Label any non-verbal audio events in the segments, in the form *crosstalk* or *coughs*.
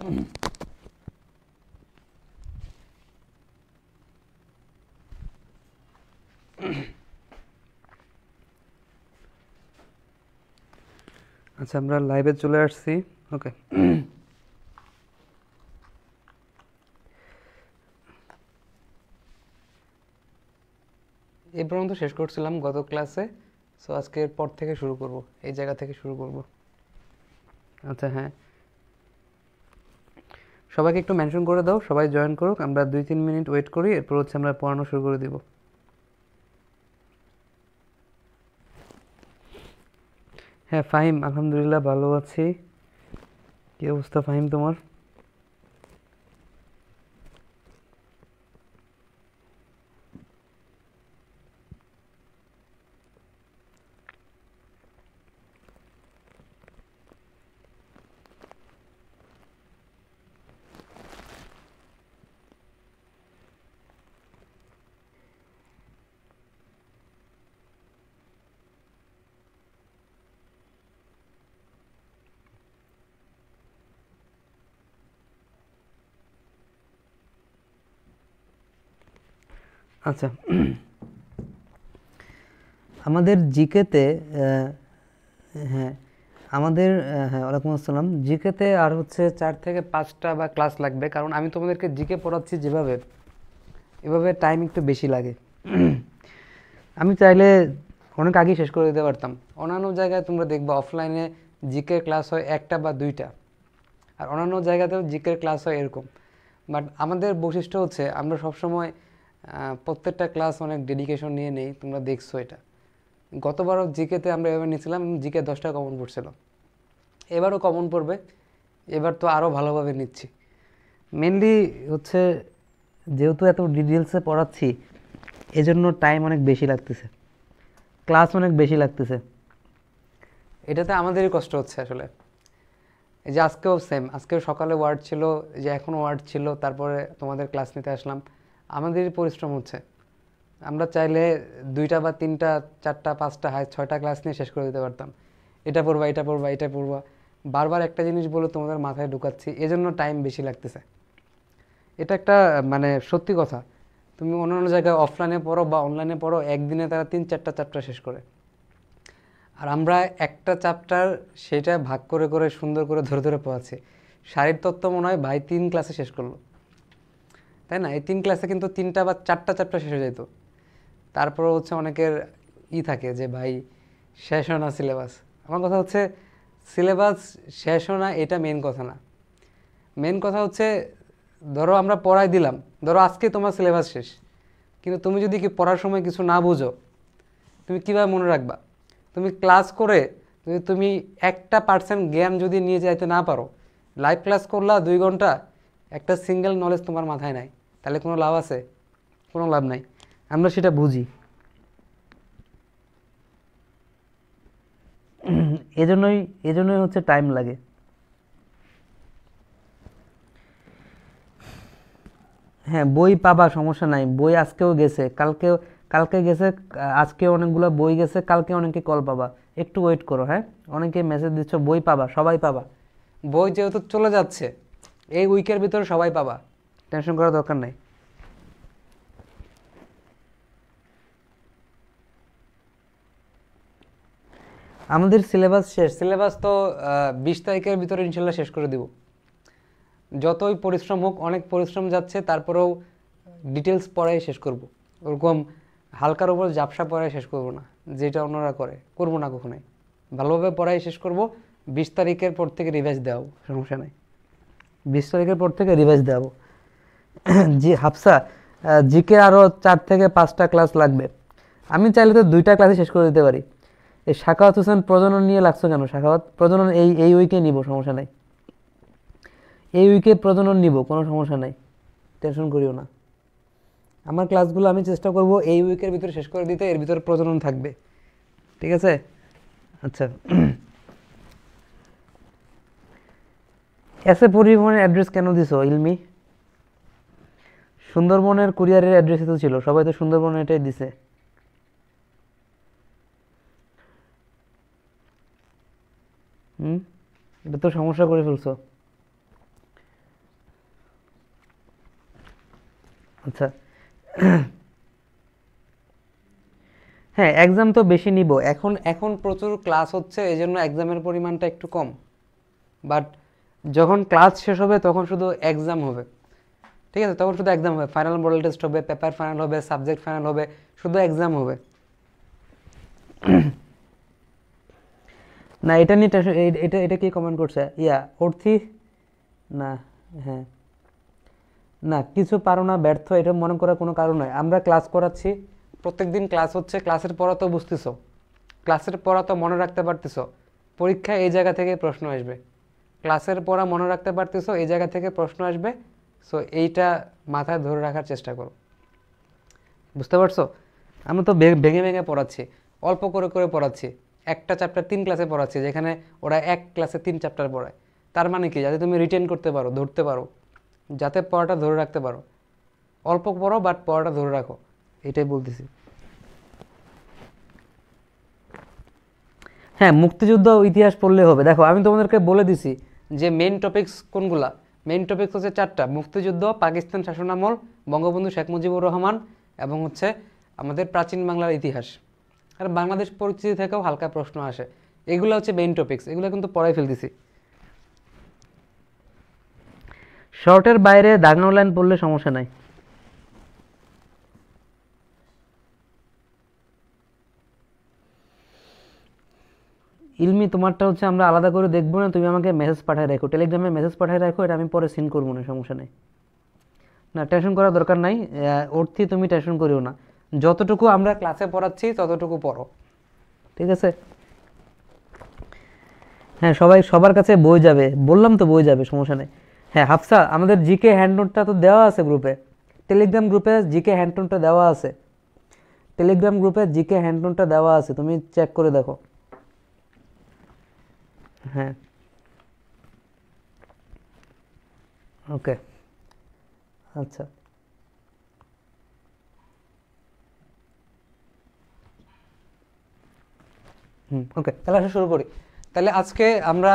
আচ্ছা আমরা লাইভে চলে আসছি ওকে এ পর্যন্ত শেষ করছিলাম গত ক্লাসে সো আজকের পর থেকে শুরু করব এই জায়গা থেকে শুরু করব আচ্ছা হ্যাঁ সবাইকে একটু মেনশন করে দাও সবাই জয়েন করুক আমরা দুই তিন মিনিট ওয়েট করি এরপর হচ্ছে আমরা পড়ানো শুরু করে দিব হ্যাঁ ফাহিম আলহামদুলিল্লাহ ভালো আছি কী অবস্থা ফাহিম তোমার আচ্ছা আমাদের জিকেতে হ্যাঁ আমাদের হ্যাঁ ওয়ালাইকুম আসসালাম জিকেতে আর হচ্ছে চার থেকে পাঁচটা বা ক্লাস লাগবে কারণ আমি তোমাদেরকে জিকে পড়াচ্ছি যেভাবে এভাবে টাইম একটু বেশি লাগে আমি চাইলে অনেক আগেই শেষ করে দিতে পারতাম অন্যান্য জায়গায় তোমরা দেখবে অফলাইনে জিকে ক্লাস হয় একটা বা দুইটা আর অন্যান্য জায়গাতেও জিকের ক্লাস হয় এরকম বাট আমাদের বৈশিষ্ট্য হচ্ছে আমরা সবসময় প্রত্যেকটা ক্লাস অনেক ডেডিকেশন নিয়ে নেই তোমরা দেখছো এটা গতবারও জিকেতে আমরা এভাবে নিয়েছিলাম জিকে দশটা কমন পড়ছিল এবারও কমন পড়বে এবার তো আরও ভালোভাবে নিচ্ছি মেনলি হচ্ছে যেহেতু এত ডিটেলসে পড়াচ্ছি এজন্য টাইম অনেক বেশি লাগতেছে ক্লাস অনেক বেশি লাগতেছে এটাতে আমাদেরই কষ্ট হচ্ছে আসলে এই যে আজকেও সেম আজকেও সকালে ওয়ার্ড ছিল যে এখনও ওয়ার্ড ছিল তারপরে তোমাদের ক্লাস নিতে আসলাম আমাদের পরিশ্রম হচ্ছে আমরা চাইলে দুইটা বা তিনটা চারটা পাঁচটা হাই ছয়টা ক্লাস নিয়ে শেষ করে দিতে পারতাম এটা পড়বা এটা পড়বা এটা পড়বা বারবার একটা জিনিস বলে তোমাদের মাথায় ঢুকাচ্ছি এজন্য টাইম বেশি লাগতেছে এটা একটা মানে সত্যি কথা তুমি অন্যান্য জায়গায় অফলাইনে পড়ো বা অনলাইনে পড়ো একদিনে তারা তিন চারটা চ্যাপ্টার শেষ করে আর আমরা একটা চ্যাপ্টার সেটা ভাগ করে করে সুন্দর করে ধরে ধরে পড়াচ্ছি শারীর তত্ত্ব মনে হয় ভাই তিন ক্লাসে শেষ করলো তাই না এই তিন ক্লাসে কিন্তু তিনটা বা চারটা চারটা শেষ হয়ে যেত তারপর হচ্ছে অনেকের ই থাকে যে ভাই শেষ হয় না সিলেবাস আমার কথা হচ্ছে সিলেবাস শেষ হয় না এটা মেন কথা না মেন কথা হচ্ছে ধরো আমরা পড়াই দিলাম ধরো আজকে তোমার সিলেবাস শেষ কিন্তু তুমি যদি কি পড়ার সময় কিছু না বুঝো তুমি কীভাবে মনে রাখবা তুমি ক্লাস করে যদি তুমি একটা পার্সেন্ট জ্ঞান যদি নিয়ে যাইতে না পারো লাইভ ক্লাস করলা দুই ঘন্টা একটা সিঙ্গেল নলেজ তোমার মাথায় নাই তাহলে কোনো লাভ আছে কোনো লাভ নাই আমরা সেটা বুঝি *clears throat* এজন্যই এজন্যই হচ্ছে টাইম লাগে হ্যাঁ বই পাবা সমস্যা নাই বই আজকেও গেছে কালকেও কালকে গেছে আজকে অনেকগুলো বই গেছে কালকে অনেকে কল পাবা একটু ওয়েট করো হ্যাঁ অনেকে মেসেজ দিচ্ছ বই পাবা সবাই পাবা বই যেহেতু চলে যাচ্ছে এই উইকের ভিতরে সবাই পাবা টেনশন করার দরকার নাই আমাদের সিলেবাস শেষ সিলেবাস তো বিশ তারিখের ভিতরে ইনশাল্লাহ শেষ করে দিব যতই পরিশ্রম হোক অনেক পরিশ্রম যাচ্ছে তারপরেও ডিটেলস পড়াই শেষ করব। ওরকম হালকার উপর জাপসা পড়াই শেষ করব না যেটা অন্যরা করে করব না কখনোই ভালোভাবে পড়াই শেষ করব বিশ তারিখের পর থেকে রিভাইজ দেওয়া সমস্যা নেই বিশ তারিখের পর থেকে রিভাইজ দেওয়াবো *coughs* জি হাফসা জিকে আরও চার থেকে পাঁচটা ক্লাস লাগবে আমি চাইলে তো দুইটা ক্লাসে শেষ করে দিতে পারি এই শাখাওয়াত হোসেন প্রজনন নিয়ে লাগছো কেন শাখাওয়াত প্রজনন এই এই উইকে নিব সমস্যা নাই এই উইকে প্রজনন নিব কোনো সমস্যা নাই টেনশন করিও না আমার ক্লাসগুলো আমি চেষ্টা করব এই উইকের ভিতরে শেষ করে দিতে এর ভিতরে প্রজনন থাকবে ঠিক আছে আচ্ছা *coughs* এসে পরিবহনের অ্যাড্রেস কেন দিছো ইলমি সুন্দরবনের কুরিয়ারের অ্যাড্রেসে তো ছিল সবাই তো সুন্দরবনে এটাই দিছে হুম এটা তো সমস্যা করে ফেলছো আচ্ছা হ্যাঁ এক্সাম তো বেশি নিব এখন এখন প্রচুর ক্লাস হচ্ছে এই জন্য এক্সামের পরিমাণটা একটু কম বাট যখন ক্লাস শেষ হবে তখন শুধু এক্সাম হবে ঠিক আছে তখন শুধু এক্সাম হবে ফাইনাল মডেল টেস্ট হবে পেপার ফাইনাল হবে সাবজেক্ট ফাইনাল হবে শুধু এক্সাম হবে *clears throat* না এটা নিয়ে এটা এটা কি কমেন্ট করছে ইয়া অর্থি না হ্যাঁ না কিছু পারো না ব্যর্থ এটা মনে করার কোনো কারণ নয় আমরা ক্লাস করাচ্ছি প্রত্যেক দিন ক্লাস হচ্ছে ক্লাসের পড়া তো বুঝতেছ ক্লাসের পড়া তো মনে রাখতে পারতেছ পরীক্ষা এই জায়গা থেকে প্রশ্ন আসবে ক্লাসের পড়া মনে রাখতে পারতেছো এই জায়গা থেকে প্রশ্ন আসবে সো এইটা মাথায় ধরে রাখার চেষ্টা করো বুঝতে পারছো আমি তো ভেঙে ভেঙে পড়াচ্ছি অল্প করে করে পড়াচ্ছি একটা চ্যাপ্টার তিন ক্লাসে পড়াচ্ছি যেখানে ওরা এক ক্লাসে তিন চ্যাপ্টার পড়ায় তার মানে কি যাতে তুমি রিটেন করতে পারো ধরতে পারো যাতে পড়াটা ধরে রাখতে পারো অল্প পড়ো বাট পড়াটা ধরে রাখো এটাই বলতেছি হ্যাঁ মুক্তিযুদ্ধ ইতিহাস পড়লে হবে দেখো আমি তোমাদেরকে বলে দিছি যে মেন টপিকস কোনগুলা মেইন টপিক হচ্ছে চারটা মুক্তিযুদ্ধ পাকিস্তান শাসনামল বঙ্গবন্ধু শেখ মুজিবুর রহমান এবং হচ্ছে আমাদের প্রাচীন বাংলার ইতিহাস আর বাংলাদেশ পরিচিতি থেকেও হালকা প্রশ্ন আসে এগুলো হচ্ছে মেইন টপিক্স এগুলো কিন্তু পড়াই ফেলতেছি শর্টের বাইরে দাগানো লাইন পড়লে সমস্যা নাই ইলমি তোমারটা হচ্ছে আমরা আলাদা করে দেখবো না তুমি আমাকে মেসেজ পাঠায় রাখো টেলিগ্রামে মেসেজ পাঠায় রাখো এটা আমি পরে সিন করবো না সমস্যা নেই না টেনশন করার দরকার নাই ওর তুমি টেনশন করিও না যতটুকু আমরা ক্লাসে পড়াচ্ছি ততটুকু পড়ো ঠিক আছে হ্যাঁ সবাই সবার কাছে বই যাবে বললাম তো বই যাবে সমস্যা নেই হ্যাঁ হাফসা আমাদের জিকে হ্যান্ডনোটটা তো দেওয়া আছে গ্রুপে টেলিগ্রাম গ্রুপে জিকে হ্যান্ডনোটটা দেওয়া আছে টেলিগ্রাম গ্রুপে জিকে হ্যান্ডনোটটা দেওয়া আছে তুমি চেক করে দেখো হ্যাঁ ওকে আচ্ছা হুম ওকে তাহলে আসা শুরু করি তাহলে আজকে আমরা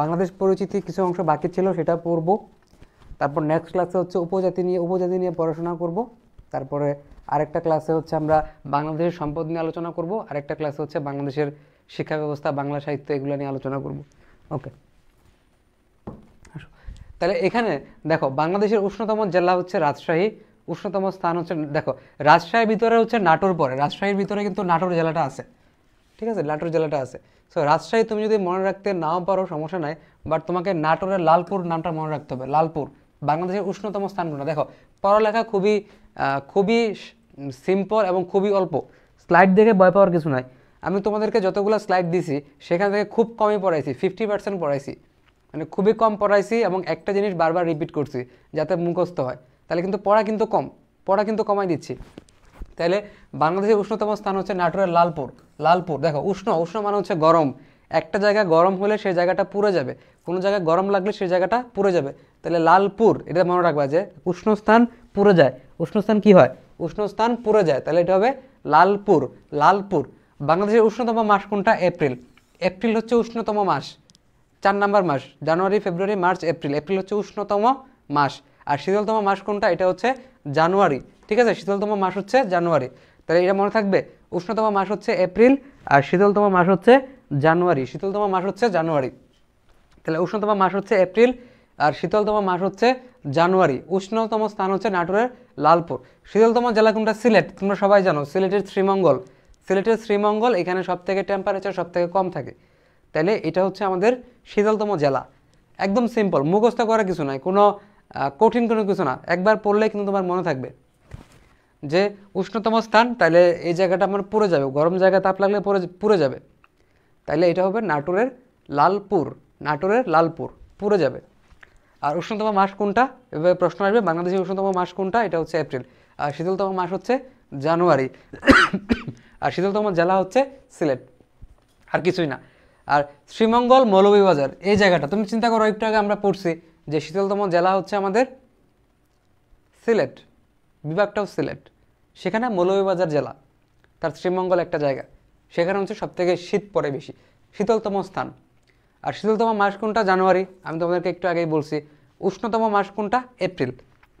বাংলাদেশ পরিচিতি কিছু অংশ বাকি ছিল সেটা পড়ব তারপর নেক্সট ক্লাসে হচ্ছে উপজাতি নিয়ে উপজাতি নিয়ে পড়াশোনা করব তারপরে আরেকটা ক্লাসে হচ্ছে আমরা বাংলাদেশের সম্পদ নিয়ে আলোচনা করব আরেকটা ক্লাসে হচ্ছে বাংলাদেশের শিক্ষা ব্যবস্থা বাংলা সাহিত্য এগুলো নিয়ে আলোচনা করব ওকে তাহলে এখানে দেখো বাংলাদেশের উষ্ণতম জেলা হচ্ছে রাজশাহী উষ্ণতম স্থান হচ্ছে দেখো রাজশাহীর ভিতরে হচ্ছে নাটোর পরে রাজশাহীর ভিতরে কিন্তু নাটোর জেলাটা আছে ঠিক আছে নাটোর জেলাটা আছে সো রাজশাহী তুমি যদি মনে রাখতে নাও পারো সমস্যা নাই বাট তোমাকে নাটোরের লালপুর নামটা মনে রাখতে হবে লালপুর বাংলাদেশের উষ্ণতম স্থানগুলো দেখো পড়ালেখা খুবই খুবই সিম্পল এবং খুবই অল্প স্লাইড দেখে ভয় পাওয়ার কিছু নাই আমি তোমাদেরকে যতগুলো স্লাইড দিছি সেখান থেকে খুব কমই পড়াইছি ফিফটি পার্সেন্ট পড়াইছি মানে খুবই কম পড়াইছি এবং একটা জিনিস বারবার রিপিট করছি যাতে মুখস্থ হয় তাহলে কিন্তু পড়া কিন্তু কম পড়া কিন্তু কমাই দিচ্ছি তাহলে বাংলাদেশের উষ্ণতম স্থান হচ্ছে নাটোরের লালপুর লালপুর দেখো উষ্ণ উষ্ণ মানে হচ্ছে গরম একটা জায়গায় গরম হলে সেই জায়গাটা পুড়ে যাবে কোনো জায়গায় গরম লাগলে সেই জায়গাটা পুড়ে যাবে তাহলে লালপুর এটা মনে রাখবা যে উষ্ণস্থান পুড়ে যায় উষ্ণস্থান কি হয় উষ্ণস্থান পুড়ে যায় তাহলে এটা হবে লালপুর লালপুর বাংলাদেশের উষ্ণতম মাস কোনটা এপ্রিল এপ্রিল হচ্ছে উষ্ণতম মাস চার নাম্বার মাস January February March April April হচ্ছে উষ্ণতম মাস আর শীতলতম মাস কোনটা এটা হচ্ছে জানুয়ারি ঠিক আছে শীতলতম মাস হচ্ছে জানুয়ারি তাহলে এটা মনে থাকবে উষ্ণতম মাস হচ্ছে এপ্রিল আর শীতলতম মাস হচ্ছে জানুয়ারি শীতলতম মাস হচ্ছে জানুয়ারি তাহলে উষ্ণতম মাস হচ্ছে এপ্রিল আর শীতলতম মাস হচ্ছে জানুয়ারি উষ্ণতম স্থান হচ্ছে নাটোরের লালপুর শীতলতম জেলা কোনটা সিলেট তোমরা সবাই জানো সিলেটের শ্রীমঙ্গল সিলেটের শ্রীমঙ্গল এখানে সবথেকে টেম্পারেচার সবথেকে কম থাকে তাহলে এটা হচ্ছে আমাদের শীতলতম জেলা একদম সিম্পল মুখস্থ করা কিছু নয় কোনো কঠিন কোনো কিছু না একবার পড়লে কিন্তু তোমার মনে থাকবে যে উষ্ণতম স্থান তাহলে এই জায়গাটা আমার পুড়ে যাবে গরম জায়গায় তাপ লাগলে পরে পুড়ে যাবে তাহলে এটা হবে নাটোরের লালপুর নাটোরের লালপুর পুড়ে যাবে আর উষ্ণতম মাস কোনটা এভাবে প্রশ্ন আসবে বাংলাদেশের উষ্ণতম মাস কোনটা এটা হচ্ছে এপ্রিল আর শীতলতম মাস হচ্ছে জানুয়ারি আর শীতলতম জেলা হচ্ছে সিলেট আর কিছুই না আর শ্রীমঙ্গল মৌলভীবাজার এই জায়গাটা তুমি চিন্তা করো একটু আগে আমরা পড়ছি যে শীতলতম জেলা হচ্ছে আমাদের সিলেট বিভাগটাও সিলেট সেখানে মৌলভীবাজার জেলা তার শ্রীমঙ্গল একটা জায়গা সেখানে হচ্ছে সবথেকে শীত পড়ে বেশি শীতলতম স্থান আর শীতলতম মাস কোনটা জানুয়ারি আমি তোমাদেরকে একটু আগেই বলছি উষ্ণতম মাস কোনটা এপ্রিল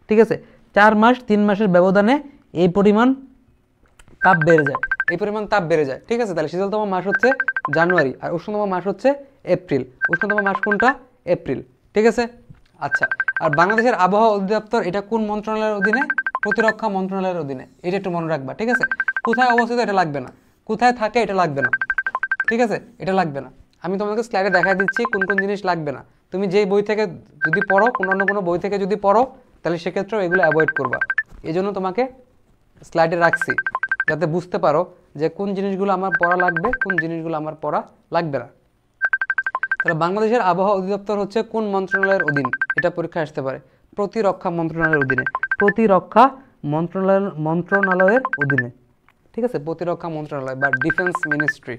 ঠিক আছে চার মাস তিন মাসের ব্যবধানে এই পরিমাণ তাপ বেড়ে যায় এই পরিমাণ তাপ বেড়ে যায় ঠিক আছে তাহলে শীতলতম মাস হচ্ছে জানুয়ারি আর উষ্ণতম মাস হচ্ছে এপ্রিল উষ্ণতম মাস কোনটা এপ্রিল ঠিক আছে আচ্ছা আর বাংলাদেশের আবহাওয়া অধিদপ্তর এটা কোন মন্ত্রণালয়ের অধীনে প্রতিরক্ষা মন্ত্রণালয়ের অধীনে এটা একটু মনে রাখবা ঠিক আছে কোথায় অবস্থিত এটা লাগবে না কোথায় থাকে এটা লাগবে না ঠিক আছে এটা লাগবে না আমি তোমাদেরকে স্লাইডে দেখা দিচ্ছি কোন কোন জিনিস লাগবে না তুমি যেই বই থেকে যদি পড়ো কোনো অন্য কোনো বই থেকে যদি পড়ো তাহলে সেক্ষেত্রেও এগুলো অ্যাভয়েড করবা এই জন্য তোমাকে স্লাইডে রাখছি যাতে বুঝতে পারো যে কোন জিনিসগুলো আমার পড়া লাগবে কোন জিনিসগুলো আমার পড়া লাগবে না তাহলে বাংলাদেশের আবহাওয়া অধিদপ্তর হচ্ছে কোন মন্ত্রণালয়ের অধীন এটা পরীক্ষা আসতে পারে প্রতিরক্ষা মন্ত্রণালয়ের অধীনে প্রতিরক্ষা মন্ত্রণালয় মন্ত্রণালয়ের অধীনে ঠিক আছে প্রতিরক্ষা মন্ত্রণালয় বা ডিফেন্স মিনিস্ট্রি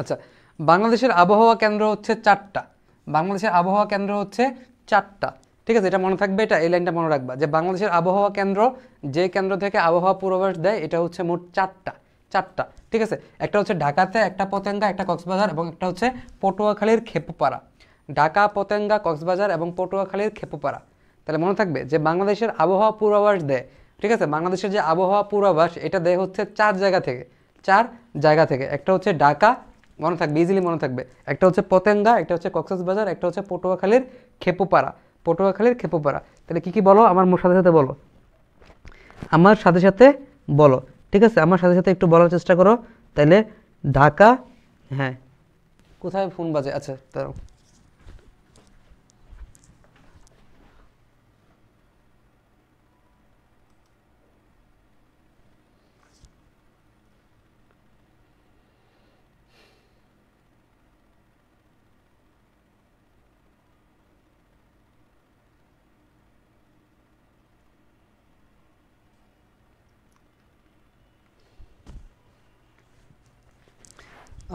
আচ্ছা বাংলাদেশের আবহাওয়া কেন্দ্র হচ্ছে চারটা বাংলাদেশের আবহাওয়া কেন্দ্র হচ্ছে চারটা ঠিক আছে এটা মনে থাকবে এটা এই লাইনটা মনে রাখবা যে বাংলাদেশের আবহাওয়া কেন্দ্র যে কেন্দ্র থেকে আবহাওয়া পূর্বাভাস দেয় এটা হচ্ছে মোট চারটা চারটা ঠিক আছে একটা হচ্ছে ঢাকাতে একটা পতেঙ্গা একটা কক্সবাজার এবং একটা হচ্ছে পটুয়াখালীর খেপপাড়া ঢাকা পতেঙ্গা কক্সবাজার এবং পটুয়াখালীর খেপপাড়া তাহলে মনে থাকবে যে বাংলাদেশের আবহাওয়া পূর্বাভাস দেয় ঠিক আছে বাংলাদেশের যে আবহাওয়া পূর্বাভাস এটা দেয় হচ্ছে চার জায়গা থেকে চার জায়গা থেকে একটা হচ্ছে ঢাকা মনে থাকবে ইজিলি মনে থাকবে একটা হচ্ছে পতেঙ্গা একটা হচ্ছে কক্সবাজার একটা হচ্ছে পটুয়াখালীর খেপোপাড়া পটুয়াখালীর খেপোপাড়া তাহলে কি কি বলো আমার সাথে সাথে বলো আমার সাথে সাথে বলো ঠিক আছে আমার সাথে সাথে একটু বলার চেষ্টা করো তাহলে ঢাকা হ্যাঁ কোথায় ফোন বাজে আচ্ছা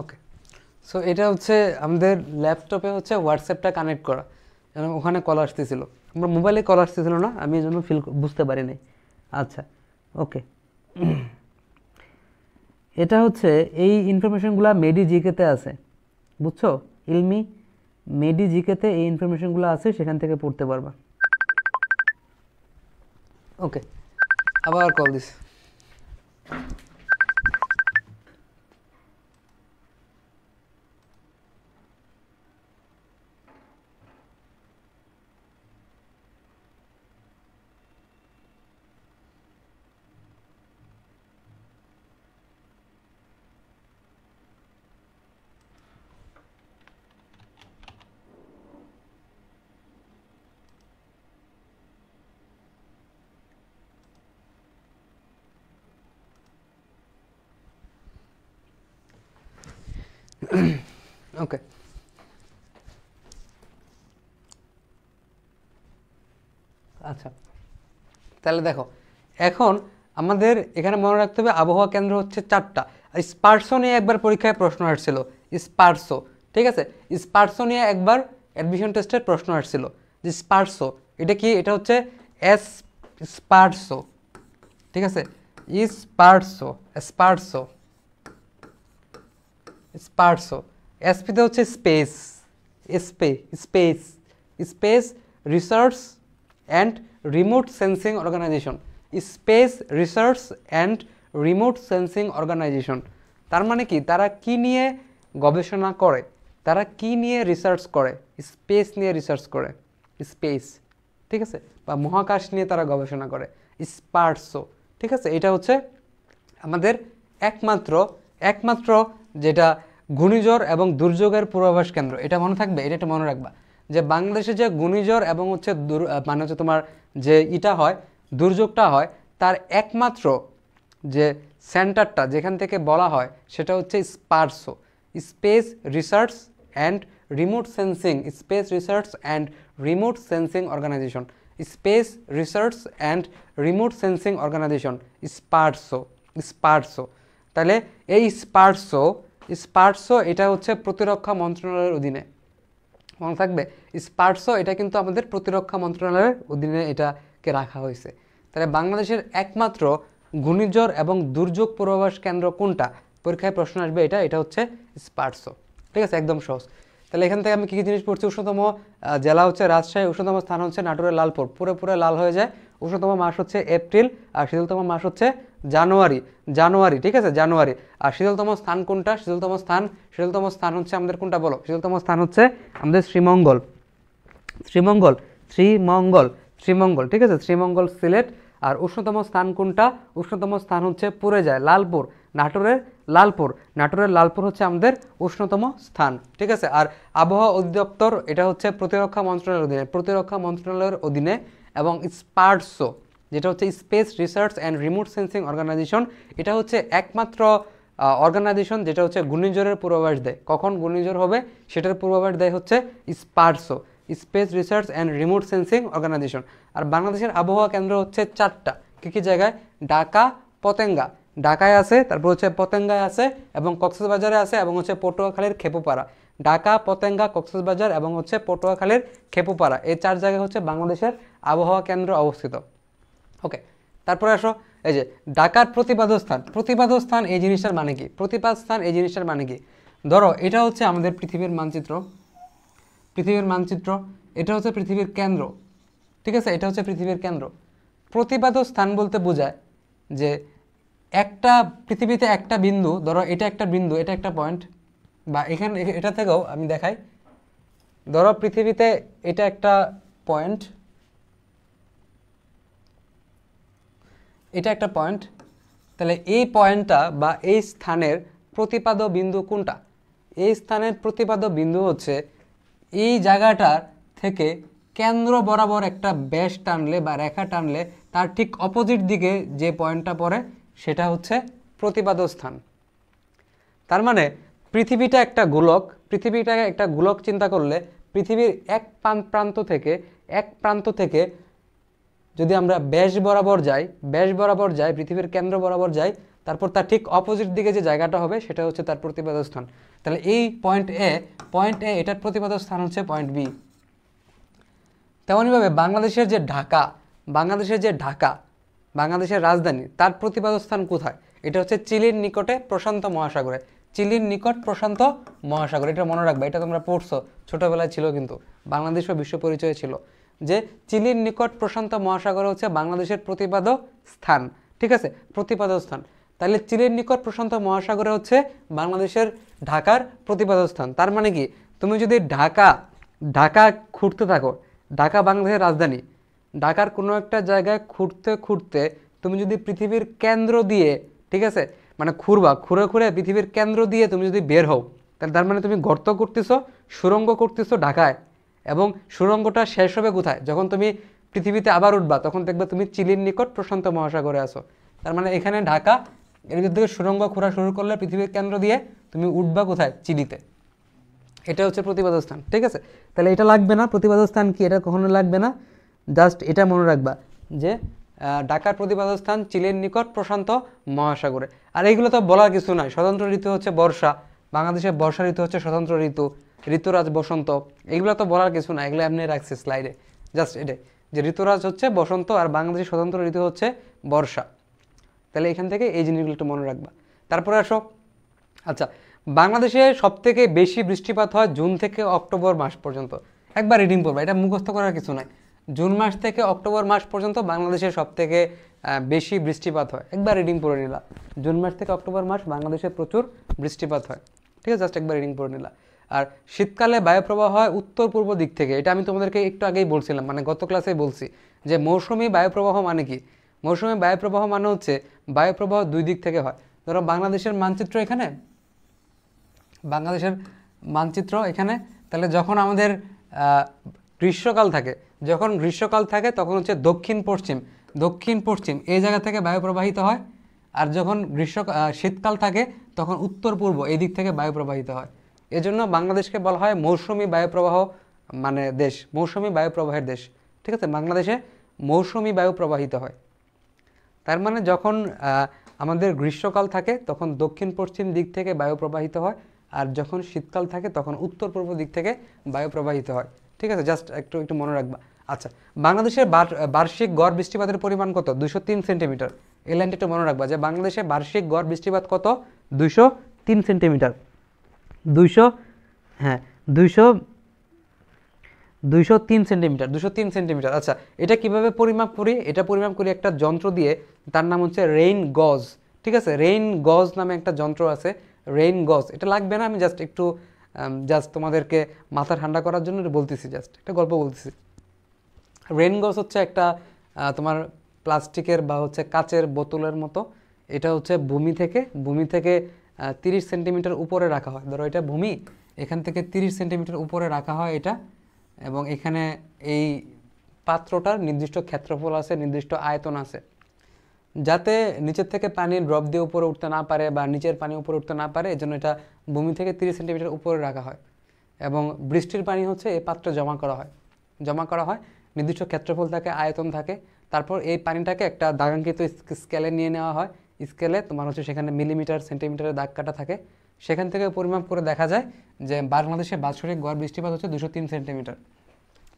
ওকে সো এটা হচ্ছে আমাদের ল্যাপটপে হচ্ছে হোয়াটসঅ্যাপটা কানেক্ট করা যেন ওখানে কল আসতেছিল আমরা মোবাইলে কল আসতেছিল না আমি এই জন্য ফিল বুঝতে পারি নাই আচ্ছা ওকে এটা হচ্ছে এই ইনফরমেশনগুলো মেডি জিকেতে আছে বুঝছো ইলমি মেডি জিকেতে এই ইনফরমেশনগুলো আছে সেখান থেকে পড়তে পারবা ওকে আবার কল দিস Okay. আচ্ছা তাহলে দেখো এখন আমাদের এখানে মনে রাখতে হবে আবহাওয়া কেন্দ্র হচ্ছে চারটা স্পার্সো নিয়ে একবার পরীক্ষায় প্রশ্ন আসছিল স্পার্সো ঠিক আছে স্পার্সো নিয়ে একবার অ্যাডমিশন টেস্টের প্রশ্ন আসছিল যে স্পার্সো এটা কি এটা হচ্ছে এস স্পার্সো ঠিক আছে স্পার্সো স্পার্সো স্পার্সো এসপিতে হচ্ছে স্পেস এসপে space space research and remote sensing organization space research and remote sensing organization তার মানে কি তারা কি নিয়ে গবেষণা করে তারা কি নিয়ে রিসার্চ করে স্পেস নিয়ে রিসার্চ করে স্পেস ঠিক আছে বা মহাকাশ নিয়ে তারা গবেষণা করে স্পার্সো ঠিক আছে এটা হচ্ছে আমাদের একমাত্র একমাত্র যেটা ঘূর্ণিঝড় এবং দুর্যোগের পূর্বাভাস কেন্দ্র এটা মনে থাকবে এটা মনে রাখবা যে বাংলাদেশে যে ঘূর্ণিঝড় এবং হচ্ছে মানে হচ্ছে তোমার যে ইটা হয় দুর্যোগটা হয় তার একমাত্র যে সেন্টারটা যেখান থেকে বলা হয় সেটা হচ্ছে SPARRSO space research and remote sensing space research and remote sensing organization space research and remote sensing organization SPARRSO SPARRSO তাহলে এই স্পার্সো স্পার্টসও এটা হচ্ছে প্রতিরক্ষা মন্ত্রণালয়ের অধীনে মনে থাকবে স্পার্টসও এটা কিন্তু আমাদের প্রতিরক্ষা মন্ত্রণালয়ের অধীনে এটাকে রাখা হয়েছে তাহলে বাংলাদেশের একমাত্র ঘূর্ণিঝড় এবং দুর্যোগ পূর্বাভাস কেন্দ্র কোনটা পরীক্ষায় প্রশ্ন আসবে এটা এটা হচ্ছে স্পার্টসও ঠিক আছে একদম সহজ তাহলে এখান থেকে আমি কী কী জিনিস পড়ছি উষ্ণতম জেলা হচ্ছে রাজশাহী উষ্ণতম স্থান হচ্ছে নাটোরের লালপুর পুরো পুরে লাল হয়ে যায় উষ্ণতম মাস হচ্ছে এপ্রিল আর শীতলতম মাস হচ্ছে জানুয়ারি জানুয়ারি ঠিক আছে জানুয়ারি আর শীতলতম স্থান কোনটা শীতলতম স্থান শীতলতম স্থান হচ্ছে আমাদের কোনটা বলো শীতলতম স্থান হচ্ছে আমাদের শ্রীমঙ্গল শ্রীমঙ্গল শ্রীমঙ্গল শ্রীমঙ্গল ঠিক আছে শ্রীমঙ্গল সিলেট আর উষ্ণতম স্থান কোনটা উষ্ণতম স্থান হচ্ছে পুরে যায় লালপুর নাটোরের লালপুর নাটোরের লালপুর হচ্ছে আমাদের উষ্ণতম স্থান ঠিক আছে আর আবহাওয়া অধিদপ্তর এটা হচ্ছে প্রতিরক্ষা মন্ত্রণালয়ের অধীনে প্রতিরক্ষা মন্ত্রণালয়ের অধীনে এবং স্পার্টসো যেটা হচ্ছে space research and remote sensing organization এটা হচ্ছে একমাত্র অর্গানাইজেশন যেটা হচ্ছে ঘূর্ণিঝড়ের পূর্বাভাস দেয় কখন ঘূর্ণিঝড় হবে সেটার পূর্বাভাস দেয় হচ্ছে SPARRSO space research and remote sensing organization আর বাংলাদেশের আবহাওয়া কেন্দ্র হচ্ছে চারটা কী কী জায়গায় ঢাকা পতেঙ্গা ঢাকায় আছে তারপর হচ্ছে পতেঙ্গায় আছে এবং কক্সবাজারে আছে এবং হচ্ছে পটুয়াখালীর খেপুপাড়া ঢাকা পতেঙ্গা কক্সবাজার এবং হচ্ছে পটুয়াখালীর খেপুপাড়া এই চার জায়গায় হচ্ছে বাংলাদেশের আবহাওয়া কেন্দ্র অবস্থিত ওকে তারপরে আসো এই যে ডাকার প্রতিপাদ স্থান প্রতিপাদ স্থান এই জিনিসটার মানে কি প্রতিপাদ স্থান এই জিনিসটার মানে কি ধরো এটা হচ্ছে আমাদের পৃথিবীর মানচিত্র পৃথিবীর মানচিত্র এটা হচ্ছে পৃথিবীর কেন্দ্র ঠিক আছে এটা হচ্ছে পৃথিবীর কেন্দ্র প্রতিপাদ স্থান বলতে বোঝায় যে একটা পৃথিবীতে একটা বিন্দু ধরো এটা একটা বিন্দু এটা একটা পয়েন্ট বা এখানে এটা থেকেও আমি দেখাই ধরো পৃথিবীতে এটা একটা পয়েন্ট এটা একটা পয়েন্ট তাহলে এই পয়েন্টটা বা এই স্থানের প্রতিপাদ্য বিন্দু কোনটা এই স্থানের প্রতিপাদ্য বিন্দু হচ্ছে এই জায়গাটার থেকে কেন্দ্র বরাবর একটা ব্যাস টানলে বা রেখা টানলে তার ঠিক অপোজিট দিকে যে পয়েন্টটা পড়ে সেটা হচ্ছে প্রতিপাদ্য স্থান তার মানে পৃথিবীটা একটা গোলক পৃথিবীটাকে একটা গোলক চিন্তা করলে পৃথিবীর এক প্রান্ত থেকে এক প্রান্ত থেকে যদি আমরা ব্যাস বরাবর যাই ব্যাস বরাবর যাই পৃথিবীর কেন্দ্র বরাবর যাই তারপর তার ঠিক অপোজিট দিকে যে জায়গাটা হবে সেটা হচ্ছে তার প্রতিপাদ স্থান তাহলে এই পয়েন্ট এ পয়েন্ট এ এটার প্রতিপাদ স্থান হচ্ছে পয়েন্ট বি তেমনইভাবে বাংলাদেশের যে ঢাকা বাংলাদেশের যে ঢাকা বাংলাদেশের রাজধানী তার প্রতিপাদ স্থান কোথায় এটা হচ্ছে চিলির নিকটে প্রশান্ত মহাসাগরে চিলির নিকট প্রশান্ত মহাসাগর এটা মনে রাখবে এটা তোমরা পড়ছো ছোটোবেলায় ছিল কিন্তু বাংলাদেশও বিশ্ব পরিচয় ছিল যে চিলির নিকট প্রশান্ত মহাসাগর হচ্ছে বাংলাদেশের প্রতিপাদ স্থান ঠিক আছে প্রতিপাদ স্থান তাহলে চিলির নিকট প্রশান্ত মহাসাগরে হচ্ছে বাংলাদেশের ঢাকার প্রতিপাদক স্থান তার মানে কি তুমি যদি ঢাকা ঢাকা খুঁড়তে থাকো ঢাকা বাংলাদেশের রাজধানী ঢাকার কোনো একটা জায়গায় খুঁড়তে খুঁড়তে তুমি যদি পৃথিবীর কেন্দ্র দিয়ে ঠিক আছে মানে খুঁড়বা খুঁড়ে খুঁড়ে পৃথিবীর কেন্দ্র দিয়ে তুমি যদি বের হও তাহলে তার মানে তুমি গর্ত করতেছো সুরঙ্গ করতেছো ঢাকায় এবং সুরঙ্গটা শেষ হবে কোথায় যখন তুমি পৃথিবীতে আবার উঠবা তখন দেখবে তুমি চিলির নিকট প্রশান্ত মহাসাগরে আসো তার মানে এখানে ঢাকা এর থেকে সুরঙ্গ খোঁড়া শুরু করলে পৃথিবীর কেন্দ্র দিয়ে তুমি উঠবা কোথায় চিলিতে এটা হচ্ছে প্রতিবাদ স্থান ঠিক আছে তাহলে এটা লাগবে না প্রতিবাদ স্থান কি এটা কখনো লাগবে না জাস্ট এটা মনে রাখবা যে ঢাকার প্রতিবাদ স্থান চিলির নিকট প্রশান্ত মহাসাগরে আর এইগুলো তো বলার কিছু নয় স্বতন্ত্র ঋতু হচ্ছে বর্ষা বাংলাদেশের বর্ষা ঋতু হচ্ছে স্বতন্ত্র ঋতু ঋতুরাজ বসন্ত এগুলো তো বলার কিছু না এগুলো এমনি রাখছে স্লাইডে জাস্ট এটা যে ঋতুরাজ হচ্ছে বসন্ত আর বাংলাদেশের স্বতন্ত্র ঋতু হচ্ছে বর্ষা তাহলে এখান থেকে এই জিনিসগুলো একটু মনে রাখবা তারপরে আসো আচ্ছা বাংলাদেশে সবথেকে বেশি বৃষ্টিপাত হয় জুন থেকে অক্টোবর মাস পর্যন্ত একবার রিডিং পড়বা এটা মুখস্থ করার কিছু নাই জুন মাস থেকে অক্টোবর মাস পর্যন্ত বাংলাদেশে সবথেকে বেশি বৃষ্টিপাত হয় একবার রিডিং পড়ে নিলা জুন মাস থেকে অক্টোবর মাস বাংলাদেশে প্রচুর বৃষ্টিপাত হয় ঠিক আছে জাস্ট একবার রিডিং পড়ে নিলা আর শীতকালে বায়ুপ্রবাহ হয় উত্তর পূর্ব দিক থেকে এটা আমি তোমাদেরকে একটু আগেই বলছিলাম মানে গত ক্লাসে বলছি যে মৌসুমি বায়ুপ্রবাহ মানে কি মৌসুমি বায়ুপ্রবাহ মানে হচ্ছে বায়ুপ্রবাহ দুই দিক থেকে হয় ধরো বাংলাদেশের মানচিত্র এখানে বাংলাদেশের মানচিত্র এখানে তাহলে যখন আমাদের গ্রীষ্মকাল থাকে যখন গ্রীষ্মকাল থাকে তখন হচ্ছে দক্ষিণ পশ্চিম দক্ষিণ পশ্চিম এই জায়গা থেকে বায়ু প্রবাহিত হয় আর যখন গ্রীষ্ম শীতকাল থাকে তখন উত্তর পূর্ব এই দিক থেকে বায়ু প্রবাহিত হয় এজন্য বাংলাদেশকে বলা হয় মৌসুমি বায়ুপ্রবাহ মানে দেশ মৌসুমি বায়ুপ্রবাহের দেশ ঠিক আছে বাংলাদেশে মৌসুমি বায়ু প্রবাহিত হয় তার মানে যখন আমাদের গ্রীষ্মকাল থাকে তখন দক্ষিণ পশ্চিম দিক থেকে বায়ু প্রবাহিত হয় আর যখন শীতকাল থাকে তখন উত্তর পূর্ব দিক থেকে বায়ু প্রবাহিত হয় ঠিক আছে জাস্ট একটু একটু মনে রাখবা আচ্ছা বাংলাদেশের বার্ষিক গড় বৃষ্টিপাতের পরিমাণ কত দুশো তিন সেন্টিমিটার এই লাইনটা একটু মনে রাখবা যে বাংলাদেশে বার্ষিক গড় বৃষ্টিপাত কত দুশো তিন সেন্টিমিটার দুইশো হ্যাঁ দুইশো দুইশো তিন সেন্টিমিটার দুশো তিন সেন্টিমিটার আচ্ছা এটা কিভাবে পরিমাপ করি এটা পরিমাপ করি একটা যন্ত্র দিয়ে তার নাম হচ্ছে রেইন গজ ঠিক আছে রেইন গজ নামে একটা যন্ত্র আছে রেইন গজ এটা লাগবে না আমি জাস্ট একটু জাস্ট তোমাদেরকে মাথা ঠান্ডা করার জন্য বলতেছি জাস্ট একটা গল্প বলতেছি রেইন গজ হচ্ছে একটা তোমার প্লাস্টিকের বা হচ্ছে কাচের বোতলের মতো এটা হচ্ছে ভূমি থেকে ভূমি থেকে তিরিশ সেন্টিমিটার উপরে রাখা হয় ধরো এটা ভূমি এখান থেকে তিরিশ সেন্টিমিটার উপরে রাখা হয় এটা এবং এখানে এই পাত্রটার নির্দিষ্ট ক্ষেত্রফল আছে নির্দিষ্ট আয়তন আছে যাতে নিচের থেকে পানি ড্রপ দিয়ে উপরে উঠতে না পারে বা নিচের পানি উপরে উঠতে না পারে এজন্য এটা ভূমি থেকে তিরিশ সেন্টিমিটার উপরে রাখা হয় এবং বৃষ্টির পানি হচ্ছে এই পাত্র জমা করা হয় জমা করা হয় নির্দিষ্ট ক্ষেত্রফল থাকে আয়তন থাকে তারপর এই পানিটাকে একটা দাগাঙ্কিত স্কেলে নিয়ে নেওয়া হয় স্কেলে তোমার হচ্ছে সেখানে মিলিমিটার সেন্টিমিটারের দাগ কাটা থাকে সেখান থেকে পরিমাপ করে দেখা যায় যে বাংলাদেশে বাৎসরিক গড় বৃষ্টিপাত হচ্ছে দুশো তিন সেন্টিমিটার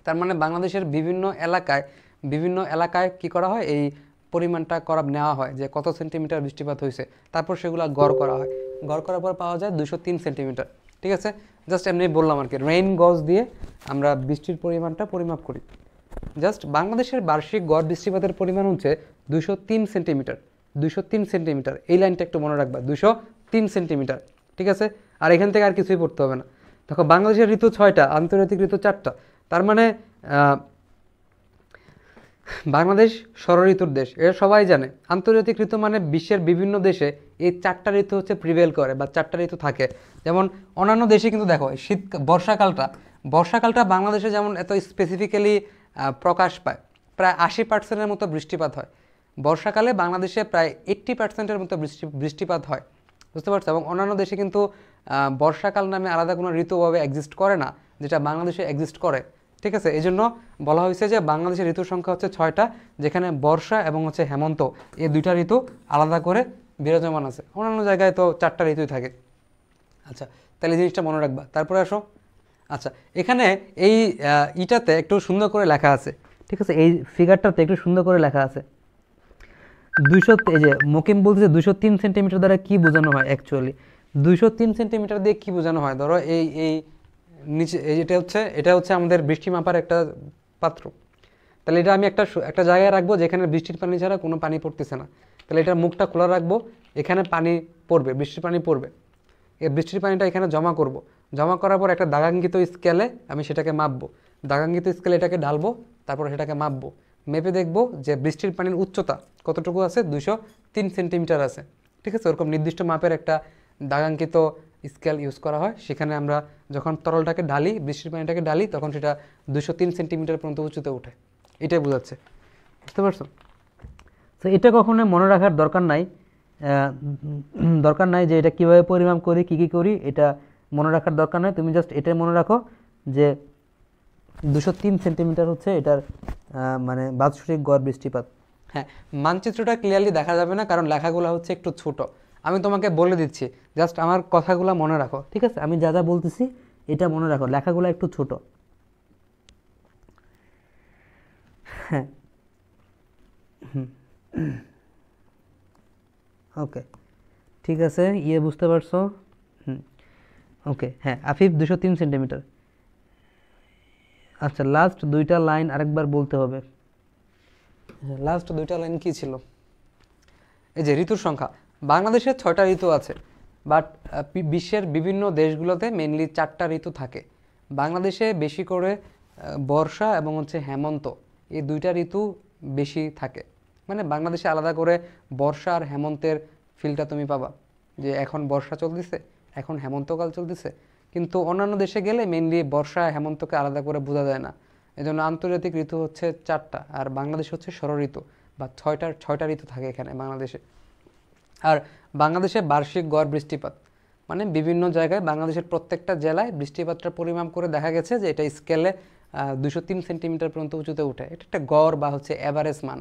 তার মানে বাংলাদেশের বিভিন্ন এলাকায় বিভিন্ন এলাকায় কি করা হয় এই পরিমাণটা করা নেওয়া হয় যে কত সেন্টিমিটার বৃষ্টিপাত হয়েছে তারপর সেগুলো গড় করা হয় গড় করার পর পাওয়া যায় দুশো তিন সেন্টিমিটার ঠিক আছে জাস্ট এমনি বললাম আর কি রেইন গজ দিয়ে আমরা বৃষ্টির পরিমাণটা পরিমাপ করি জাস্ট বাংলাদেশের বার্ষিক গড় বৃষ্টিপাতের পরিমাণ হচ্ছে দুশো তিন সেন্টিমিটার দুশো তিন সেন্টিমিটার এই লাইনটা একটু মনে রাখবা দুশো তিন সেন্টিমিটার ঠিক আছে আর এখান থেকে আর কিছুই পড়তে হবে না দেখো বাংলাদেশের ঋতু ছয়টা আন্তর্জাতিক ঋতু চারটা তার মানে বাংলাদেশ ষড়ঋতুর দেশ এটা সবাই জানে আন্তর্জাতিক ঋতু মানে বিশ্বের বিভিন্ন দেশে এই চারটা ঋতু হচ্ছে প্রিভেল করে বা চারটা ঋতু থাকে যেমন অন্যান্য দেশে কিন্তু দেখো শীত বর্ষাকালটা বর্ষাকালটা বাংলাদেশে যেমন এত স্পেসিফিক্যালি প্রকাশ পায় প্রায় আশি পার্সেন্টের মতো বৃষ্টিপাত হয় বর্ষাকালে বাংলাদেশে প্রায় এইট্টি পার্সেন্টের মতো বৃষ্টি বৃষ্টিপাত হয় বুঝতে পারছো এবং অন্যান্য দেশে কিন্তু বর্ষাকাল নামে আলাদা কোনো ঋতুভাবে এক্সিস্ট করে না যেটা বাংলাদেশে এক্সিস্ট করে ঠিক আছে এই জন্য বলা হয়েছে যে বাংলাদেশের ঋতুর সংখ্যা হচ্ছে ছয়টা যেখানে বর্ষা এবং হচ্ছে হেমন্ত এই দুইটা ঋতু আলাদা করে বিরাজমান আছে অন্যান্য জায়গায় তো চারটা ঋতুই থাকে আচ্ছা তাহলে জিনিসটা মনে রাখবা তারপরে আসো আচ্ছা এখানে এই ইটাতে একটু সুন্দর করে লেখা আছে ঠিক আছে এই ফিগারটাতে একটু সুন্দর করে লেখা আছে দুইশো এই যে মুকিম বলছে দুইশো তিন সেন্টিমিটার দ্বারা কি বোঝানো হয় অ্যাকচুয়ালি দুইশো তিন সেন্টিমিটার দিয়ে কি বোঝানো হয় ধরো এই এই নিচে এই যেটা হচ্ছে এটা হচ্ছে আমাদের বৃষ্টি মাপার একটা পাত্র তাহলে এটা আমি একটা একটা জায়গায় রাখবো যেখানে বৃষ্টির পানি ছাড়া কোনো পানি পড়তেছে না তাহলে এটার মুখটা খোলা রাখবো এখানে পানি পড়বে বৃষ্টির পানি পড়বে এই বৃষ্টির পানিটা এখানে জমা করব। জমা করার পর একটা দাগাঙ্গিত স্কেলে আমি সেটাকে মাপবো দাগাঙ্গিত স্কেলে এটাকে ঢালবো তারপর সেটাকে মাপবো মেপে দেখব যে বৃষ্টির পানির উচ্চতা কতটুকু আছে দুশো তিন সেন্টিমিটার আছে ঠিক আছে ওরকম নির্দিষ্ট মাপের একটা দাগাঙ্কিত স্কেল ইউজ করা হয় সেখানে আমরা যখন তরলটাকে ঢালি বৃষ্টির পানিটাকে ঢালি তখন সেটা দুশো তিন সেন্টিমিটার পর্যন্ত উঁচুতে ওঠে এটাই বোঝাচ্ছে বুঝতে পারছো তো এটা কখনোই মনে রাখার দরকার নাই দরকার নাই যে এটা কীভাবে পরিমাপ করি কী কী করি এটা মনে রাখার দরকার নাই তুমি জাস্ট এটাই মনে রাখো যে দুশো তিন সেন্টিমিটার হচ্ছে এটার মানে বাৎসরিক গড় বৃষ্টিপাত হ্যাঁ মানচিত্রটা ক্লিয়ারলি দেখা যাবে না কারণ লেখাগুলো হচ্ছে একটু ছোট আমি তোমাকে বলে দিচ্ছি জাস্ট আমার কথাগুলো মনে রাখো ঠিক আছে আমি যা যা বলতেছি এটা মনে রাখো লেখাগুলো একটু ছোট হ্যাঁ ওকে ঠিক আছে ইয়ে বুঝতে পারছো হুম ওকে হ্যাঁ আফিফ দুশো তিন সেন্টিমিটার আচ্ছা লাস্ট দুইটা লাইন আরেকবার বলতে হবে লাস্ট দুইটা লাইন কি ছিল এই যে ঋতুর সংখ্যা বাংলাদেশের ছয়টা ঋতু আছে বাট বিশ্বের বিভিন্ন দেশগুলোতে মেনলি চারটা ঋতু থাকে বাংলাদেশে বেশি করে বর্ষা এবং হচ্ছে হেমন্ত এই দুইটা ঋতু বেশি থাকে মানে বাংলাদেশে আলাদা করে বর্ষা আর হেমন্তের ফিলটা তুমি পাবা যে এখন বর্ষা চলতেছে এখন হেমন্তকাল চলতেছে কিন্তু অন্যান্য দেশে গেলে মেনলি বর্ষা হেমন্তকে আলাদা করে বোঝা যায় না এজন্য আন্তর্জাতিক ঋতু হচ্ছে চারটা আর বাংলাদেশ হচ্ছে ষড়ঋতু বা ছয়টা ছয়টা ঋতু থাকে এখানে বাংলাদেশে আর বাংলাদেশে বার্ষিক গড় বৃষ্টিপাত মানে বিভিন্ন জায়গায় বাংলাদেশের প্রত্যেকটা জেলায় বৃষ্টিপাতটা পরিমাপ করে দেখা গেছে যে এটা স্কেলে দুশো তিন সেন্টিমিটার পর্যন্ত উঁচুতে উঠে এটা একটা গড় বা হচ্ছে অ্যাভারেজ মান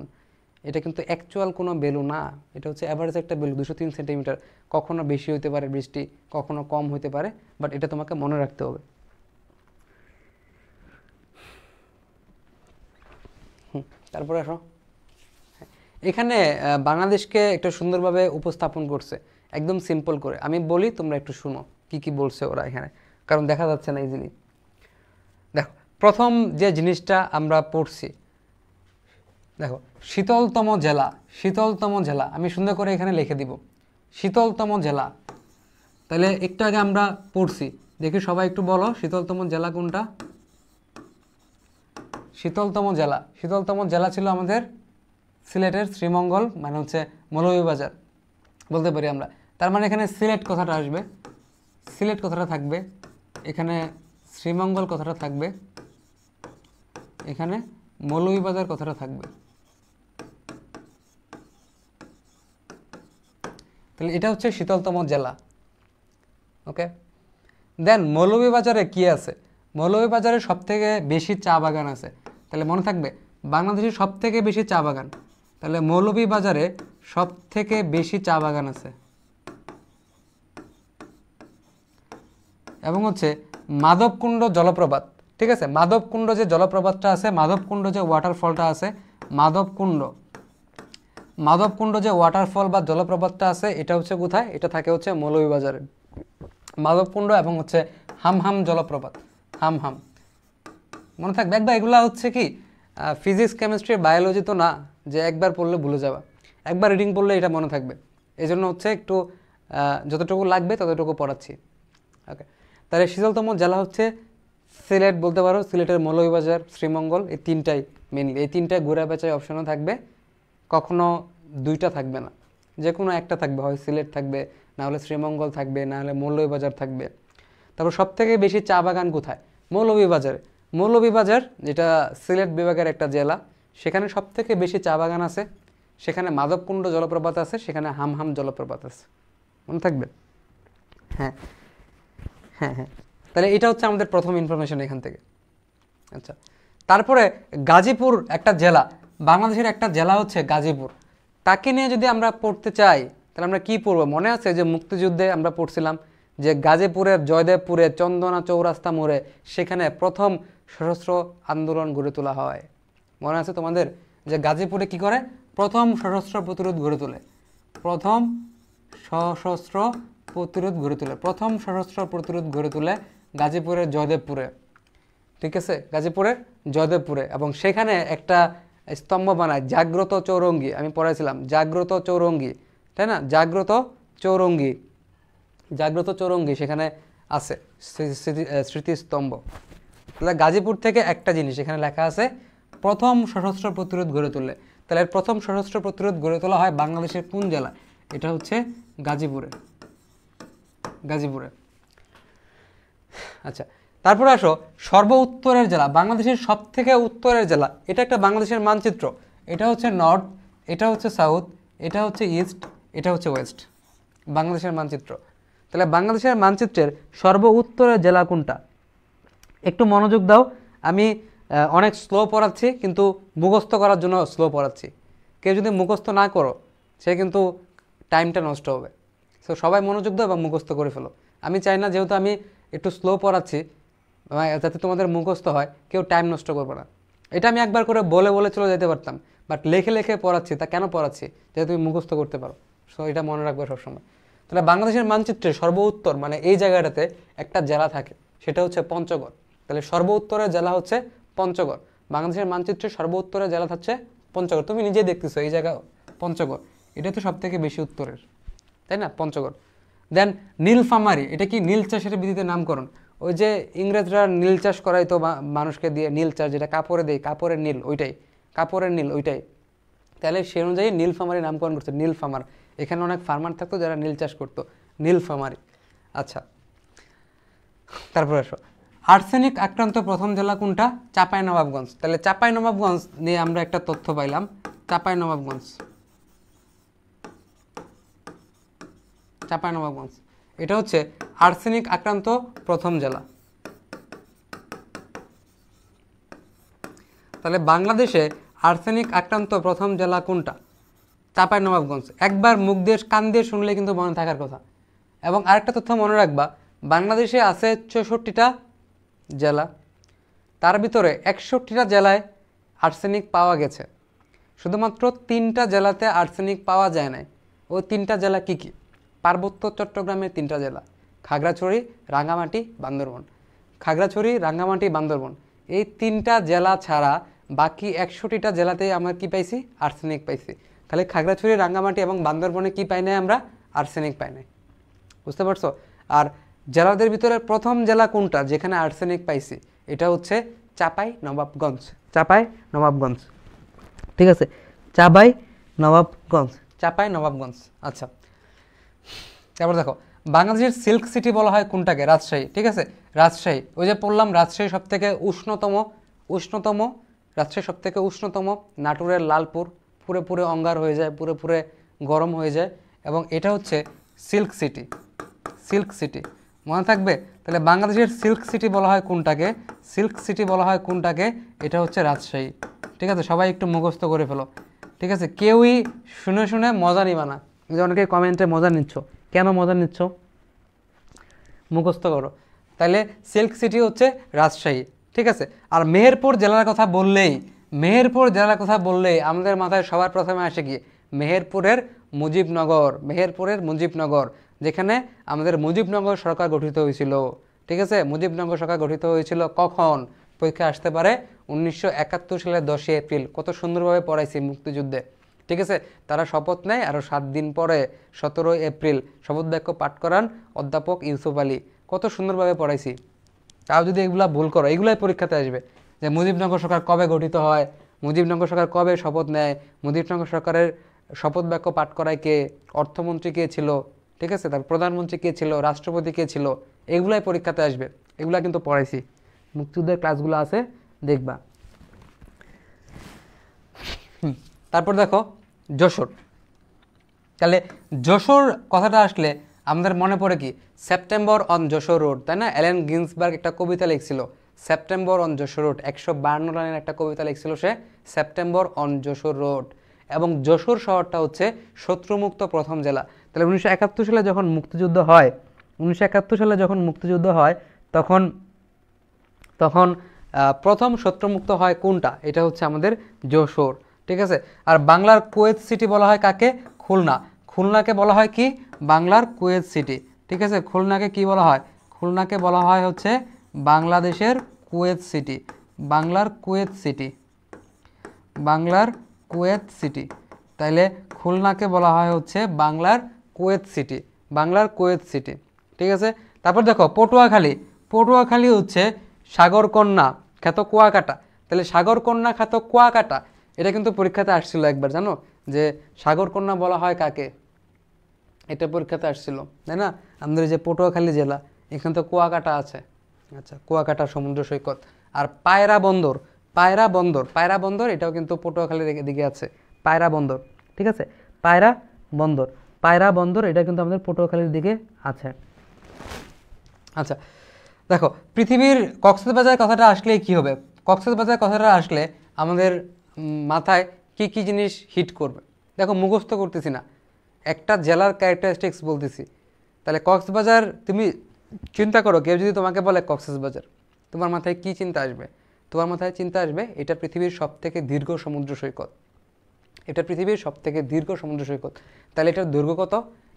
এটা কিন্তু অ্যাকচুয়াল কোনো বেলু না এটা হচ্ছে অ্যাভারেজ একটা বেলু দুশো তিন সেন্টিমিটার কখনো বেশি হতে পারে বৃষ্টি কখনো কম হতে পারে বাট এটা তোমাকে মনে রাখতে হবে তারপরে আসো এখানে বাংলাদেশকে একটা সুন্দরভাবে উপস্থাপন করছে একদম সিম্পল করে আমি বলি তোমরা একটু শুনো কি কি বলছে ওরা এখানে কারণ দেখা যাচ্ছে না ইজিলি দেখো প্রথম যে জিনিসটা আমরা পড়ছি দেখো শীতলতম জেলা শীতলতম জেলা আমি সুন্দর করে এখানে লিখে দিব শীতলতম জেলা তাহলে একটু আগে আমরা পড়ছি দেখি সবাই একটু বলো শীতলতম জেলা কোনটা শীতলতম জেলা শীতলতম জেলা ছিল আমাদের সিলেটের শ্রীমঙ্গল মানে হচ্ছে মৌলভীবাজার বলতে পারি আমরা তার মানে এখানে সিলেট কথাটা আসবে সিলেট কথাটা থাকবে এখানে শ্রীমঙ্গল কথাটা থাকবে এখানে মৌলভীবাজার কথাটা থাকবে তাহলে এটা হচ্ছে শীতলতম জেলা ওকে দেন মৌলভীবাজারে কি আছে মৌলভীবাজারে সবথেকে বেশি চা বাগান আছে তাহলে মনে থাকবে বাংলাদেশের সবথেকে বেশি চা বাগান তাহলে মৌলভীবাজারে সবথেকে বেশি চা বাগান আছে এবং হচ্ছে মাধবকুণ্ড জলপ্রপাত ঠিক আছে মাধবকুণ্ড যে জলপ্রপাতটা আছে মাধবকুণ্ড যে ওয়াটারফলটা আছে মাধবকুণ্ড মাধবকুণ্ড যে ওয়াটারফল বা জলপ্রপাতটা আছে এটা হচ্ছে কোথায় এটা থাকে হচ্ছে মৌলভীবাজারে মাধবকুণ্ড এবং হচ্ছে হামহাম জলপ্রপাত হামহাম মনে থাকবে একবার এগুলা হচ্ছে কি ফিজিক্স কেমিস্ট্রি বায়োলজি তো না যে একবার পড়লে ভুলে যাওয়া একবার রিডিং পড়লে এটা মনে থাকবে এই জন্য হচ্ছে একটু যতটুকু লাগবে ততটুকু পড়াচ্ছি ওকে তাহলে শীতলতম জেলা হচ্ছে সিলেট বলতে পারো সিলেটের মৌলভীবাজার শ্রীমঙ্গল এই তিনটাই মেনলি এই তিনটায় ঘুরে বেচায় অপশনও থাকবে কখনো দুইটা থাকবে না যে কোনো একটা থাকবে হয় সিলেট থাকবে না হলে শ্রীমঙ্গল থাকবে না হলে মৌলভীবাজার থাকবে তারপর সবথেকে বেশি চা বাগান কোথায় মৌলভীবাজার মৌলভীবাজার যেটা সিলেট বিভাগের একটা জেলা সেখানে সবথেকে বেশি চা বাগান আছে সেখানে মাধবকুণ্ড জলপ্রপাত আছে সেখানে হামহাম জলপ্রপাত আছে মনে থাকবে হ্যাঁ হ্যাঁ হ্যাঁ তাহলে এটা হচ্ছে আমাদের প্রথম ইনফরমেশন এখান থেকে আচ্ছা তারপরে গাজীপুর একটা জেলা বাংলাদেশের একটা জেলা হচ্ছে গাজীপুর তাকে নিয়ে যদি আমরা পড়তে চাই তাহলে আমরা কি পড়বো মনে আছে যে মুক্তিযুদ্ধে আমরা পড়ছিলাম যে গাজীপুরের জয়দেবপুরে চন্দনা চৌরাস্তা মোড়ে সেখানে প্রথম সশস্ত্র আন্দোলন গড়ে তোলা হয় মনে আছে তোমাদের যে গাজীপুরে কি করে প্রথম সশস্ত্র প্রতিরোধ গড়ে তোলে প্রথম সশস্ত্র প্রতিরোধ গড়ে তোলে প্রথম সশস্ত্র প্রতিরোধ গড়ে তোলে গাজীপুরের জয়দেবপুরে ঠিক আছে গাজীপুরের জয়দেবপুরে এবং সেখানে একটা স্তম্ভ বানায় জাগ্রত চৌরঙ্গি আমি পড়াইছিলাম জাগ্রত চৌরঙ্গি তাই না জাগ্রত চৌরঙ্গি জাগ্রত চৌরঙ্গি সেখানে আছে স্মৃতিস্তম্ভ তাহলে গাজীপুর থেকে একটা জিনিস এখানে লেখা আছে প্রথম সশস্ত্র প্রতিরোধ গড়ে তোলে তাহলে প্রথম সশস্ত্র প্রতিরোধ গড়ে তোলা হয় বাংলাদেশের কোন জেলা এটা হচ্ছে গাজীপুরে গাজীপুরে আচ্ছা তারপরে আসো সর্ব উত্তরের জেলা বাংলাদেশের সব থেকে উত্তরের জেলা এটা একটা বাংলাদেশের মানচিত্র এটা হচ্ছে নর্থ এটা হচ্ছে সাউথ এটা হচ্ছে ইস্ট এটা হচ্ছে ওয়েস্ট বাংলাদেশের মানচিত্র তাহলে বাংলাদেশের মানচিত্রের সর্ব উত্তরের জেলা কোনটা একটু মনোযোগ দাও আমি অনেক স্লো পড়াচ্ছি কিন্তু মুখস্থ করার জন্য স্লো পড়াচ্ছি কেউ যদি মুখস্থ না করো সে কিন্তু টাইমটা নষ্ট হবে সো সবাই মনোযোগ দাও এবং মুখস্থ করে ফেলো আমি চাই না যেহেতু আমি একটু স্লো পড়াচ্ছি মানে যাতে তোমাদের মুখস্থ হয় কেউ টাইম নষ্ট করবে না এটা আমি একবার করে বলে বলে চলে যেতে পারতাম বাট লেখে লেখে পড়াচ্ছি তা কেন পড়াচ্ছি যাতে তুমি মুখস্থ করতে পারো সো এটা মনে রাখবে সবসময় তাহলে বাংলাদেশের মানচিত্রে সর্ব উত্তর মানে এই জায়গাটাতে একটা জেলা থাকে সেটা হচ্ছে পঞ্চগড় তাহলে সর্ব উত্তরের জেলা হচ্ছে পঞ্চগড় বাংলাদেশের মানচিত্রে সর্ব উত্তরের জেলা হচ্ছে পঞ্চগড় তুমি নিজেই দেখতেছ এই জায়গা পঞ্চগড় এটা তো সব থেকে বেশি উত্তরের তাই না পঞ্চগড় দেন নীলফামারি এটা কি নীল চাষের বিধিতে নামকরণ ওই যে ইংরেজরা নীল চাষ করাই তো মানুষকে দিয়ে নীল চাষ যেটা কাপড়ে দেয় কাপড়ের নীল ওইটাই কাপড়ের নীল ওইটাই তাহলে সে অনুযায়ী নীল ফার্মারি নামকরণ করছে নীল ফামার এখানে অনেক ফার্মার থাকতো যারা নীল চাষ করতো নীল ফামারি আচ্ছা তারপরে আসো আর্সেনিক আক্রান্ত প্রথম জেলা কোনটা চাপাই নবাবগঞ্জ তাহলে চাপাই নবাবগঞ্জ নিয়ে আমরা একটা তথ্য পাইলাম চাপাই নবাবগঞ্জ চাপাই নবাবগঞ্জ এটা হচ্ছে আর্সেনিক আক্রান্ত প্রথম জেলা তাহলে বাংলাদেশে আর্সেনিক আক্রান্ত প্রথম জেলা কোনটা চাপাই নবাবগঞ্জ একবার মুখ দিয়ে কান দিয়ে শুনলে কিন্তু মনে থাকার কথা এবং আরেকটা তথ্য মনে রাখবা বাংলাদেশে আছে চৌষট্টিটা জেলা তার ভিতরে একষট্টিটা জেলায় আর্সেনিক পাওয়া গেছে শুধুমাত্র তিনটা জেলাতে আর্সেনিক পাওয়া যায় নাই ও তিনটা জেলা কী কী পার্বত্য চট্টগ্রামের তিনটা জেলা খাগড়াছড়ি রাঙ্গামাটি বান্দরবন খাগড়াছড়ি রাঙ্গামাটি বান্দরবন এই তিনটা জেলা ছাড়া বাকি একশোটিটা জেলাতে আমরা কি পাইছি আর্সেনিক পাইছি তাহলে খাগড়াছড়ি রাঙ্গামাটি এবং বান্দরবনে কি পাই নাই আমরা আর্সেনিক পাই নাই বুঝতে পারছো আর জেলাদের ভিতরে প্রথম জেলা কোনটা যেখানে আর্সেনিক পাইছি এটা হচ্ছে চাপাই নবাবগঞ্জ চাপাই নবাবগঞ্জ ঠিক আছে চাপাই নবাবগঞ্জ চাপাই নবাবগঞ্জ আচ্ছা তারপর দেখো বাংলাদেশের সিল্ক সিটি বলা হয় কোনটাকে রাজশাহী ঠিক আছে রাজশাহী ওই যে পড়লাম রাজশাহী সবথেকে উষ্ণতম উষ্ণতম রাজশাহী সবথেকে উষ্ণতম নাটুরের লালপুর পুরে পুরে অঙ্গার হয়ে যায় পুরে পুরে গরম হয়ে যায় এবং এটা হচ্ছে সিল্ক সিটি সিল্ক সিটি মনে থাকবে তাহলে বাংলাদেশের সিল্ক সিটি বলা হয় কোনটাকে সিল্ক সিটি বলা হয় কোনটাকে এটা হচ্ছে রাজশাহী ঠিক আছে সবাই একটু মুখস্থ করে ফেলো ঠিক আছে কেউই শুনে শুনে মজা নিবানা যে অনেকে কমেন্টে মজা নিচ্ছ কেন মজা নিচ্ছ মুখস্থ করো তাহলে সিল্ক সিটি হচ্ছে রাজশাহী ঠিক আছে আর মেহেরপুর জেলার কথা বললেই মেহেরপুর জেলার কথা বললেই আমাদের মাথায় সবার প্রথমে আসে কি মেহেরপুরের মুজিবনগর মেহেরপুরের মুজিবনগর যেখানে আমাদের মুজিবনগর সরকার গঠিত হয়েছিল ঠিক আছে মুজিবনগর সরকার গঠিত হয়েছিল কখন পরীক্ষা আসতে পারে উনিশশো সালের দশই এপ্রিল কত সুন্দরভাবে পড়াইছি মুক্তিযুদ্ধে ঠিক আছে তারা শপথ নেয় আরও সাত দিন পরে সতেরোই এপ্রিল শপথ বাক্য পাঠ করান অধ্যাপক ইউসুফ আলী কত সুন্দরভাবে পড়াইছি তাও যদি এগুলো ভুল করো এগুলাই পরীক্ষাতে আসবে যে মুজিবনগর সরকার কবে গঠিত হয় মুজিবনগর সরকার কবে শপথ নেয় মুজিবনগর সরকারের শপথ বাক্য পাঠ করায় কে অর্থমন্ত্রী কে ছিল ঠিক আছে তার প্রধানমন্ত্রী কে ছিল রাষ্ট্রপতি কে ছিল এগুলাই পরীক্ষাতে আসবে এগুলা কিন্তু পড়াইছি মুক্তিযুদ্ধের ক্লাসগুলো আছে দেখবা তারপর দেখো যশোর তাহলে যশোর কথাটা আসলে আমাদের মনে পড়ে কি সেপ্টেম্বর অন যশোর রোড তাই না অ্যালেন গিন্সবার্গ একটা কবিতা লিখছিল সেপ্টেম্বর অন যশোর রোড একশো বান্ন রানের একটা কবিতা লিখছিল সে সেপ্টেম্বর অন যশোর রোড এবং যশোর শহরটা হচ্ছে শত্রুমুক্ত প্রথম জেলা তাহলে উনিশশো একাত্তর সালে যখন মুক্তিযুদ্ধ হয় উনিশশো একাত্তর সালে যখন মুক্তিযুদ্ধ হয় তখন তখন প্রথম শত্রুমুক্ত হয় কোনটা এটা হচ্ছে আমাদের যশোর ঠিক আছে আর বাংলার কুয়েত সিটি বলা হয় কাকে খুলনা খুলনাকে বলা হয় কি বাংলার কুয়েত সিটি ঠিক আছে খুলনাকে কি বলা হয় খুলনাকে বলা হয় হচ্ছে বাংলাদেশের কুয়েত সিটি বাংলার কুয়েত সিটি বাংলার কুয়েত সিটি তাইলে খুলনাকে বলা হয় হচ্ছে বাংলার কুয়েত সিটি বাংলার কুয়েত সিটি ঠিক আছে তারপর দেখো পটুয়াখালী পটুয়াখালী হচ্ছে সাগরকন্যা খ্যাত কুয়াকাটা তাহলে সাগরকন্যা খ্যাত কুয়াকাটা এটা কিন্তু পরীক্ষাতে আসছিল একবার জানো যে সাগরকন্যা বলা হয় কাকে এটা পরীক্ষাতে আসছিল তাই না আমাদের যে পটুয়াখালী জেলা এখানে তো কুয়াকাটা আছে আচ্ছা কুয়াকাটা সমুদ্র সৈকত আর পায়রা বন্দর পায়রা বন্দর পায়রা বন্দর এটাও কিন্তু পটুয়াখালীর দিকে আছে পায়রা বন্দর ঠিক আছে পায়রা বন্দর পায়রা বন্দর এটা কিন্তু আমাদের পটুয়াখালীর দিকে আছে আচ্ছা দেখো পৃথিবীর কক্সবাজার কথাটা আসলে কি হবে কক্সবাজার কথাটা আসলে আমাদের মাথায় কি কি জিনিস হিট করবে দেখো মুখস্থ করতেছি না একটা জেলার ক্যারেক্টারিস্টিক্স বলতেছি তাহলে কক্সবাজার তুমি চিন্তা করো কেউ যদি তোমাকে বলে কক্সবাজার তোমার মাথায় কি চিন্তা আসবে তোমার মাথায় চিন্তা আসবে এটা পৃথিবীর সবথেকে দীর্ঘ সমুদ্র সৈকত এটা পৃথিবীর সবথেকে দীর্ঘ সমুদ্র সৈকত তাহলে এটার দৈর্ঘ্য কত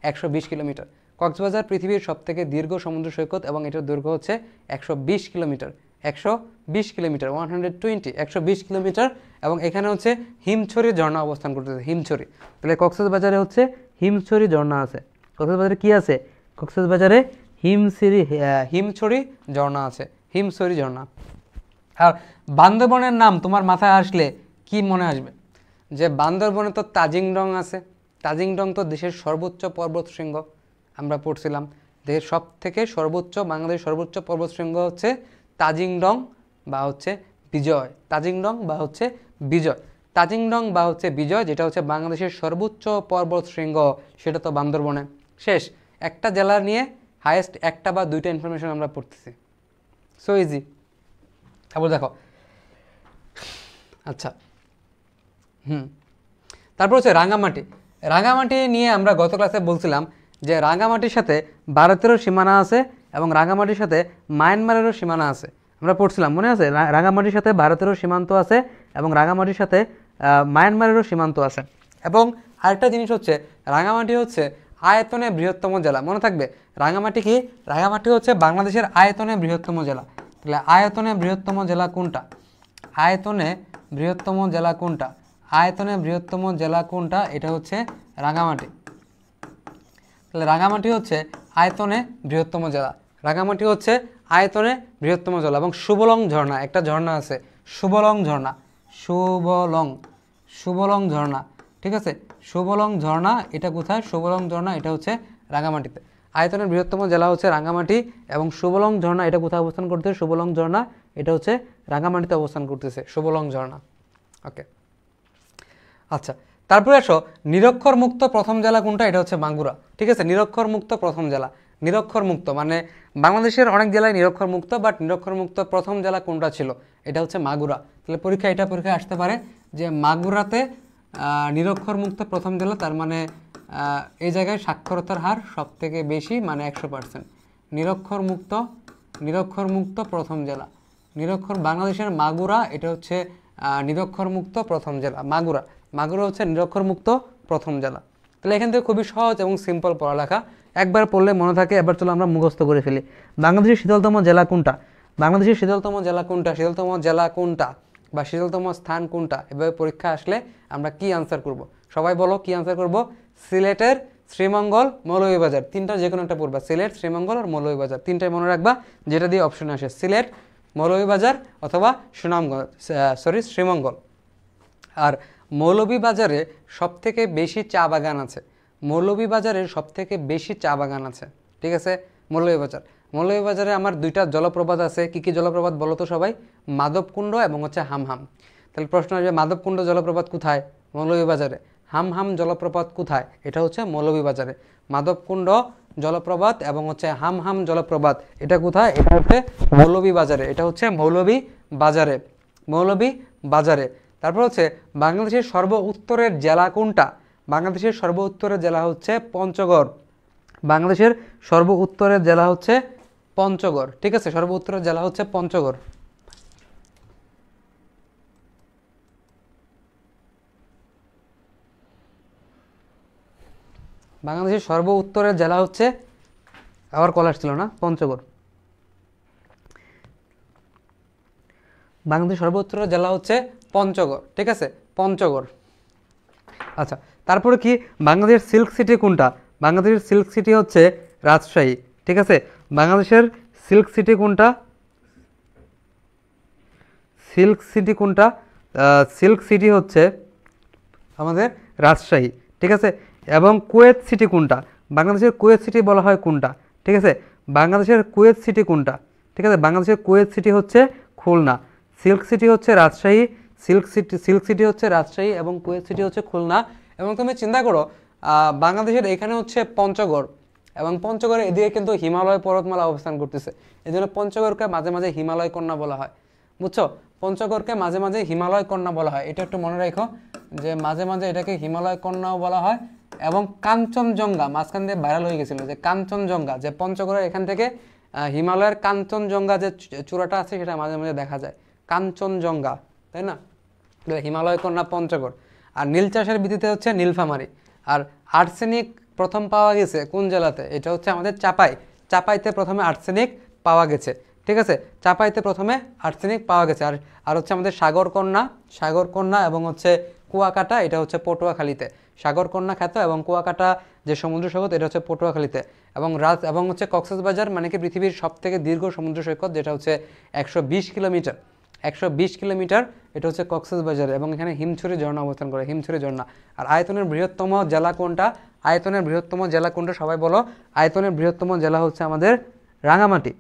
একশো কিলোমিটার কক্সবাজার পৃথিবীর সবথেকে দীর্ঘ সমুদ্র সৈকত এবং এটার দৈর্ঘ্য হচ্ছে একশো বিশ কিলোমিটার একশো বিশ কিলোমিটার ওয়ান হান্ড্রেড টোয়েন্টি একশো বিশ কিলোমিটার এবং এখানে হচ্ছে হিমছড়ি ঝর্ণা অবস্থান করতেছে হিমছড়ি তাহলে কক্সবাজারে হচ্ছে হিমছড়ি ঝর্ণা আছে কক্সবাজারে কি আছে কক্সবাজারে হিমসিরি হিমছড়ি ঝর্ণা আছে হিমছড়ি ঝর্ণা আর বান্দরবনের নাম তোমার মাথায় আসলে কি মনে আসবে যে বান্দরবনে তো তাজিংডং আছে তাজিংডং তো দেশের সর্বোচ্চ পর্বত শৃঙ্গ আমরা পড়ছিলাম দেশের সব থেকে সর্বোচ্চ বাংলাদেশের সর্বোচ্চ পর্বত শৃঙ্গ হচ্ছে তাজিংডং বা হচ্ছে বিজয় তাজিংডং বা হচ্ছে বিজয় তাজিংডং বা হচ্ছে বিজয় যেটা হচ্ছে বাংলাদেশের সর্বোচ্চ পর্বত শৃঙ্গ সেটা তো বান্দরবনে শেষ একটা জেলার নিয়ে হায়েস্ট একটা বা দুইটা ইনফরমেশন আমরা পড়তেছি সো ইজি তারপর দেখো আচ্ছা হুম তারপর হচ্ছে রাঙামাটি রাঙামাটি নিয়ে আমরা গত ক্লাসে বলছিলাম যে রাঙামাটির সাথে ভারতেরও সীমানা আছে এবং রাঙামাটির সাথে মায়ানমারেরও সীমানা আছে আমরা পড়ছিলাম মনে আছে রাঙামাটির সাথে ভারতেরও সীমান্ত আছে এবং রাঙামাটির সাথে মায়ানমারেরও সীমান্ত আছে এবং আরেকটা জিনিস হচ্ছে রাঙামাটি হচ্ছে আয়তনে বৃহত্তম জেলা মনে থাকবে রাঙামাটি কি রাঙামাটি হচ্ছে বাংলাদেশের আয়তনে বৃহত্তম জেলা তাহলে আয়তনে বৃহত্তম জেলা কোনটা আয়তনে বৃহত্তম জেলা কোনটা আয়তনে বৃহত্তম জেলা কোনটা এটা হচ্ছে রাঙামাটি তাহলে রাঙামাটি হচ্ছে আয়তনে বৃহত্তম জেলা রাঙামাটি হচ্ছে আয়তনে বৃহত্তম জলা এবং শুভলং ঝর্ণা একটা ঝর্ণা আছে শুভলং ঝর্ণা শুভলং শুভলং ঝর্ণা ঠিক আছে শুভলং ঝর্ণা এটা কোথায় শুভলং ঝর্ণা এটা হচ্ছে রাঙামাটিতে আয়তনের বৃহত্তম জেলা হচ্ছে রাঙামাটি এবং শুভলং ঝর্ণা এটা কোথায় অবস্থান করতেছে সুবলং ঝর্ণা এটা হচ্ছে রাঙামাটিতে অবস্থান করতেছে সুবলং ঝর্ণা ওকে আচ্ছা তারপরে আসো নিরক্ষর মুক্ত প্রথম জেলা কোনটা এটা হচ্ছে বাঙ্গুরা ঠিক আছে নিরক্ষর মুক্ত প্রথম জেলা নিরক্ষর মুক্ত মানে বাংলাদেশের অনেক জেলায় নিরক্ষর মুক্ত বাট নিরক্ষর মুক্ত প্রথম জেলা কোনটা ছিল এটা হচ্ছে মাগুরা তাহলে পরীক্ষা এটা পরীক্ষায় আসতে পারে যে মাগুরাতে নিরক্ষর মুক্ত প্রথম জেলা তার মানে এই জায়গায় সাক্ষরতার হার সব থেকে বেশি মানে একশো পার্সেন্ট নিরক্ষর মুক্ত নিরক্ষর মুক্ত প্রথম জেলা নিরক্ষর বাংলাদেশের মাগুরা এটা হচ্ছে নিরক্ষর মুক্ত প্রথম জেলা মাগুরা মাগুরা হচ্ছে নিরক্ষর মুক্ত প্রথম জেলা তাহলে এখান থেকে খুবই সহজ এবং সিম্পল পড়ালেখা একবার পড়লে মনে থাকে এবার চলো আমরা মুখস্থ করে ফেলি বাংলাদেশের শীতলতম জেলা কোনটা বাংলাদেশের শীতলতম জেলা কোনটা শীতলতম জেলা কোনটা বা শীতলতম স্থান কোনটা এভাবে পরীক্ষা আসলে আমরা কি আনসার করব। সবাই বলো কি আনসার করব সিলেটের শ্রীমঙ্গল মৌলভীবাজার তিনটা যে কোনো একটা পড়বা সিলেট শ্রীমঙ্গল আর মৌলভীবাজার তিনটাই মনে রাখবা যেটা দিয়ে অপশন আসে সিলেট মৌলভীবাজার অথবা সুনামগঞ্জ সরি শ্রীমঙ্গল আর মৌলভীবাজারে সবথেকে বেশি চা বাগান আছে মৌলভীবাজারে সবথেকে বেশি চা বাগান আছে ঠিক আছে মৌলভীবাজার মৌলভীবাজারে আমার দুইটা জলপ্রপাত আছে কী কী জলপ্রপাত বলো তো সবাই মাধবকুণ্ড এবং হচ্ছে হামহাম তাহলে প্রশ্ন আসবে মাধবকুণ্ড জলপ্রপাত কোথায় মৌলভীবাজারে হামহাম জলপ্রপাত কোথায় এটা হচ্ছে মৌলভীবাজারে মাধবকুণ্ড জলপ্রপাত এবং হচ্ছে হামহাম জলপ্রপাত এটা কোথায় এটা হচ্ছে মৌলভী বাজারে এটা হচ্ছে মৌলভী বাজারে মৌলভী বাজারে তারপর হচ্ছে বাংলাদেশের সর্ব উত্তরের জেলা কোনটা বাংলাদেশের সর্ব উত্তরের জেলা হচ্ছে পঞ্চগড় বাংলাদেশের সর্ব উত্তরের জেলা হচ্ছে পঞ্চগড় ঠিক আছে সর্ব উত্তরের জেলা হচ্ছে পঞ্চগড় বাংলাদেশের সর্ব উত্তরের জেলা হচ্ছে আবার কলার ছিল না পঞ্চগড় বাংলাদেশের সর্ব উত্তরের জেলা হচ্ছে পঞ্চগড় ঠিক আছে পঞ্চগড় আচ্ছা তারপরে কি বাংলাদেশের সিল্ক সিটি কোনটা বাংলাদেশের সিল্ক সিটি হচ্ছে রাজশাহী ঠিক আছে বাংলাদেশের সিল্ক সিটি কোনটা সিল্ক সিটি কোনটা সিল্ক সিটি হচ্ছে আমাদের রাজশাহী ঠিক আছে এবং কুয়েত সিটি কোনটা বাংলাদেশের কুয়েত সিটি বলা হয় কোনটা ঠিক আছে বাংলাদেশের কুয়েত সিটি কোনটা ঠিক আছে বাংলাদেশের কুয়েত সিটি হচ্ছে খুলনা সিল্ক সিটি হচ্ছে Rajshahi silk city silk city হচ্ছে রাজশাহী এবং কুয়েত সিটি হচ্ছে খুলনা এবং তুমি চিন্তা করো বাংলাদেশের এখানে হচ্ছে পঞ্চগড় এবং পঞ্চগড়ে এদিকে কিন্তু হিমালয় পর্বতমালা অবস্থান করতেছে এই জন্য পঞ্চগড়কে মাঝে মাঝে হিমালয় কন্যা বলা হয় বুঝছো পঞ্চগড়কে মাঝে মাঝে হিমালয় কন্যা বলা হয় এটা একটু মনে রাখো যে মাঝে মাঝে এটাকে হিমালয় কন্যাও বলা হয় এবং কাঞ্চনজঙ্ঘা মাঝখান দিয়ে ভাইরাল হয়ে গেছিলো যে কাঞ্চনজঙ্ঘা যে পঞ্চগড়ের এখান থেকে হিমালয়ের কাঞ্চনজঙ্ঘা যে চূড়াটা আছে সেটা মাঝে মাঝে দেখা যায় কাঞ্চনজঙ্ঘা তাই না হিমালয় কন্যা পঞ্চগড় আর নীল চাষের ভিত্তিতে হচ্ছে নীলফামারি আর আর্সেনিক প্রথম পাওয়া গেছে কোন জেলাতে এটা হচ্ছে আমাদের চাপাই চাপাইতে প্রথমে আর্সেনিক পাওয়া গেছে ঠিক আছে চাপাইতে প্রথমে আর্সেনিক পাওয়া গেছে আর আর হচ্ছে আমাদের সাগরকন্যা সাগরকন্যা এবং হচ্ছে কুয়াকাটা এটা হচ্ছে পটুয়াখালীতে সাগরকন্যা খ্যাত এবং কুয়াকাটা যে সমুদ্র সৈকত এটা হচ্ছে পটুয়াখালীতে এবং রাজ এবং হচ্ছে কক্সবাজার মানে কি পৃথিবীর সবথেকে দীর্ঘ সমুদ্র সৈকত যেটা হচ্ছে একশো কিলোমিটার একশো কিলোমিটার এটা হচ্ছে কক্সবাজার এবং এখানে হিমছড়ি ঝর্ণা অবস্থান করে হিমছড়ি ঝর্ণা আর আয়তনের বৃহত্তম জেলা কোনটা আয়তনের বৃহত্তম জেলা কোনটা সবাই বলো আয়তনের বৃহত্তম জেলা হচ্ছে আমাদের রাঙামাটি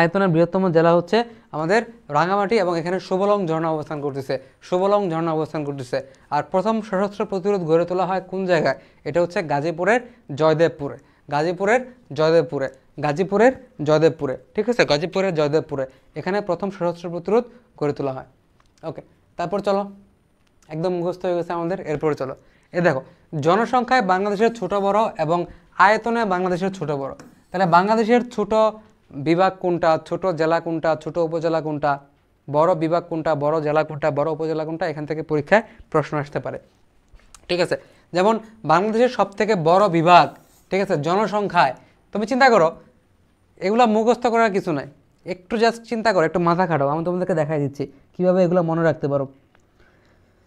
আয়তনের বৃহত্তম জেলা হচ্ছে আমাদের রাঙামাটি এবং এখানে সুবলং ঝর্ণা অবস্থান করতেছে সুবলং ঝর্ণা অবস্থান করতেছে আর প্রথম সশস্ত্র প্রতিরোধ গড়ে তোলা হয় কোন জায়গায় এটা হচ্ছে গাজীপুরের জয়দেবপুরে গাজীপুরের জয়দেবপুরে গাজীপুরের জয়দেবপুরে ঠিক আছে গাজীপুরের জয়দেবপুরে এখানে প্রথম সশস্ত্র প্রতিরোধ গড়ে তোলা হয় ওকে তারপর চলো একদম মুখস্থ হয়ে গেছে আমাদের এরপরে চলো এ দেখো জনসংখ্যায় বাংলাদেশের ছোট বড় এবং আয়তনে বাংলাদেশের ছোট বড় তাহলে বাংলাদেশের ছোট বিভাগ কোনটা ছোট জেলা কোনটা ছোট উপজেলা কোনটা বড় বিভাগ কোনটা বড় জেলা কোনটা বড় উপজেলা কোনটা এখান থেকে পরীক্ষায় প্রশ্ন আসতে পারে ঠিক আছে যেমন বাংলাদেশের সবথেকে বড় বিভাগ ঠিক আছে জনসংখ্যায় তুমি চিন্তা করো এগুলো মুখস্থ করার কিছু নাই একটু জাস্ট চিন্তা করো একটু মাথা খাটাও আমি তোমাদেরকে দেখাই দিচ্ছি কীভাবে এগুলো মনে রাখতে পারো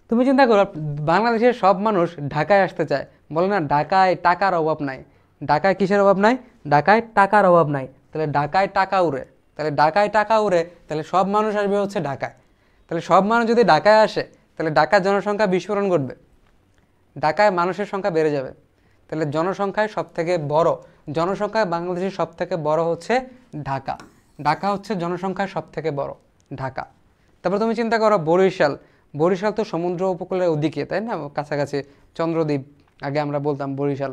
তুমি চিন্তা করো বাংলাদেশের সব মানুষ ঢাকায় আসতে চায় বলে না ঢাকায় টাকার অভাব নাই ঢাকায় কিসের অভাব নাই ঢাকায় টাকার অভাব নাই তাহলে ঢাকায় টাকা উড়ে তাহলে ঢাকায় টাকা উড়ে তাহলে সব মানুষ আসবে হচ্ছে ঢাকায় তাহলে সব মানুষ যদি ঢাকায় আসে তাহলে ঢাকার জনসংখ্যা বিস্ফোরণ ঘটবে ঢাকায় মানুষের সংখ্যা বেড়ে যাবে তাহলে জনসংখ্যায় সবথেকে বড় জনসংখ্যায় বাংলাদেশের সবথেকে বড় হচ্ছে ঢাকা ঢাকা হচ্ছে জনসংখ্যায় সবথেকে বড় ঢাকা তারপর তুমি চিন্তা করো বরিশাল বরিশাল তো সমুদ্র উপকূলের ওদিকে তাই না কাছাকাছি চন্দ্রদ্বীপ আগে আমরা বলতাম বরিশাল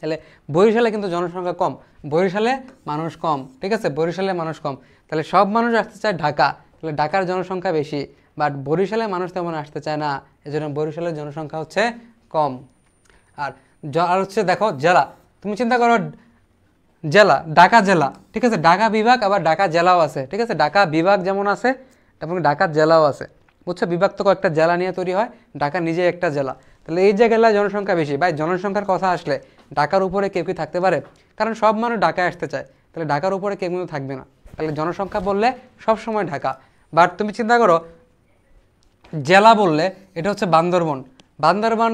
তাহলে বরিশালে কিন্তু জনসংখ্যা কম বরিশালে মানুষ কম ঠিক আছে বরিশালে মানুষ কম তাহলে সব মানুষ আসতে চায় ঢাকা তাহলে ঢাকার জনসংখ্যা বেশি বাট বরিশালে মানুষ তেমন আসতে চায় না এজন্য বরিশালের জনসংখ্যা হচ্ছে কম আর আর হচ্ছে দেখো জেলা তুমি চিন্তা করো জেলা ঢাকা জেলা ঠিক আছে ঢাকা বিভাগ আবার ঢাকা জেলাও আছে ঠিক আছে ঢাকা বিভাগ যেমন আছে তেমন ঢাকা জেলাও আছে বুঝছো বিভাগ তো কয়েকটা জেলা নিয়ে তৈরি হয় ঢাকা নিজে একটা জেলা তাহলে এই জেলায় জনসংখ্যা বেশি ভাই জনসংখ্যার কথা আসলে ঢাকার উপরে কেউ কি থাকতে পারে কারণ সব মানুষ ঢাকায় আসতে চায় তাহলে ঢাকার উপরে কেউ কিন্তু থাকবে না তাহলে জনসংখ্যা বললে সব সময় ঢাকা বাট তুমি চিন্তা করো জেলা বললে এটা হচ্ছে বান্দরবন বান্দরবন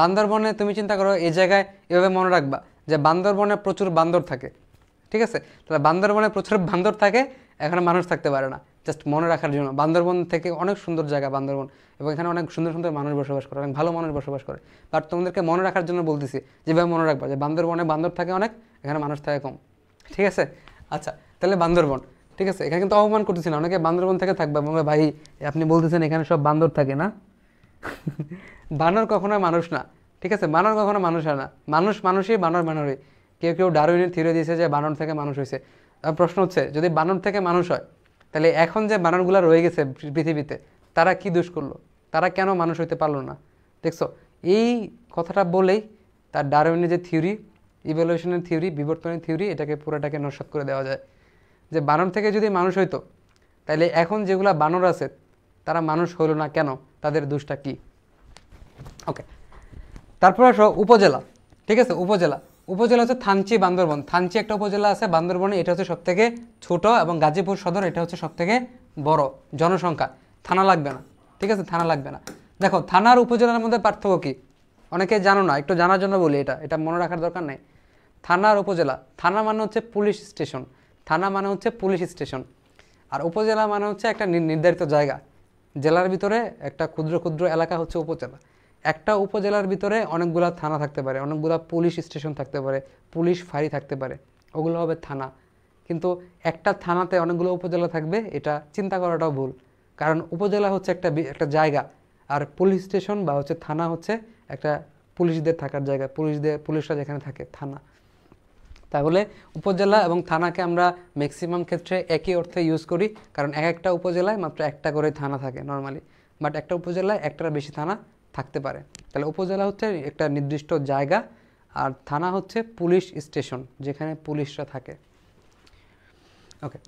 বান্দরবনে তুমি চিন্তা করো এই জায়গায় এভাবে মনে রাখবা যে বান্দরবনে প্রচুর বান্দর থাকে ঠিক আছে তাহলে বান্দরবনে প্রচুর বান্দর থাকে এখানে মানুষ থাকতে পারে না জাস্ট মনে রাখার জন্য বান্দরবন থেকে অনেক সুন্দর জায়গা বান্দরবন এবং এখানে অনেক সুন্দর সুন্দর মানুষ বসবাস করে অনেক ভালো মানুষ বসবাস করে বাট তোমাদেরকে মনে রাখার জন্য বলতেছি যেভাবে মনে রাখবা যে বান্দরবনে বান্দর থাকে অনেক এখানে মানুষ থাকে কম ঠিক আছে আচ্ছা তাহলে বান্দরবন ঠিক আছে এখানে কিন্তু অপমান করতেছি না অনেকে বান্দরবন থেকে থাকবে ভাই আপনি বলতেছেন এখানে সব বান্দর থাকে না বানর কখনো মানুষ না ঠিক আছে বানর কখনো মানুষ হয় না মানুষ মানুষই বানর বানরই কেউ কেউ ডারুইনের থিওরি দিয়েছে যে বানর থেকে মানুষ হয়েছে প্রশ্ন হচ্ছে যদি বানর থেকে মানুষ হয় তাহলে এখন যে বানরগুলো রয়ে গেছে পৃথিবীতে তারা কি দোষ করলো তারা কেন মানুষ হইতে পারলো না দেখছো এই কথাটা বলেই তার ডারুইনের যে থিওরি ইভ্যালুয়েশনের থিওরি বিবর্তনের থিওরি এটাকে পুরোটাকে নস্বাত করে দেওয়া যায় যে বানর থেকে যদি মানুষ হইতো তাহলে এখন যেগুলা বানর আছে তারা মানুষ হইল না কেন তাদের দোষটা কি ওকে তারপর আসো উপজেলা ঠিক আছে উপজেলা উপজেলা হচ্ছে থানচি বান্দরবন থানচি একটা উপজেলা আছে বান্দরবনে এটা হচ্ছে সবথেকে ছোট এবং গাজীপুর সদর এটা হচ্ছে সবথেকে বড় জনসংখ্যা থানা লাগবে না ঠিক আছে থানা লাগবে না দেখো থানার উপজেলার মধ্যে পার্থক্য কী অনেকে জানো না একটু জানার জন্য বলি এটা এটা মনে রাখার দরকার নেই থানার উপজেলা থানা মানে হচ্ছে পুলিশ স্টেশন থানা মানে হচ্ছে পুলিশ স্টেশন আর উপজেলা মানে হচ্ছে একটা নির্ধারিত জায়গা জেলার ভিতরে একটা ক্ষুদ্র ক্ষুদ্র এলাকা হচ্ছে উপজেলা একটা উপজেলার ভিতরে অনেকগুলো থানা থাকতে পারে অনেকগুলো পুলিশ স্টেশন থাকতে পারে পুলিশ ফাঁড়ি থাকতে পারে ওগুলো হবে থানা কিন্তু একটা থানাতে অনেকগুলো উপজেলা থাকবে এটা চিন্তা করাটাও ভুল কারণ উপজেলা হচ্ছে একটা একটা জায়গা আর পুলিশ স্টেশন বা হচ্ছে থানা হচ্ছে একটা পুলিশদের থাকার জায়গা পুলিশদের পুলিশরা যেখানে থাকে থানা তাহলে উপজেলা এবং থানাকে আমরা ম্যাক্সিমাম ক্ষেত্রে একই অর্থে ইউজ করি কারণ এক একটা উপজেলায় মাত্র একটা করে থানা থাকে নর্মালি বাট একটা উপজেলায় একটার বেশি থানা থাকতে পারে তাহলে উপজেলা হচ্ছে একটা নির্দিষ্ট জায়গা আর থানা হচ্ছে পুলিশ স্টেশন যেখানে পুলিশরা থাকে ওকে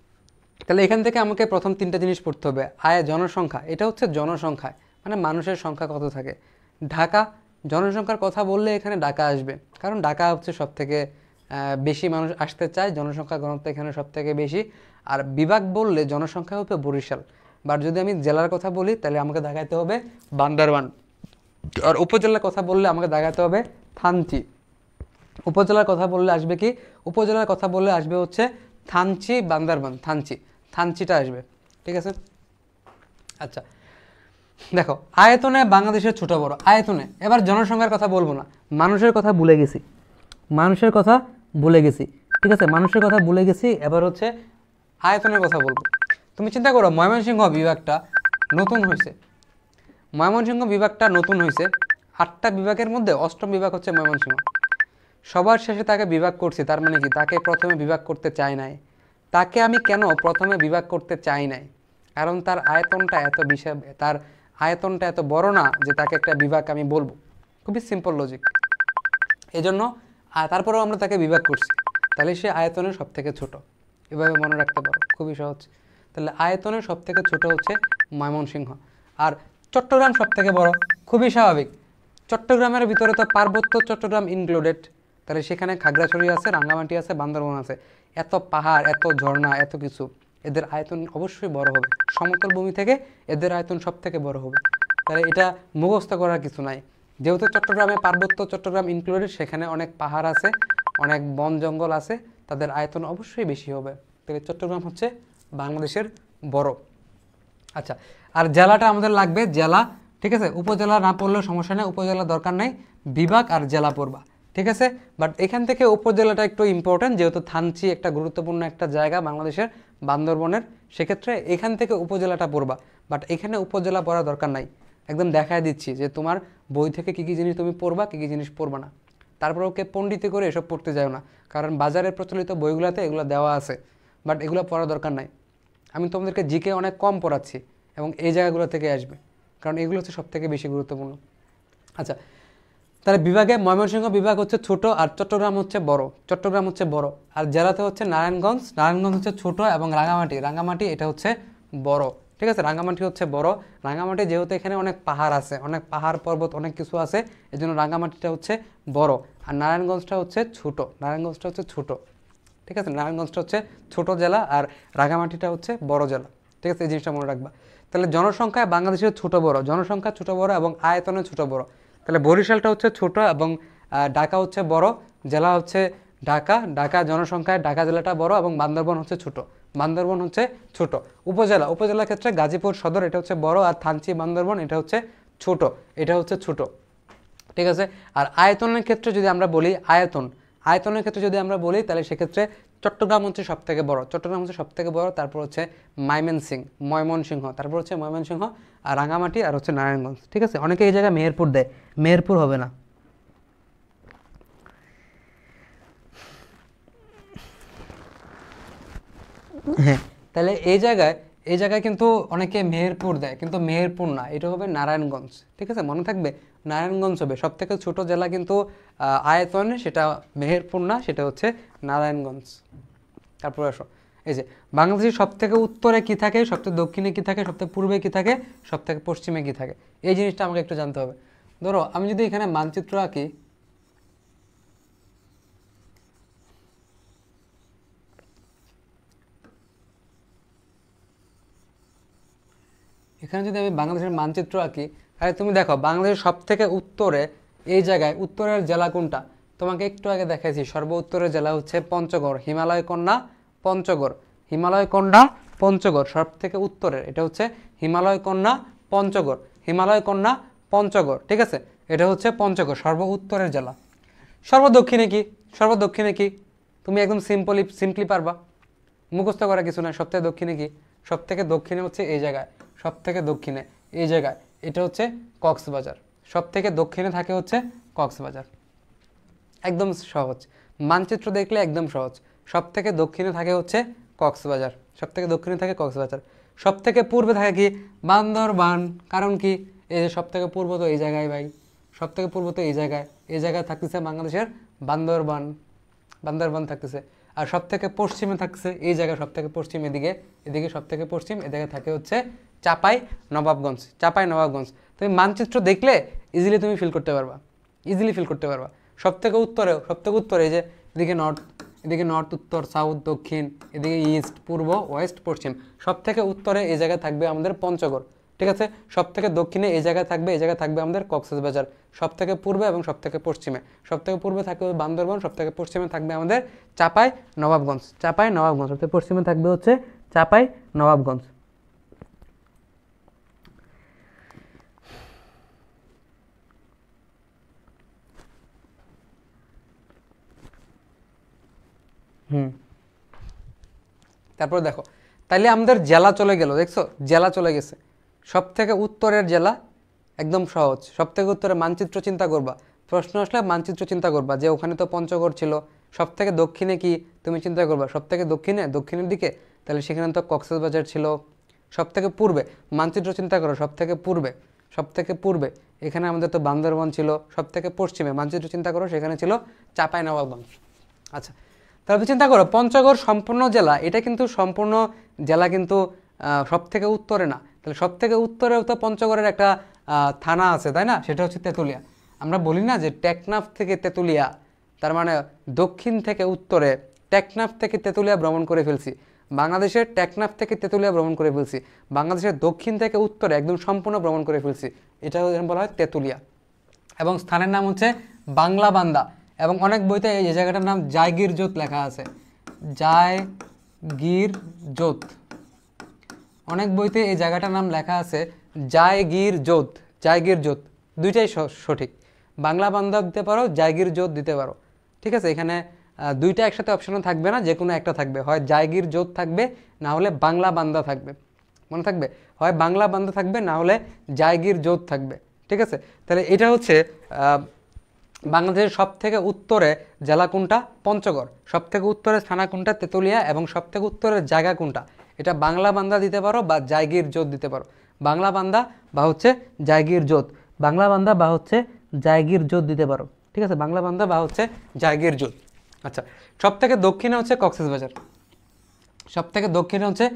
তাহলে এখান থেকে আমাকে প্রথম তিনটা জিনিস পড়তে হবে আয় জনসংখ্যা এটা হচ্ছে জনসংখ্যায় মানে মানুষের সংখ্যা কত থাকে ঢাকা জনসংখ্যার কথা বললে এখানে ঢাকা আসবে কারণ ঢাকা হচ্ছে সব থেকে বেশি মানুষ আসতে চায় জনসংখ্যা ঘনত্ব এখানে সব থেকে বেশি আর বিভাগ বললে জনসংখ্যা হবে বরিশাল বাট যদি আমি জেলার কথা বলি তাহলে আমাকে দেখাইতে হবে বান্দারবান আর উপজেলার কথা বললে আমাকে দেখাতে হবে থানচি উপজেলার কথা বললে আসবে কি উপজেলার কথা বললে আসবে হচ্ছে থানচি বান্দারবান থানচি থানচিটা আসবে ঠিক আছে আচ্ছা দেখো আয়তনে বাংলাদেশের ছোটো বড় আয়তনে এবার জনসংখ্যার কথা বলবো না মানুষের কথা ভুলে গেছি মানুষের কথা ভুলে গেছি ঠিক আছে মানুষের কথা ভুলে গেছি এবার হচ্ছে আয়তনের কথা বলবো তুমি চিন্তা করো ময়মনসিংহ বিভাগটা নতুন হয়েছে ময়মনসিংহ বিভাগটা নতুন হয়েছে আটটা বিভাগের মধ্যে অষ্টম বিভাগ হচ্ছে ময়মনসিংহ সবার শেষে তাকে বিভাগ করছি তার মানে কি তাকে প্রথমে বিভাগ করতে চাই নাই তাকে আমি কেন প্রথমে বিভাগ করতে চাই নাই কারণ তার আয়তনটা এত বিশাল তার আয়তনটা এত বড় না যে তাকে একটা বিভাগ আমি বলবো খুবই সিম্পল লজিক এজন্য আর তারপরেও আমরা তাকে বিভাগ করছি তাহলে সে আয়তনের সব থেকে ছোটো এভাবে মনে রাখতে পারো খুবই সহজ তাহলে আয়তনের সব থেকে ছোটো হচ্ছে ময়মনসিংহ আর চট্টগ্রাম সব থেকে বড় খুবই স্বাভাবিক চট্টগ্রামের ভিতরে তো পার্বত্য চট্টগ্রাম ইনক্লুডেড তাহলে সেখানে খাগড়াছড়ি আছে রাঙ্গামাটি আছে বান্দরবন আছে এত পাহাড় এত ঝর্ণা এত কিছু এদের আয়তন অবশ্যই বড় হবে সমতল ভূমি থেকে এদের আয়তন সব থেকে বড় হবে তাহলে এটা মুখস্থ করার কিছু নাই যেহেতু চট্টগ্রামে পার্বত্য চট্টগ্রাম ইনক্লুডেড সেখানে অনেক পাহাড় আছে অনেক বন জঙ্গল আছে তাদের আয়তন অবশ্যই বেশি হবে তাহলে চট্টগ্রাম হচ্ছে বাংলাদেশের বড় আচ্ছা আর জেলাটা আমাদের লাগবে জেলা ঠিক আছে উপজেলা না পড়লেও সমস্যা নেই উপজেলা দরকার নেই বিভাগ আর জেলা পড়বা ঠিক আছে বাট এখান থেকে উপজেলাটা একটু ইম্পর্ট্যান্ট যেহেতু থানচি একটা গুরুত্বপূর্ণ একটা জায়গা বাংলাদেশের বান্দরবনের সেক্ষেত্রে এখান থেকে উপজেলাটা পড়বা বাট এখানে উপজেলা পড়া দরকার নাই একদম দেখায় দিচ্ছি যে তোমার বই থেকে কী কী জিনিস তুমি পড়বা কী কী জিনিস পড়বা না তারপর ওকে পণ্ডিতে করে এসব পড়তে যাও না কারণ বাজারে প্রচলিত বইগুলোতে এগুলো দেওয়া আছে বাট এগুলো পড়া দরকার নাই আমি তোমাদেরকে জিকে অনেক কম পড়াচ্ছি এবং এই জায়গাগুলো থেকে আসবে কারণ এগুলো হচ্ছে সবথেকে বেশি গুরুত্বপূর্ণ আচ্ছা তাহলে বিভাগে ময়মনসিংহ বিভাগ হচ্ছে ছোট আর চট্টগ্রাম হচ্ছে বড় চট্টগ্রাম হচ্ছে বড় আর জেলাতে হচ্ছে নারায়ণগঞ্জ নারায়ণগঞ্জ হচ্ছে ছোট এবং রাঙামাটি রাঙামাটি এটা হচ্ছে বড় ঠিক আছে রাঙ্গামাটি হচ্ছে বড় রাঙ্গামাটি যেহেতু এখানে অনেক পাহাড় আছে অনেক পাহাড় পর্বত অনেক কিছু আছে এই জন্য রাঙ্গামাটিটা হচ্ছে বড় আর নারায়ণগঞ্জটা হচ্ছে ছোট নারায়ণগঞ্জটা হচ্ছে ছোট ঠিক আছে নারায়ণগঞ্জটা হচ্ছে ছোট জেলা আর রাঙ্গামাটিটা হচ্ছে বড় জেলা ঠিক আছে এই জিনিসটা মনে রাখবা তাহলে জনসংখ্যায় বাংলাদেশের ছোট বড় জনসংখ্যা ছোট বড় এবং আয়তনে ছোট বড় তাহলে বরিশালটা হচ্ছে ছোট এবং ঢাকা হচ্ছে বড় জেলা হচ্ছে ঢাকা ঢাকা জনসংখ্যায় ঢাকা জেলাটা বড় এবং বান্দরবন হচ্ছে ছোট বান্দরবন হচ্ছে ছোট উপজেলা উপজেলার ক্ষেত্রে গাজীপুর সদর এটা হচ্ছে বড় আর থানচি বান্দরবন এটা হচ্ছে ছোট এটা হচ্ছে ছোট ঠিক আছে আর আয়তনের ক্ষেত্রে যদি আমরা বলি আয়তন আয়তনের ক্ষেত্রে যদি আমরা বলি তাহলে সেক্ষেত্রে চট্টগ্রাম হচ্ছে সবথেকে বড় চট্টগ্রাম হচ্ছে সবথেকে বড় তারপর হচ্ছে ময়মনসিংহ ময়মনসিংহ তারপর হচ্ছে ময়মনসিংহ আর রাঙামাটি আর হচ্ছে নারায়ণগঞ্জ ঠিক আছে অনেকে এই জায়গায় মেহেরপুর দেয় মেহেরপুর হবে না হ্যাঁ তাহলে এই জায়গায় এই জায়গায় কিন্তু অনেকে মেহেরপুর দেয় কিন্তু মেহেরপুর না এটা হবে নারায়ণগঞ্জ ঠিক আছে মনে থাকবে নারায়ণগঞ্জ হবে সব থেকে ছোটো জেলা কিন্তু আয়তনে সেটা মেহেরপুর না সেটা হচ্ছে নারায়ণগঞ্জ তারপরে আসো এই যে বাংলাদেশের সব থেকে উত্তরে কি থাকে সব থেকে দক্ষিণে কি থাকে সব থেকে পূর্বে কি থাকে সব থেকে পশ্চিমে কি থাকে এই জিনিসটা আমাকে একটু জানতে হবে ধরো আমি যদি এখানে মানচিত্র আঁকি এখানে যদি আমি বাংলাদেশের মানচিত্র আঁকি তাহলে তুমি দেখো বাংলাদেশের সবথেকে উত্তরে এই জায়গায় উত্তরের জেলা কোনটা তোমাকে একটু আগে দেখাইছি সর্ব উত্তরের জেলা হচ্ছে পঞ্চগড় হিমালয় কন্যা পঞ্চগড় হিমালয় কন্যা পঞ্চগড় সব থেকে উত্তরের এটা হচ্ছে হিমালয় কন্যা পঞ্চগড় হিমালয় কন্যা পঞ্চগড় ঠিক আছে এটা হচ্ছে পঞ্চগড় সর্ব উত্তরের জেলা সর্বদক্ষিণে কি সর্বদক্ষিণে কি তুমি একদম সিম্পলি সিম্পলি পারবা মুখস্থ করা কিছু না সবথেকে দক্ষিণে কি সব থেকে দক্ষিণে হচ্ছে এই জায়গায় সব থেকে দক্ষিণে এই জায়গায় এটা হচ্ছে কক্সবাজার সব থেকে দক্ষিণে থাকে হচ্ছে কক্সবাজার একদম সহজ মানচিত্র দেখলে একদম সহজ সবথেকে দক্ষিণে থাকে হচ্ছে কক্সবাজার সব থেকে দক্ষিণে থাকে কক্সবাজার সব থেকে পূর্বে থাকে কি বান্দরবান কারণ কি এই যে সব থেকে পূর্ব তো এই জায়গায় ভাই সব থেকে পূর্ব তো এই জায়গায় এই জায়গায় থাকতেছে বাংলাদেশের বান্দরবান বান্দরবান থাকতেছে আর সব থেকে পশ্চিমে থাকছে এই জায়গায় সব থেকে পশ্চিম এদিকে এদিকে সব থেকে পশ্চিম এদিকে থাকে হচ্ছে চাপাই নবাবগঞ্জ চাপাই নবাবগঞ্জ তুমি মানচিত্র দেখলে ইজিলি তুমি ফিল করতে পারবা ইজিলি ফিল করতে পারবা সব থেকে উত্তরেও সব থেকে উত্তরে এই যে এদিকে নর্থ এদিকে নর্থ উত্তর সাউথ দক্ষিণ এদিকে ইস্ট পূর্ব ওয়েস্ট পশ্চিম সব থেকে উত্তরে এই জায়গায় থাকবে আমাদের পঞ্চগড় ঠিক আছে সব থেকে দক্ষিণে এই জায়গায় থাকবে এই জায়গায় থাকবে আমাদের কক্সবাজার সব থেকে পূর্বে এবং সব থেকে পশ্চিমে সব থেকে পূর্বে থাকবে বান্দরবন সব থেকে পশ্চিমে থাকবে আমাদের চাপাই নবাবগঞ্জ চাপাই নবাবগঞ্জ সব থেকে পশ্চিমে থাকবে হচ্ছে চাপাই নবাবগঞ্জ তারপর দেখো তাইলে আমাদের জেলা চলে গেল দেখছো জেলা চলে গেছে সব থেকে উত্তরের জেলা একদম সহজ সব থেকে উত্তরে মানচিত্র চিন্তা করবা প্রশ্ন আসলে মানচিত্র চিন্তা করবা যে ওখানে তো পঞ্চগড় ছিল সব থেকে দক্ষিণে কি তুমি চিন্তা করবা সব থেকে দক্ষিণে দক্ষিণের দিকে তাহলে সেখানে তো কক্সবাজার ছিল সব থেকে পূর্বে মানচিত্র চিন্তা করো সব থেকে পূর্বে সব থেকে পূর্বে এখানে আমাদের তো বান্দরবন ছিল সব থেকে পশ্চিমে মানচিত্র চিন্তা করো সেখানে ছিল চাপাই নবাবগঞ্জ আচ্ছা তারপর চিন্তা করো পঞ্চগড় সম্পূর্ণ জেলা এটা কিন্তু সম্পূর্ণ জেলা কিন্তু সব থেকে উত্তরে না তাহলে সব থেকে উত্তরেও তো পঞ্চগড়ের একটা থানা আছে তাই না সেটা হচ্ছে তেঁতুলিয়া আমরা বলি না যে টেকনাফ থেকে তেঁতুলিয়া তার মানে দক্ষিণ থেকে উত্তরে টেকনাফ থেকে তেঁতুলিয়া ভ্রমণ করে ফেলছি বাংলাদেশের টেকনাফ থেকে তেঁতুলিয়া ভ্রমণ করে ফেলছি বাংলাদেশের দক্ষিণ থেকে উত্তরে একদম সম্পূর্ণ ভ্রমণ করে ফেলছি এটা বলা হয় তেঁতুলিয়া এবং স্থানের নাম হচ্ছে বাংলা বান্দা এবং অনেক বইতে এই জায়গাটার নাম জায়গির জোত লেখা আছে জায়গির জোত অনেক বইতে এই জায়গাটার নাম লেখা আছে জায়গির জোত জায়গির জোত দুইটাই সঠিক বাংলা বান্ধব দিতে পারো জায়গির জোত দিতে পারো ঠিক আছে এখানে দুইটা একসাথে অপশনও থাকবে না যে কোনো একটা থাকবে হয় জায়গির জোত থাকবে না হলে বাংলা বান্দা থাকবে মনে থাকবে হয় বাংলা বান্ধা থাকবে না হলে জায়গির জোত থাকবে ঠিক আছে তাহলে এটা হচ্ছে বাংলাদেশের সবথেকে উত্তরে জেলা কোনটা পঞ্চগড় থেকে উত্তরের থানা কোনটা তেতুলিয়া এবং সব থেকে উত্তরের জায়গা কোনটা এটা বাংলা বান্দা দিতে পারো বা জায়গির জোত দিতে পারো বাংলা বান্দা বা হচ্ছে জায়গির জোত বাংলা বান্দা বা হচ্ছে জায়গির জোত দিতে পারো ঠিক আছে বাংলা বান্দা বা হচ্ছে জায়গির জোত আচ্ছা সব থেকে দক্ষিণে হচ্ছে কক্সেসবাজার সব থেকে দক্ষিণে হচ্ছে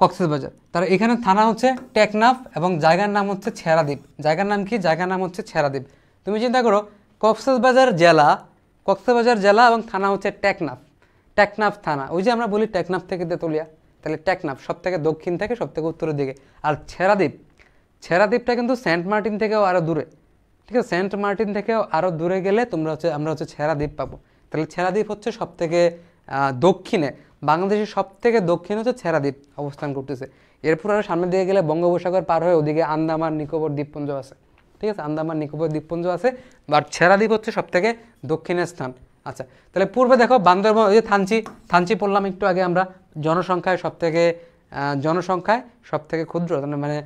কক্সবাজার তার এখানে থানা হচ্ছে টেকনাফ এবং জায়গার নাম হচ্ছে ছেড়াদ্বীপ জায়গার নাম কি জায়গার নাম হচ্ছে ছেড়াদ্বীপ তুমি চিন্তা করো কক্সবাজার জেলা কক্সবাজার জেলা এবং থানা হচ্ছে টেকনাফ টেকনাফ থানা ওই যে আমরা বলি টেকনাফ থেকে তেতুলিয়া তাহলে টেকনাফ সব থেকে দক্ষিণ থেকে সব থেকে উত্তরের দিকে আর ছেড়াদ্বীপ ছেড়াদ্বীপটা কিন্তু সেন্ট মার্টিন থেকেও আরও দূরে ঠিক আছে সেন্ট মার্টিন থেকেও আরও দূরে গেলে তোমরা হচ্ছে আমরা হচ্ছে ছেড়াদ্বীপ পাবো তাহলে ছেড়াদ্বীপ হচ্ছে সব থেকে দক্ষিণে বাংলাদেশের সব থেকে দক্ষিণে হচ্ছে ছেড়াদ্বীপ অবস্থান করতেছে এরপর আরও সামনে দিয়ে গেলে বঙ্গোপসাগর পার হয়ে ওদিকে আন্দামান নিকোবর দ্বীপপুঞ্জ আছে ঠিক আছে আন্দামান নিকোবর দ্বীপপুঞ্জ আছে বাট ছেড়া দ্বীপ হচ্ছে সবথেকে দক্ষিণের স্থান আচ্ছা তাহলে পূর্বে দেখো বান্দরবন ওই যে থানচি থানচি পড়লাম একটু আগে আমরা জনসংখ্যায় সবথেকে জনসংখ্যায় সবথেকে ক্ষুদ্র মানে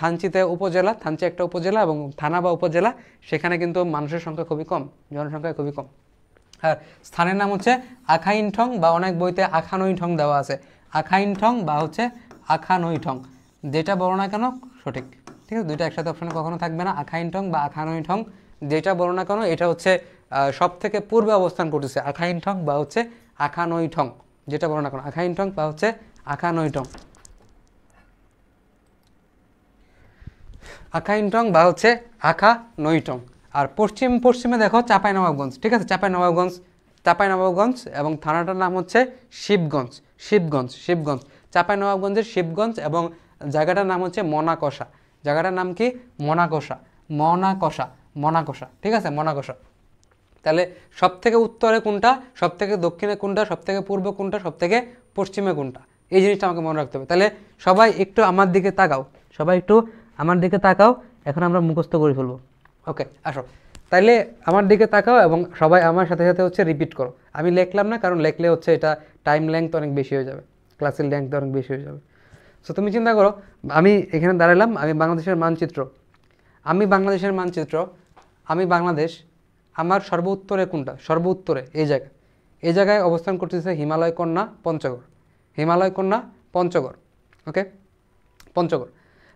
থানচিতে উপজেলা থানচি একটা উপজেলা এবং থানা বা উপজেলা সেখানে কিন্তু মানুষের সংখ্যা খুবই কম জনসংখ্যা খুবই কম আর স্থানের নাম হচ্ছে আখাইনঠং বা অনেক বইতে ঠং দেওয়া আছে আখাইনঠং বা হচ্ছে ঠং যেটা বড় না কেন সঠিক ঠিক আছে দুইটা একসাথে অপশানে কখনো থাকবে না আখাইন ঠং বা ঠং যেটা বলো না কেন এটা হচ্ছে সব থেকে পূর্বে অবস্থান করতেছে ঠং বা হচ্ছে ঠং যেটা বলো না কেন ঠং বা হচ্ছে আখাইন ঠং বা হচ্ছে আখা টং আর পশ্চিম পশ্চিমে দেখো নবাবগঞ্জ ঠিক আছে চাঁপাইনবাবগঞ্জ চাঁপাইনবাবগঞ্জ এবং থানাটার নাম হচ্ছে শিবগঞ্জ শিবগঞ্জ শিবগঞ্জ চাঁপাইনবাবগঞ্জের শিবগঞ্জ এবং জায়গাটার নাম হচ্ছে মনাকষা জায়গাটার নাম কি মনাকষা মনাকষা মনাকষা ঠিক আছে মনাকষা তাহলে সব থেকে উত্তরে কোনটা সব থেকে দক্ষিণে কোনটা সব থেকে কোনটা সব থেকে পশ্চিমে কোনটা এই জিনিসটা আমাকে মনে রাখতে হবে তাহলে সবাই একটু আমার দিকে তাকাও সবাই একটু আমার দিকে তাকাও এখন আমরা মুখস্থ করে ফেলবো ওকে আসো তাইলে আমার দিকে তাকাও এবং সবাই আমার সাথে সাথে হচ্ছে রিপিট করো আমি লেখলাম না কারণ লেখলে হচ্ছে এটা টাইম লেংথ অনেক বেশি হয়ে যাবে ক্লাসের লেংথ অনেক বেশি হয়ে যাবে সো তুমি চিন্তা করো আমি এখানে দাঁড়ালাম আমি বাংলাদেশের মানচিত্র আমি বাংলাদেশের মানচিত্র আমি বাংলাদেশ আমার সর্ব উত্তরে কোনটা সর্ব উত্তরে এই জায়গা এই জায়গায় অবস্থান করতেছে হিমালয় কন্যা পঞ্চগড় হিমালয় কন্যা পঞ্চগড় ওকে পঞ্চগড়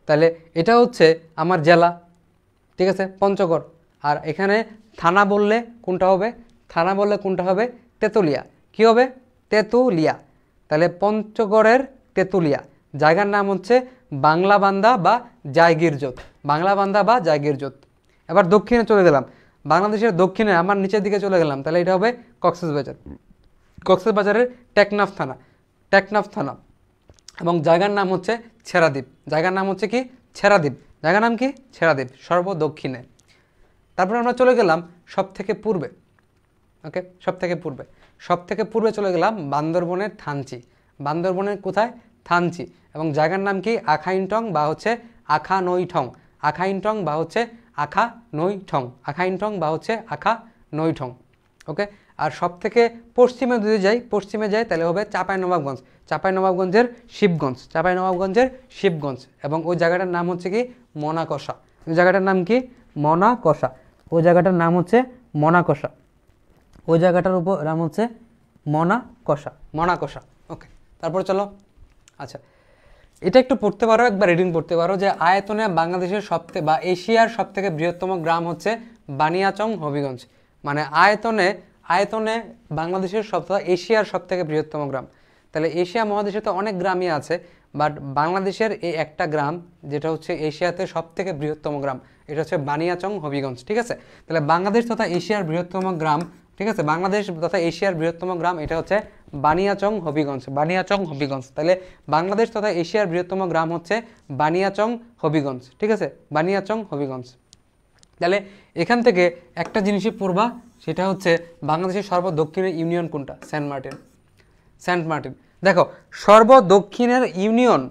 তাহলে এটা হচ্ছে আমার জেলা ঠিক আছে পঞ্চগড় আর এখানে থানা বললে কোনটা হবে থানা বললে কোনটা হবে তেঁতুলিয়া কি হবে তেঁতুলিয়া তাহলে পঞ্চগড়ের তেঁতুলিয়া জায়গার নাম হচ্ছে বাংলাবান্ধা বা জায়গিরজোত বাংলাবান্ধা বা জায়গিরজোত এবার দক্ষিণে চলে গেলাম বাংলাদেশের দক্ষিণে আমার নিচের দিকে চলে গেলাম তাহলে এটা হবে কক্সবাজার কক্সবাজারের টেকনাফ থানা টেকনাফ থানা এবং জায়গার নাম হচ্ছে ছেড়াদ্বীপ জায়গার নাম হচ্ছে কি ছেড়াদ্বীপ জায়গার নাম কি ছেড়াদ্বীপ সর্বদক্ষিণে তারপরে আমরা চলে গেলাম সব থেকে পূর্বে ওকে সব থেকে পূর্বে সব থেকে পূর্বে চলে গেলাম বান্দরবনের থানচি বান্দরবনের কোথায় থানচি এবং জায়গার নাম কি আখাইনটং বা হচ্ছে আখা নৈঠং আখাইনটং বা হচ্ছে আখা নৈঠং আখাইনটং বা হচ্ছে আখা নৈঠং ওকে আর সব থেকে পশ্চিমে যদি যাই পশ্চিমে যাই তাহলে হবে চাপাই নবাবগঞ্জের শিবগঞ্জ চাপাই নবাবগঞ্জের শিবগঞ্জ এবং ওই জায়গাটার নাম হচ্ছে কি মনাকষা ওই জায়গাটার নাম কি মনাকষা ওই জায়গাটার নাম হচ্ছে মনাকষা ওই জায়গাটার উপর নাম হচ্ছে মনাকষা মনাকষা ওকে তারপর চলো আচ্ছা এটা একটু পড়তে পারো একবার রিডিং পড়তে পারো যে আয়তনে বাংলাদেশের সবথেকে বা এশিয়ার সবথেকে বৃহত্তম গ্রাম হচ্ছে বানিয়াচং হবিগঞ্জ মানে আয়তনে আয়তনে বাংলাদেশের সব এশিয়ার সবথেকে বৃহত্তম গ্রাম তাহলে এশিয়া মহাদেশে তো অনেক গ্রামই আছে বাট বাংলাদেশের এই একটা গ্রাম যেটা হচ্ছে এশিয়াতে সবথেকে বৃহত্তম গ্রাম এটা হচ্ছে বানিয়াচং হবিগঞ্জ ঠিক আছে তাহলে বাংলাদেশ তথা এশিয়ার বৃহত্তম গ্রাম ঠিক আছে বাংলাদেশ তথা এশিয়ার বৃহত্তম গ্রাম এটা হচ্ছে বানিয়াচং হবিগঞ্জ বানিয়াচং হবিগঞ্জ তাহলে বাংলাদেশ তথা এশিয়ার বৃহত্তম গ্রাম হচ্ছে বানিয়াচং হবিগঞ্জ ঠিক আছে বানিয়াচং হবিগঞ্জ তাহলে এখান থেকে একটা জিনিসই পড়বা সেটা হচ্ছে বাংলাদেশের সর্বদক্ষিণের ইউনিয়ন কোনটা সেন্ট মার্টিন সেন্ট মার্টিন দেখো সর্বদক্ষিণের ইউনিয়ন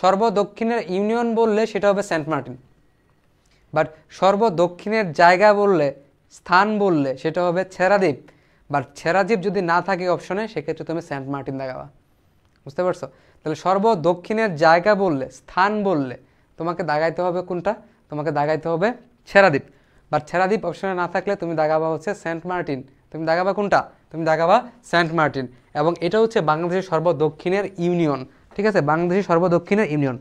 সর্বদক্ষিণের ইউনিয়ন বললে সেটা হবে সেন্ট মার্টিন বাট সর্বদক্ষিণের জায়গা বললে স্থান বললে সেটা হবে ছেড়াদ্বীপ বাট ছেঁড়া জিপ যদি না থাকে অপশনে সেক্ষেত্রে তুমি সেন্ট মার্টিন দাগাবা বুঝতে পারছো তাহলে সর্ব দক্ষিণের জায়গা বললে স্থান বললে তোমাকে দাগাইতে হবে কোনটা তোমাকে দাগাইতে হবে ছেঁড়াদ্বীপ বাট ছেঁড়াদ্বীপ অপশনে না থাকলে তুমি দাগাবা হচ্ছে সেন্ট মার্টিন তুমি দাগাবা কোনটা তুমি দাগাবা সেন্ট মার্টিন এবং এটা হচ্ছে বাংলাদেশের সর্বদক্ষিণের ইউনিয়ন ঠিক আছে বাংলাদেশের সর্বদক্ষিণের ইউনিয়ন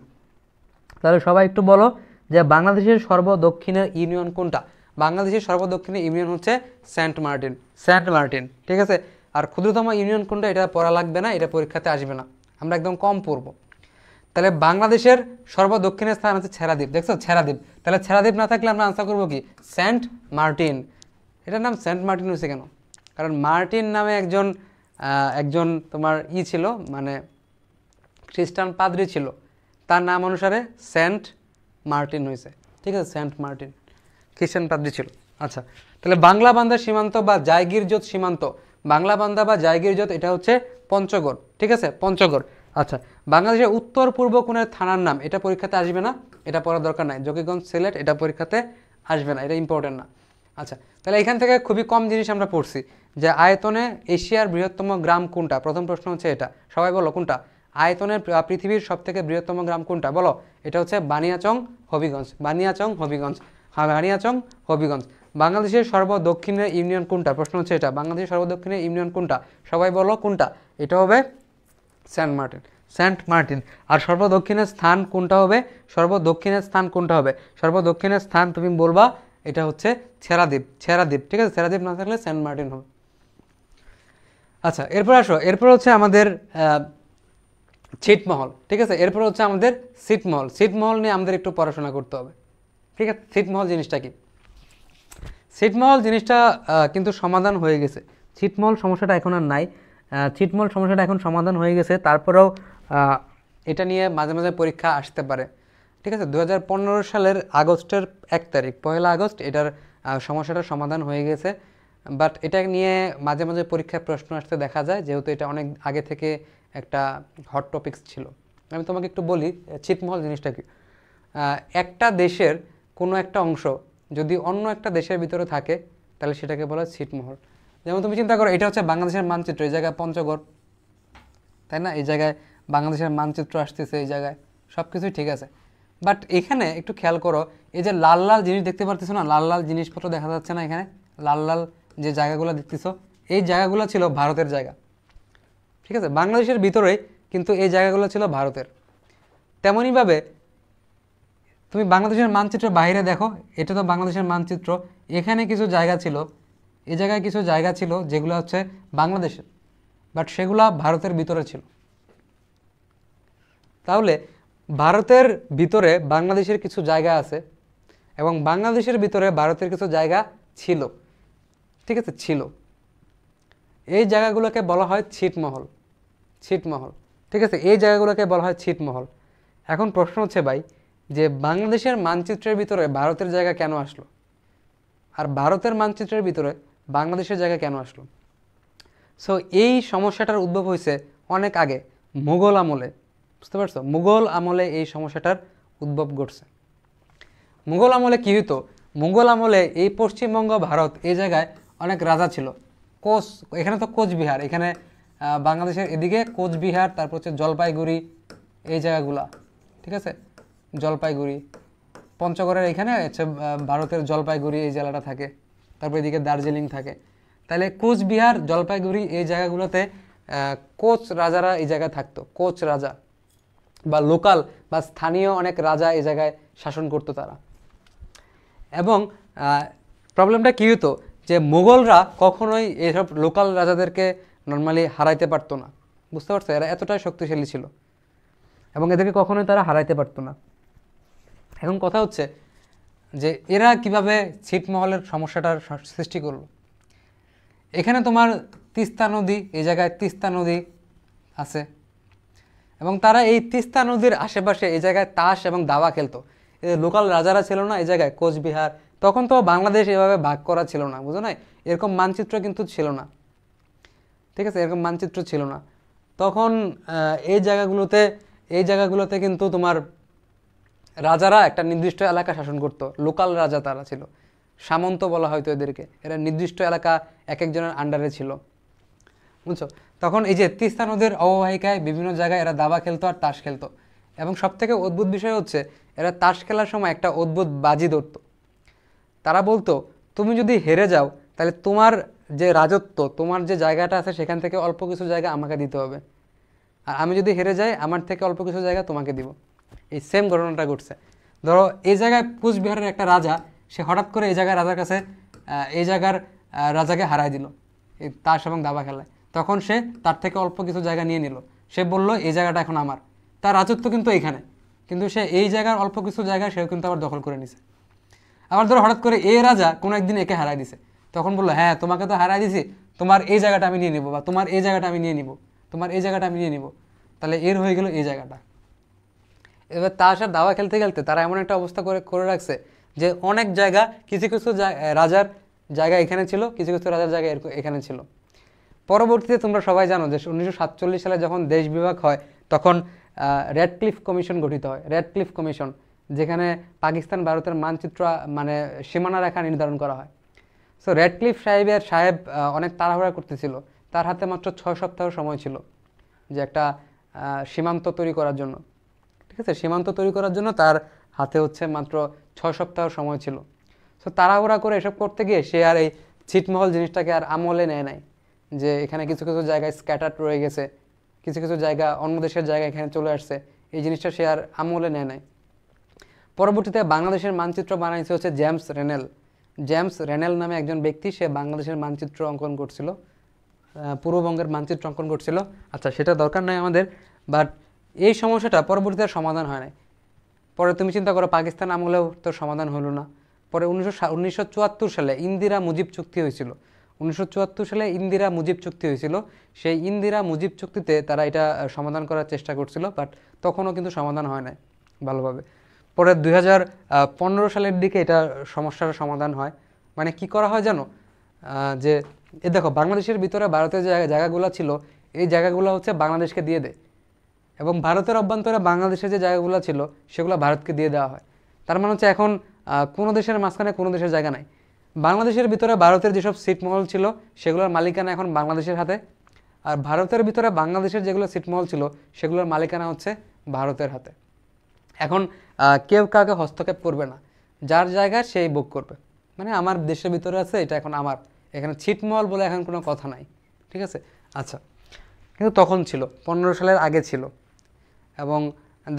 তাহলে সবাই একটু বলো যে বাংলাদেশের সর্বদক্ষিণের ইউনিয়ন কোনটা বাংলাদেশের সর্বদক্ষিণে ইউনিয়ন হচ্ছে সেন্ট মার্টিন সেন্ট মার্টিন ঠিক আছে আর ক্ষুদ্রতম ইউনিয়ন কোনটা এটা পড়া লাগবে না এটা পরীক্ষাতে আসবে না আমরা একদম কম পড়ব তাহলে বাংলাদেশের সর্বদক্ষিণের স্থান হচ্ছে ছেড়াদ্বীপ দেখছো ছেড়াদ্বীপ তাহলে ছেড়াদ্বীপ না থাকলে আমরা আনসার করবো কি সেন্ট মার্টিন এটার নাম সেন্ট মার্টিন হয়েছে কেন কারণ মার্টিন নামে একজন একজন তোমার ই ছিল মানে খ্রিস্টান পাদ্রি ছিল তার নাম অনুসারে সেন্ট মার্টিন হয়েছে ঠিক আছে সেন্ট মার্টিন খ্রিস্টান পাদ্রি ছিল আচ্ছা তাহলে বাংলা বান্দা সীমান্ত বা জায়গিরজোত সীমান্ত বাংলা বান্দা বা জায়গিরজোত এটা হচ্ছে পঞ্চগড় ঠিক আছে পঞ্চগড় আচ্ছা বাংলাদেশের উত্তর পূর্ব কোণের থানার নাম এটা পরীক্ষাতে আসবে না এটা পড়ার দরকার নাই যোগীগঞ্জ সিলেট এটা পরীক্ষাতে আসবে না এটা ইম্পর্টেন্ট না আচ্ছা তাহলে এখান থেকে খুবই কম জিনিস আমরা পড়ছি যে আয়তনে এশিয়ার বৃহত্তম গ্রাম কোনটা প্রথম প্রশ্ন হচ্ছে এটা সবাই বলো কোনটা আয়তনের পৃথিবীর সবথেকে বৃহত্তম গ্রাম কোনটা বলো এটা হচ্ছে বানিয়াচং হবিগঞ্জ বানিয়াচং হবিগঞ্জ হানিয়াচং হবিগঞ্জ বাংলাদেশের সর্বদক্ষিণের ইউনিয়ন কোনটা প্রশ্ন হচ্ছে এটা বাংলাদেশের সর্বদক্ষিণের ইউনিয়ন কোনটা সবাই বলো কোনটা এটা হবে সেন্ট মার্টিন সেন্ট মার্টিন আর সর্বদক্ষিণের স্থান কোনটা হবে সর্বদক্ষিণের স্থান কোনটা হবে সর্বদক্ষিণের স্থান তুমি বলবা এটা হচ্ছে ছেড়াদ্বীপ ছেড়াদ্বীপ ঠিক আছে ছেড়াদ্বীপ না থাকলে সেন্ট মার্টিন হবে আচ্ছা এরপর আসো এরপর হচ্ছে আমাদের ছিটমহল ঠিক আছে এরপর হচ্ছে আমাদের সিটমহল সিটমহল নিয়ে আমাদের একটু পড়াশোনা করতে হবে ঠিক আছে ছিটমহল জিনিসটা কি ছিটমহল জিনিসটা কিন্তু সমাধান হয়ে গেছে ছিটমহল সমস্যাটা এখন আর নাই ছিটমহল সমস্যাটা এখন সমাধান হয়ে গেছে তারপরেও এটা নিয়ে মাঝে মাঝে পরীক্ষা আসতে পারে ঠিক আছে দু সালের আগস্টের এক তারিখ পয়লা আগস্ট এটার সমস্যাটা সমাধান হয়ে গেছে বাট এটা নিয়ে মাঝে মাঝে পরীক্ষায় প্রশ্ন আসতে দেখা যায় যেহেতু এটা অনেক আগে থেকে একটা হট টপিক্স ছিল আমি তোমাকে একটু বলি ছিটমহল জিনিসটা কি একটা দেশের কোনো একটা অংশ যদি অন্য একটা দেশের ভিতরে থাকে তাহলে সেটাকে বলা হয় ছিটমহল যেমন তুমি চিন্তা করো এটা হচ্ছে বাংলাদেশের মানচিত্র এই জায়গায় পঞ্চগড় তাই না এই জায়গায় বাংলাদেশের মানচিত্র আসতেছে এই জায়গায় সব কিছুই ঠিক আছে বাট এখানে একটু খেয়াল করো এই যে লাল লাল জিনিস দেখতে পারতেছো না লাল লাল জিনিসপত্র দেখা যাচ্ছে না এখানে লাল লাল যে জায়গাগুলো দেখতেছো এই জায়গাগুলো ছিল ভারতের জায়গা ঠিক আছে বাংলাদেশের ভিতরে কিন্তু এই জায়গাগুলো ছিল ভারতের তেমনইভাবে তুমি বাংলাদেশের মানচিত্র বাইরে দেখো এটা তো বাংলাদেশের মানচিত্র এখানে কিছু জায়গা ছিল এ জায়গায় কিছু জায়গা ছিল যেগুলো হচ্ছে বাংলাদেশের বাট সেগুলা ভারতের ভিতরে ছিল তাহলে ভারতের ভিতরে বাংলাদেশের কিছু জায়গা আছে এবং বাংলাদেশের ভিতরে ভারতের কিছু জায়গা ছিল ঠিক আছে ছিল এই জায়গাগুলোকে বলা হয় ছিটমহল ছিটমহল ঠিক আছে এই জায়গাগুলোকে বলা হয় ছিটমহল এখন প্রশ্ন হচ্ছে ভাই যে বাংলাদেশের মানচিত্রের ভিতরে ভারতের জায়গা কেন আসলো আর ভারতের মানচিত্রের ভিতরে বাংলাদেশের জায়গা কেন আসলো সো এই সমস্যাটার উদ্ভব হয়েছে অনেক আগে মুঘল আমলে বুঝতে পারছো মুঘল আমলে এই সমস্যাটার উদ্ভব ঘটছে মুঘল আমলে কী হইতো মুঘল আমলে এই পশ্চিমবঙ্গ ভারত এই জায়গায় অনেক রাজা ছিল কোচ এখানে তো কোচবিহার এখানে বাংলাদেশের এদিকে কোচবিহার তারপর হচ্ছে জলপাইগুড়ি এই জায়গাগুলা ঠিক আছে জলপাইগুড়ি পঞ্চগড়ের এখানে হচ্ছে ভারতের জলপাইগুড়ি এই জেলাটা থাকে তারপর এদিকে দার্জিলিং থাকে তাহলে কোচবিহার জলপাইগুড়ি এই জায়গাগুলোতে কোচ রাজারা এই জায়গায় থাকতো কোচ রাজা বা লোকাল বা স্থানীয় অনেক রাজা এই জায়গায় শাসন করতো তারা এবং প্রবলেমটা কী হতো যে মোগলরা কখনোই এইসব লোকাল রাজাদেরকে নর্মালি হারাইতে পারতো না বুঝতে পারছো এরা এতটাই শক্তিশালী ছিল এবং এদেরকে কখনোই তারা হারাইতে পারতো না এখন কথা হচ্ছে যে এরা কিভাবে ছিটমহলের সমস্যাটার সৃষ্টি করল এখানে তোমার তিস্তা নদী এই জায়গায় তিস্তা নদী আছে এবং তারা এই তিস্তা নদীর আশেপাশে এই জায়গায় তাস এবং দাবা খেলতো এদের লোকাল রাজারা ছিল না এই জায়গায় কোচবিহার তখন তো বাংলাদেশ এভাবে ভাগ করা ছিল না বুঝো না এরকম মানচিত্র কিন্তু ছিল না ঠিক আছে এরকম মানচিত্র ছিল না তখন এই জায়গাগুলোতে এই জায়গাগুলোতে কিন্তু তোমার রাজারা একটা নির্দিষ্ট এলাকা শাসন করত লোকাল রাজা তারা ছিল সামন্ত বলা হয়তো এদেরকে এরা নির্দিষ্ট এলাকা এক একজনের আন্ডারে ছিল বুঝছো তখন এই যে তিস্তা নদীর অববাহিকায় বিভিন্ন জায়গায় এরা দাবা খেলতো আর তাস খেলতো এবং সবথেকে অদ্ভুত বিষয় হচ্ছে এরা তাস খেলার সময় একটা অদ্ভুত বাজি ধরত তারা বলতো তুমি যদি হেরে যাও তাহলে তোমার যে রাজত্ব তোমার যে জায়গাটা আছে সেখান থেকে অল্প কিছু জায়গা আমাকে দিতে হবে আর আমি যদি হেরে যাই আমার থেকে অল্প কিছু জায়গা তোমাকে দিব এই সেম ঘটনাটা ঘটছে ধরো এই জায়গায় কুচবিহারের একটা রাজা সে হঠাৎ করে এই জায়গায় রাজার কাছে এই জায়গার রাজাকে হারাই দিল তাস এবং দাবা খেলায় তখন সে তার থেকে অল্প কিছু জায়গা নিয়ে নিল সে বলল এই জায়গাটা এখন আমার তার রাজত্ব কিন্তু এইখানে কিন্তু সে এই জায়গার অল্প কিছু জায়গা সেও কিন্তু আবার দখল করে নিছে আবার ধরো হঠাৎ করে এই রাজা কোনো একদিন একে হারাই দিছে তখন বললো হ্যাঁ তোমাকে তো হারাই দিছি তোমার এই জায়গাটা আমি নিয়ে নিব বা তোমার এই জায়গাটা আমি নিয়ে নিব তোমার এই জায়গাটা আমি নিয়ে নিব তাহলে এর হয়ে গেল এই জায়গাটা এবার তাসার দাওয়া খেলতে খেলতে তারা এমন একটা অবস্থা করে করে রাখছে যে অনেক জায়গা কিছু কিছু রাজার জায়গা এখানে ছিল কিছু কিছু রাজার জায়গা এখানে ছিল পরবর্তীতে তোমরা সবাই জানো যে উনিশশো সালে যখন দেশ বিভাগ হয় তখন রেডক্লিফ কমিশন গঠিত হয় রেডক্লিফ কমিশন যেখানে পাকিস্তান ভারতের মানচিত্র মানে সীমানা রেখা নির্ধারণ করা হয় সো রেডক্লিফ সাহেবের সাহেব অনেক তাড়াহুড়া করতেছিল তার হাতে মাত্র ছয় সপ্তাহ সময় ছিল যে একটা সীমান্ত তৈরি করার জন্য ঠিক আছে সীমান্ত তৈরি করার জন্য তার হাতে হচ্ছে মাত্র ছয় সপ্তাহ সময় ছিল তো তাড়াহুড়া করে এসব করতে গিয়ে সে আর এই ছিটমহল জিনিসটাকে আর আমলে নেয় নাই যে এখানে কিছু কিছু জায়গায় স্ক্যাটার রয়ে গেছে কিছু কিছু জায়গা অন্য দেশের জায়গা এখানে চলে আসছে এই জিনিসটা সে আর আমলে নেয় নাই পরবর্তীতে বাংলাদেশের মানচিত্র বানাইছে হচ্ছে জেমস রেনেল জেমস রেনেল নামে একজন ব্যক্তি সে বাংলাদেশের মানচিত্র অঙ্কন করছিল পূর্ববঙ্গের মানচিত্র অঙ্কন করছিল আচ্ছা সেটা দরকার নাই আমাদের বাট এই সমস্যাটা পরবর্তীতে সমাধান হয় নাই পরে তুমি চিন্তা করো পাকিস্তান আমলেও তো সমাধান হলো না পরে উনিশশো সালে ইন্দিরা মুজিব চুক্তি হয়েছিল উনিশশো সালে ইন্দিরা মুজিব চুক্তি হয়েছিল সেই ইন্দিরা মুজিব চুক্তিতে তারা এটা সমাধান করার চেষ্টা করছিল বাট তখনও কিন্তু সমাধান হয় নাই ভালোভাবে পরে দুই সালের দিকে এটা সমস্যার সমাধান হয় মানে কি করা হয় জানো যে এ দেখো বাংলাদেশের ভিতরে ভারতের জায়গাগুলো ছিল এই জায়গাগুলো হচ্ছে বাংলাদেশকে দিয়ে দেয় এবং ভারতের অভ্যন্তরে বাংলাদেশের যে জায়গাগুলো ছিল সেগুলো ভারতকে দিয়ে দেওয়া হয় তার মানে হচ্ছে এখন কোনো দেশের মাঝখানে কোনো দেশের জায়গা নাই বাংলাদেশের ভিতরে ভারতের যেসব সিটমহল ছিল সেগুলোর মালিকানা এখন বাংলাদেশের হাতে আর ভারতের ভিতরে বাংলাদেশের যেগুলো সিটমহল ছিল সেগুলোর মালিকানা হচ্ছে ভারতের হাতে এখন কেউ কাউকে হস্তক্ষেপ করবে না যার জায়গায় সেই বুক করবে মানে আমার দেশের ভিতরে আছে এটা এখন আমার এখানে ছিটমহল বলে এখন কোনো কথা নাই ঠিক আছে আচ্ছা কিন্তু তখন ছিল পনেরো সালের আগে ছিল এবং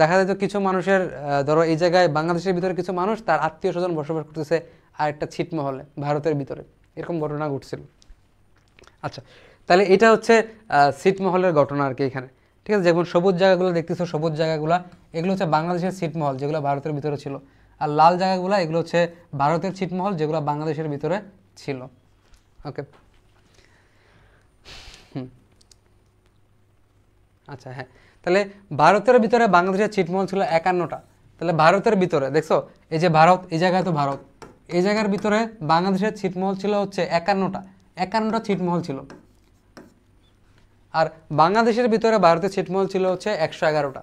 দেখা যায় যে কিছু মানুষের ধরো এই জায়গায় বাংলাদেশের ভিতরে কিছু মানুষ তার আত্মীয় স্বজন বসবাস করতেছে আর একটা ছিটমহলে ভারতের ভিতরে এরকম ঘটনা ঘটছিল আচ্ছা তাহলে এটা হচ্ছে ছিটমহলের ঘটনা আর কি এখানে ঠিক আছে যেমন সবুজ জায়গাগুলো দেখতেছো সবুজ জায়গাগুলো এগুলো হচ্ছে বাংলাদেশের ছিটমহল যেগুলো ভারতের ভিতরে ছিল আর লাল জায়গাগুলো এগুলো হচ্ছে ভারতের ছিটমহল যেগুলো বাংলাদেশের ভিতরে ছিল ওকে আচ্ছা হ্যাঁ তাহলে ভারতের ভিতরে বাংলাদেশের ছিটমহল ছিল একান্নটা তাহলে ভারতের ভিতরে দেখছো এই যে ভারত এই জায়গায় তো ভারত এই জায়গার ভিতরে বাংলাদেশের ছিটমহল ছিল হচ্ছে একান্নটা একান্নটা ছিটমহল ছিল আর বাংলাদেশের ভিতরে ভারতের ছিটমহল ছিল হচ্ছে একশো এগারোটা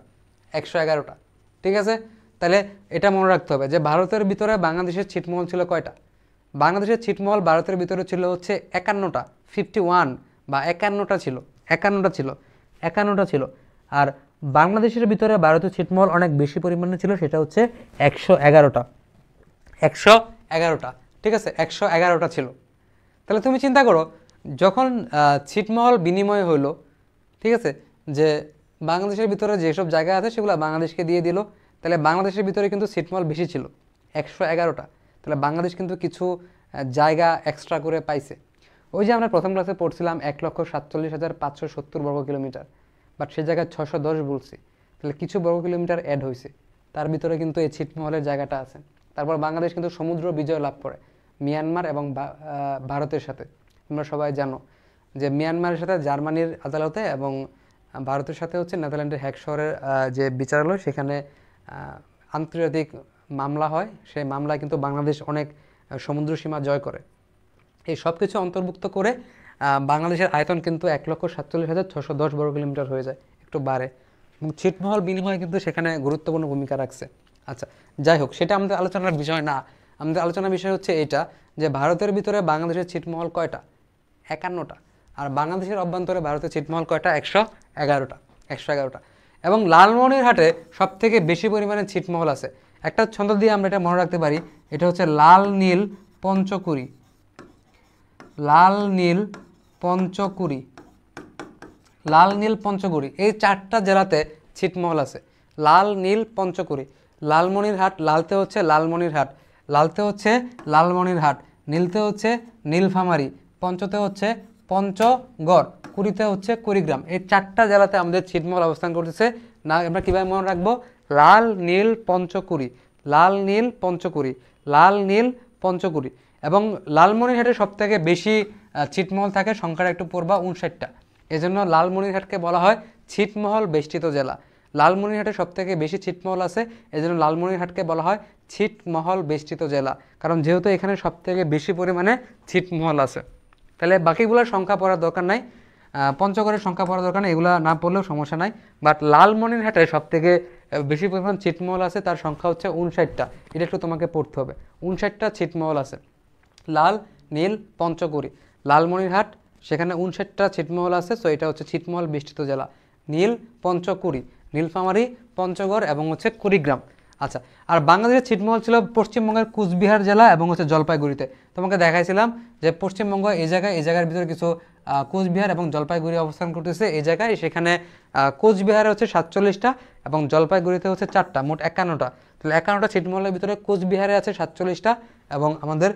একশো এগারোটা ঠিক আছে তাহলে এটা মনে রাখতে হবে যে ভারতের ভিতরে বাংলাদেশের ছিটমহল ছিল কয়টা বাংলাদেশের ছিটমহল ভারতের ভিতরে ছিল হচ্ছে একান্নটা ফিফটি ওয়ান বা একান্নটা ছিল একান্নটা ছিল একান্নটা ছিল আর বাংলাদেশের ভিতরে ভারতীয় ছিটমহল অনেক বেশি পরিমাণে ছিল সেটা হচ্ছে একশো এগারোটা একশো এগারোটা ঠিক আছে একশো এগারোটা ছিল তাহলে তুমি চিন্তা করো যখন ছিটমহল বিনিময় হইল ঠিক আছে যে বাংলাদেশের ভিতরে যেসব জায়গা আছে সেগুলো বাংলাদেশকে দিয়ে দিল তাহলে বাংলাদেশের ভিতরে কিন্তু ছিটমহল বেশি ছিল একশো এগারোটা তাহলে বাংলাদেশ কিন্তু কিছু জায়গা এক্সট্রা করে পাইছে ওই যে আমরা প্রথম ক্লাসে পড়ছিলাম এক লক্ষ সাতচল্লিশ হাজার পাঁচশো সত্তর বর্গ কিলোমিটার বাট সে জায়গায় ছশো দশ বলছি তাহলে কিছু বর্গ কিলোমিটার অ্যাড হয়েছে তার ভিতরে কিন্তু এই ছিটমহলের জায়গাটা আছে তারপর বাংলাদেশ কিন্তু সমুদ্র বিজয় লাভ করে মিয়ানমার এবং ভারতের সাথে তোমরা সবাই জানো যে মিয়ানমারের সাথে জার্মানির আদালতে এবং ভারতের সাথে হচ্ছে নেদারল্যান্ডের হ্যাক শহরের যে বিচারালয় সেখানে আন্তর্জাতিক মামলা হয় সেই মামলায় কিন্তু বাংলাদেশ অনেক সমুদ্র সীমা জয় করে এই সব কিছু অন্তর্ভুক্ত করে বাংলাদেশের আয়তন কিন্তু এক লক্ষ সাতচল্লিশ হাজার ছশো দশ বর্গ কিলোমিটার হয়ে যায় একটু বাড়ে এবং ছিটমহল বিনিময় কিন্তু সেখানে গুরুত্বপূর্ণ ভূমিকা রাখছে আচ্ছা যাই হোক সেটা আমাদের আলোচনার বিষয় না আমাদের আলোচনার বিষয় হচ্ছে এটা যে ভারতের ভিতরে বাংলাদেশের ছিটমহল কয়টা একান্নটা আর বাংলাদেশের অভ্যন্তরে ভারতের ছিটমহল কয়টা একশো এগারোটা একশো এগারোটা এবং লালমনিরহাটে সব থেকে বেশি পরিমাণে ছিটমহল আছে একটা ছন্দ দিয়ে আমরা এটা মনে রাখতে পারি এটা হচ্ছে লাল নীল পঞ্চকুড়ি লাল নীল পঞ্চকুড়ি লাল নীল পঞ্চকুড়ি এই চারটা জেলাতে ছিটমহল আছে লাল নীল পঞ্চকুড়ি লালমনিরহাট লালতে হচ্ছে লালমনিরহাট লালতে হচ্ছে লালমনিরহাট নীলতে হচ্ছে নীলফামারি পঞ্চতে হচ্ছে পঞ্চগড় কুড়িতে হচ্ছে কুড়িগ্রাম এই চারটা জেলাতে আমাদের ছিটমহল অবস্থান করতেছে না আমরা কীভাবে মনে রাখবো লাল নীল পঞ্চকুড়ি লাল নীল পঞ্চকুড়ি লাল নীল পঞ্চকুড়ি এবং লালমনিরহাটে সবথেকে বেশি ছিটমহল থাকে সংখ্যাটা একটু পড়বা উনষাটটা এজন্য লালমনিরহাটকে বলা হয় ছিটমহল বেষ্টিত জেলা লালমনিরহাটে সবথেকে বেশি ছিটমহল আছে এজন্য লালমনিরহাটকে বলা হয় ছিটমহল বেষ্টিত জেলা কারণ যেহেতু এখানে সবথেকে বেশি পরিমাণে ছিটমহল আছে তাহলে বাকিগুলোর সংখ্যা পড়ার দরকার নাই পঞ্চগড়ের সংখ্যা পড়ার দরকার নেই এগুলো না পড়লেও সমস্যা নাই বাট লালমনিরহাটে সবথেকে বেশি পরিমাণ ছিটমহল আছে তার সংখ্যা হচ্ছে উনষাটটা এটা একটু তোমাকে পড়তে হবে উনষাটটা ছিটমহল আছে লাল নীল পঞ্চগড়ি লালমনিরহাট সেখানে উনষাটটা ছিটমহল আছে সো এটা হচ্ছে ছিটমহল বিস্তৃত জেলা নীল পঞ্চকুড়ি নীলফামারি পঞ্চগড় এবং হচ্ছে কুড়িগ্রাম আচ্ছা আর বাংলাদেশের ছিটমহল ছিল পশ্চিমবঙ্গের কুচবিহার জেলা এবং হচ্ছে জলপাইগুড়িতে তোমাকে দেখাইছিলাম যে পশ্চিমবঙ্গ এই জায়গায় এই জায়গার ভিতরে কিছু কোচবিহার এবং জলপাইগুড়ি অবস্থান করতেছে এই জায়গায় সেখানে কোচবিহারে হচ্ছে সাতচল্লিশটা এবং জলপাইগুড়িতে হচ্ছে চারটা মোট একান্নটা তাহলে একান্নটা ছিটমহলের ভিতরে কোচবিহারে আছে সাতচল্লিশটা এবং আমাদের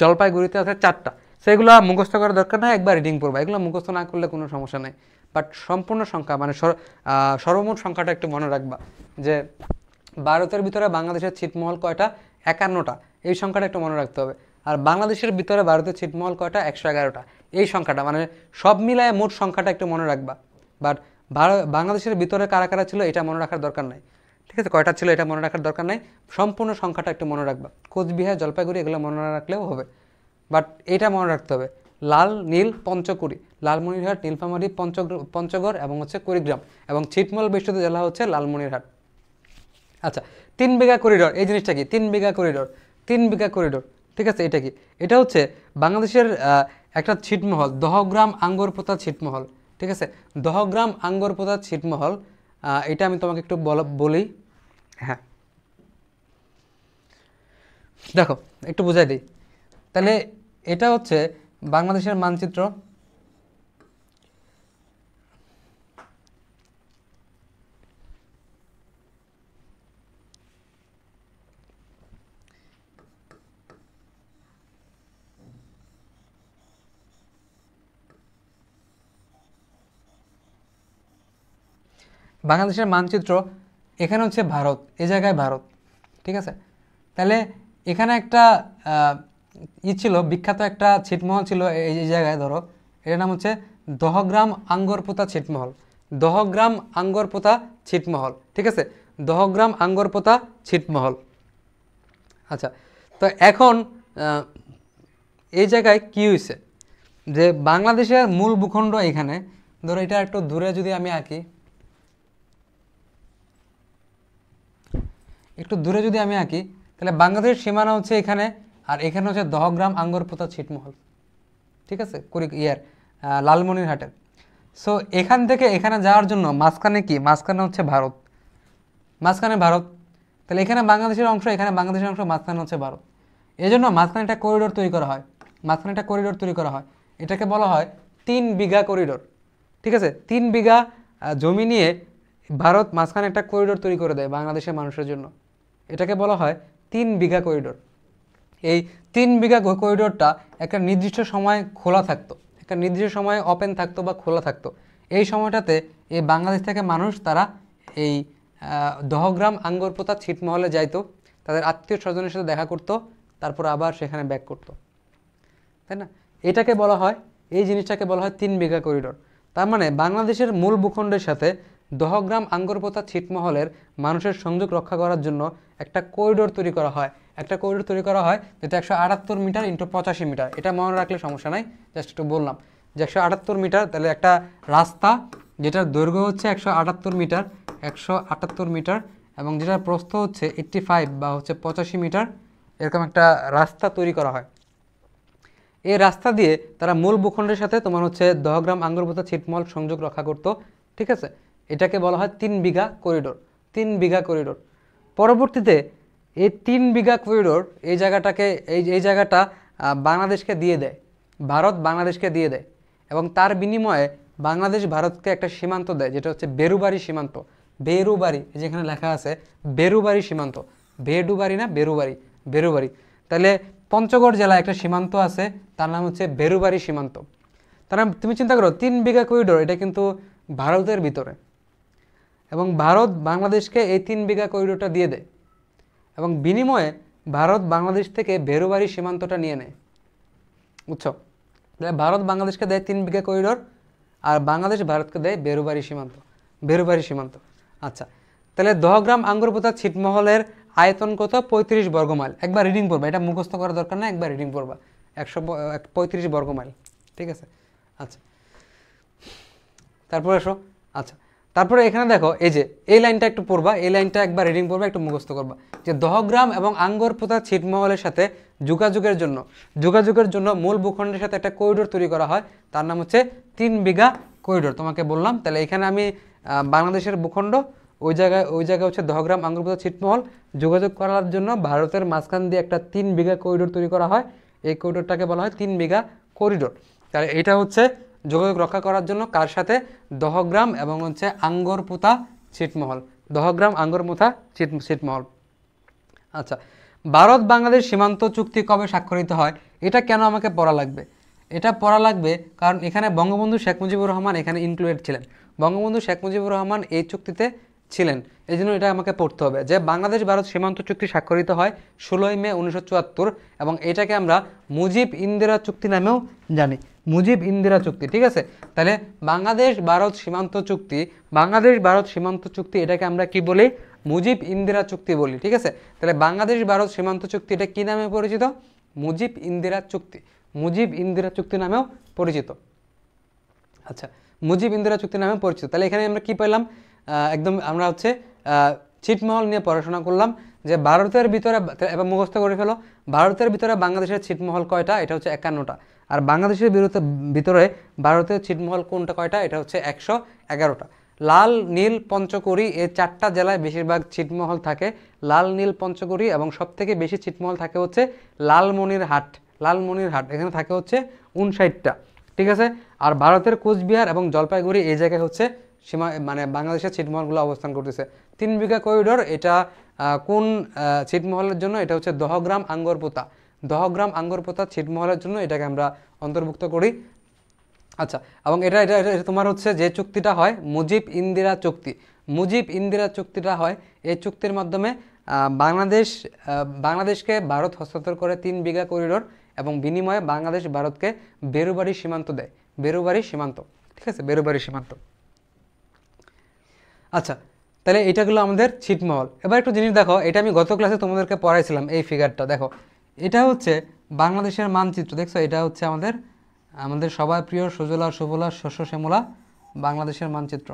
জলপাইগুড়িতে আছে চারটা সেগুলো মুখস্থ করার দরকার নাই একবার রিডিং পড়বা এগুলো মুখস্থ না করলে কোনো সমস্যা নাই বাট সম্পূর্ণ সংখ্যা মানে সর্বমোট সংখ্যাটা একটু মনে রাখবা যে ভারতের ভিতরে বাংলাদেশের ছিটমহল কয়টা একান্নটা এই সংখ্যাটা একটু মনে রাখতে হবে আর বাংলাদেশের ভিতরে ভারতের ছিটমহল কয়টা একশো এগারোটা এই সংখ্যাটা মানে সব মিলায় মোট সংখ্যাটা একটু মনে রাখবা বাট বাংলাদেশের ভিতরে কারা কারা ছিল এটা মনে রাখার দরকার নাই ঠিক আছে কয়টা ছিল এটা মনে রাখার দরকার নাই সম্পূর্ণ সংখ্যাটা একটু মনে রাখবা কোচবিহার জলপাইগুড়ি এগুলো মনে রাখলেও হবে বাট এটা মনে রাখতে হবে লাল নীল পঞ্চকুড়ি লালমনিরহাট নীলফামারী পঞ্চ পঞ্চগড় এবং হচ্ছে কুড়িগ্রাম এবং ছিটমল বেষ্টিত জেলা হচ্ছে লালমনিরহাট আচ্ছা তিন বিঘা করিডোর এই জিনিসটা কি তিন বিঘা করিডোর তিন বিঘা করিডোর ঠিক আছে এটা কি এটা হচ্ছে বাংলাদেশের একটা ছিটমহল দহগ্রাম আঙ্গরপোতা ছিটমহল ঠিক আছে দহগ্রাম আঙ্গরপোতা ছিটমহল এটা আমি তোমাকে একটু বলি হ্যাঁ দেখো একটু বুঝাই দিই তাহলে এটা হচ্ছে বাংলাদেশের মানচিত্র বাংলাদেশের মানচিত্র এখানে হচ্ছে ভারত এ জায়গায় ভারত ঠিক আছে তাহলে এখানে একটা ই ছিল বিখ্যাত একটা ছিটমহল ছিল এই জায়গায় ধরো এর নাম হচ্ছে দহগ্রাম আঙ্গরপোতা ছিটমহল দহগ্রাম আঙ্গরপোতা ছিটমহল ঠিক আছে দহগ্রাম আঙ্গরপোতা ছিটমহল আচ্ছা তো এখন এই জায়গায় কি হয়েছে যে বাংলাদেশের মূল ভূখণ্ড এখানে ধরো এটা একটু দূরে যদি আমি আঁকি একটু দূরে যদি আমি আঁকি তাহলে বাংলাদেশের সীমানা হচ্ছে এখানে আর এখানে হচ্ছে দহগ্রাম আঙ্গরপোতা ছিটমহল ঠিক আছে কুড়ি ইয়ার লালমনিরহাটের সো এখান থেকে এখানে যাওয়ার জন্য মাঝখানে কি মাঝখানে হচ্ছে ভারত মাঝখানে ভারত তাহলে এখানে বাংলাদেশের অংশ এখানে বাংলাদেশের অংশ মাঝখানে হচ্ছে ভারত এই জন্য মাঝখানে একটা করিডোর তৈরি করা হয় মাঝখানে একটা করিডোর তৈরি করা হয় এটাকে বলা হয় তিন বিঘা করিডোর ঠিক আছে তিন বিঘা জমি নিয়ে ভারত মাঝখানে একটা করিডোর তৈরি করে দেয় বাংলাদেশের মানুষের জন্য এটাকে বলা হয় তিন বিঘা করিডোর এই তিন বিঘা করিডোরটা একটা নির্দিষ্ট সময় খোলা থাকতো একটা নির্দিষ্ট সময়ে ওপেন থাকতো বা খোলা থাকতো এই সময়টাতে এই বাংলাদেশ থেকে মানুষ তারা এই দহগ্রাম আঙ্গরপোতা ছিটমহলে যাইতো তাদের আত্মীয় স্বজনের সাথে দেখা করতো তারপর আবার সেখানে ব্যাক করতো তাই না এটাকে বলা হয় এই জিনিসটাকে বলা হয় তিন বিঘা করিডোর তার মানে বাংলাদেশের মূল ভূখণ্ডের সাথে দহগ্রাম আঙ্গরপোতা ছিটমহলের মানুষের সংযোগ রক্ষা করার জন্য একটা করিডোর তৈরি করা হয় একটা করিডোর তৈরি করা হয় যেটা একশো আটাত্তর মিটার ইন্টু পঁচাশি মিটার এটা মনে রাখলে সমস্যা নাই জাস্ট একটু বললাম যে একশো আটাত্তর মিটার তাহলে একটা রাস্তা যেটার দৈর্ঘ্য হচ্ছে একশো আটাত্তর মিটার একশো আটাত্তর মিটার এবং যেটার প্রস্থ হচ্ছে এইট্টি ফাইভ বা হচ্ছে পঁচাশি মিটার এরকম একটা রাস্তা তৈরি করা হয় এই রাস্তা দিয়ে তারা মূল ভূখণ্ডের সাথে তোমার হচ্ছে দহগ্রাম আঙ্গুরপোতা ছিটমল সংযোগ রক্ষা করত ঠিক আছে এটাকে বলা হয় তিন বিঘা করিডোর তিন বিঘা করিডোর পরবর্তীতে এই তিন বিঘা করিডোর এই জায়গাটাকে এই এই জায়গাটা বাংলাদেশকে দিয়ে দেয় ভারত বাংলাদেশকে দিয়ে দেয় এবং তার বিনিময়ে বাংলাদেশ ভারতকে একটা সীমান্ত দেয় যেটা হচ্ছে বেরুবাড়ি সীমান্ত বেরুবাড়ি যেখানে লেখা আছে বেরুবাড়ি সীমান্ত বেডুবাড়ি না বেরুবাড়ি বেরুবাড়ি তাহলে পঞ্চগড় জেলায় একটা সীমান্ত আছে তার নাম হচ্ছে বেরুবাড়ি সীমান্ত তার তুমি চিন্তা করো তিন বিঘা করিডোর এটা কিন্তু ভারতের ভিতরে এবং ভারত বাংলাদেশকে এই তিন বিঘা করিডোরটা দিয়ে দেয় এবং বিনিময়ে ভারত বাংলাদেশ থেকে বেরোবাড়ি সীমান্তটা নিয়ে নেয় বুঝছো তাহলে ভারত বাংলাদেশকে দেয় তিন বিঘা করিডোর আর বাংলাদেশ ভারতকে দেয় বেরুবাড়ি সীমান্ত বেরুবাড়ি সীমান্ত আচ্ছা তাহলে দহগ্রাম আঙ্গুরপোতা ছিটমহলের আয়তন কত পঁয়ত্রিশ বর্গমাইল একবার রিডিং পড়বা এটা মুখস্থ করার দরকার না একবার রিডিং পড়বা একশো পঁয়ত্রিশ বর্গমাইল ঠিক আছে আচ্ছা তারপর এসো আচ্ছা তারপরে এখানে দেখো এই যে এই লাইনটা একটু পড়বা এই লাইনটা একবার রিডিং পড়বা একটু মুখস্থ করবা যে দহগ্রাম এবং আঙ্গর পোতা ছিটমহলের সাথে যোগাযোগের জন্য যোগাযোগের জন্য মূল ভূখণ্ডের সাথে একটা করিডোর তৈরি করা হয় তার নাম হচ্ছে তিন বিঘা করিডোর তোমাকে বললাম তাহলে এখানে আমি বাংলাদেশের ভূখণ্ড ওই জায়গায় ওই জায়গায় হচ্ছে দহগ্রাম পোতা ছিটমহল যোগাযোগ করার জন্য ভারতের মাঝখান দিয়ে একটা তিন বিঘা করিডোর তৈরি করা হয় এই করিডোরটাকে বলা হয় তিন বিঘা করিডোর তাহলে এটা হচ্ছে যোগাযোগ রক্ষা করার জন্য কার সাথে দহগ্রাম এবং হচ্ছে আঙ্গরপুতা ছিটমহল দহগ্রাম আঙ্গরমুথা ছিট ছিটমহল আচ্ছা ভারত বাংলাদেশ সীমান্ত চুক্তি কবে স্বাক্ষরিত হয় এটা কেন আমাকে পড়া লাগবে এটা পড়া লাগবে কারণ এখানে বঙ্গবন্ধু শেখ মুজিবুর রহমান এখানে ইনক্লুডেড ছিলেন বঙ্গবন্ধু শেখ মুজিবুর রহমান এই চুক্তিতে ছিলেন এই জন্য এটা আমাকে পড়তে হবে যে বাংলাদেশ ভারত সীমান্ত চুক্তি স্বাক্ষরিত হয় ষোলোই মে উনিশশো এবং এটাকে আমরা মুজিব ইন্দিরা চুক্তি নামেও জানি মুজিব ইন্দিরা চুক্তি ঠিক আছে তাহলে বাংলাদেশ ভারত সীমান্ত চুক্তি বাংলাদেশ ভারত সীমান্ত চুক্তি এটাকে আমরা কি বলি মুজিব ইন্দিরা চুক্তি বলি ঠিক আছে তাহলে বাংলাদেশ ভারত সীমান্ত চুক্তি এটা কী নামে পরিচিত মুজিব ইন্দিরা চুক্তি মুজিব ইন্দিরা চুক্তি নামেও পরিচিত আচ্ছা মুজিব ইন্দিরা চুক্তি নামে পরিচিত তাহলে এখানে আমরা কি পেলাম একদম আমরা হচ্ছে ছিটমহল নিয়ে পড়াশোনা করলাম যে ভারতের ভিতরে এবার মুখস্থ করে ফেলো ভারতের ভিতরে বাংলাদেশের ছিটমহল কয়টা এটা হচ্ছে একান্নটা আর বাংলাদেশের বিরুদ্ধে ভিতরে ভারতের ছিটমহল কোনটা কয়টা এটা হচ্ছে একশো এগারোটা লাল নীল পঞ্চকুড়ি এ চারটা জেলায় বেশিরভাগ ছিটমহল থাকে লাল নীল পঞ্চকুড়ি এবং সবথেকে বেশি ছিটমহল থাকে হচ্ছে লালমনির হাট লালমনির হাট এখানে থাকে হচ্ছে উনষাটটা ঠিক আছে আর ভারতের কোচবিহার এবং জলপাইগুড়ি এই জায়গায় হচ্ছে সীমা মানে বাংলাদেশের ছিটমহলগুলো অবস্থান করতেছে তিন বিঘা করিডোর এটা কোন ছিটমহলের জন্য এটা হচ্ছে দহগ্রাম আঙ্গরপোতা দহগ্রাম আঙ্গরপোতা ছিটমহলের জন্য এটাকে আমরা অন্তর্ভুক্ত করি আচ্ছা এবং এটা এটা এটা তোমার হচ্ছে যে চুক্তিটা হয় মুজিব ইন্দিরা চুক্তি মুজিব ইন্দিরা চুক্তিটা হয় এই চুক্তির মাধ্যমে বাংলাদেশ বাংলাদেশকে ভারত হস্তান্তর করে তিন বিঘা করিডোর এবং বিনিময়ে বাংলাদেশ ভারতকে বেরুবাড়ি সীমান্ত দেয় বেরুবাড়ি সীমান্ত ঠিক আছে বেরুবাড়ি সীমান্ত আচ্ছা তাহলে এটা আমাদের ছিটমহল এবার একটু জিনিস দেখো এটা আমি গত ক্লাসে তোমাদেরকে পড়াইছিলাম এই ফিগারটা দেখো এটা হচ্ছে বাংলাদেশের মানচিত্র দেখছো এটা হচ্ছে আমাদের আমাদের সবার প্রিয় সুজলা সুবলা শস্য শ্যামলা বাংলাদেশের মানচিত্র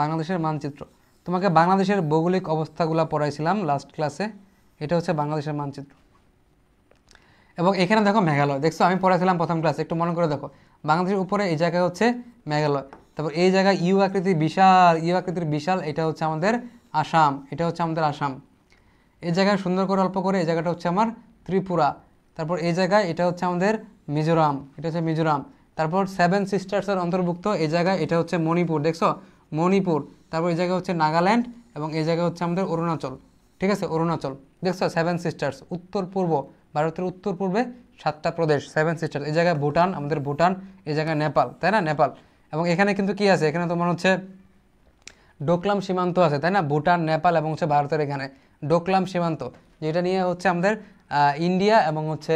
বাংলাদেশের মানচিত্র তোমাকে বাংলাদেশের ভৌগোলিক অবস্থাগুলো পড়াইছিলাম লাস্ট ক্লাসে এটা হচ্ছে বাংলাদেশের মানচিত্র এবং এখানে দেখো মেঘালয় দেখছো আমি পড়াইছিলাম প্রথম ক্লাসে একটু মনে করে দেখো বাংলাদেশের উপরে এই জায়গায় হচ্ছে মেঘালয় তারপর এই জায়গায় ইউ আকৃতির বিশাল ইউ আকৃতির বিশাল এটা হচ্ছে আমাদের আসাম এটা হচ্ছে আমাদের আসাম এই জায়গায় সুন্দর করে অল্প করে এই জায়গাটা হচ্ছে আমার ত্রিপুরা তারপর এই জায়গায় এটা হচ্ছে আমাদের মিজোরাম এটা হচ্ছে মিজোরাম তারপর সেভেন সিস্টার্সের অন্তর্ভুক্ত এই জায়গায় এটা হচ্ছে মণিপুর দেখছো মণিপুর তারপর এই জায়গায় হচ্ছে নাগাল্যান্ড এবং এই জায়গায় হচ্ছে আমাদের অরুণাচল ঠিক আছে অরুণাচল দেখছো সেভেন সিস্টার্স উত্তর পূর্ব ভারতের উত্তর পূর্বে সাতটা প্রদেশ সেভেন সিস্টার্স এই জায়গায় ভুটান আমাদের ভুটান এই জায়গায় নেপাল তাই না নেপাল এবং এখানে কিন্তু কি আছে এখানে তোমার হচ্ছে ডোকলাম সীমান্ত আছে তাই না ভুটান নেপাল এবং হচ্ছে ভারতের এখানে ডোকলাম সীমান্ত যেটা নিয়ে হচ্ছে আমাদের ইন্ডিয়া এবং হচ্ছে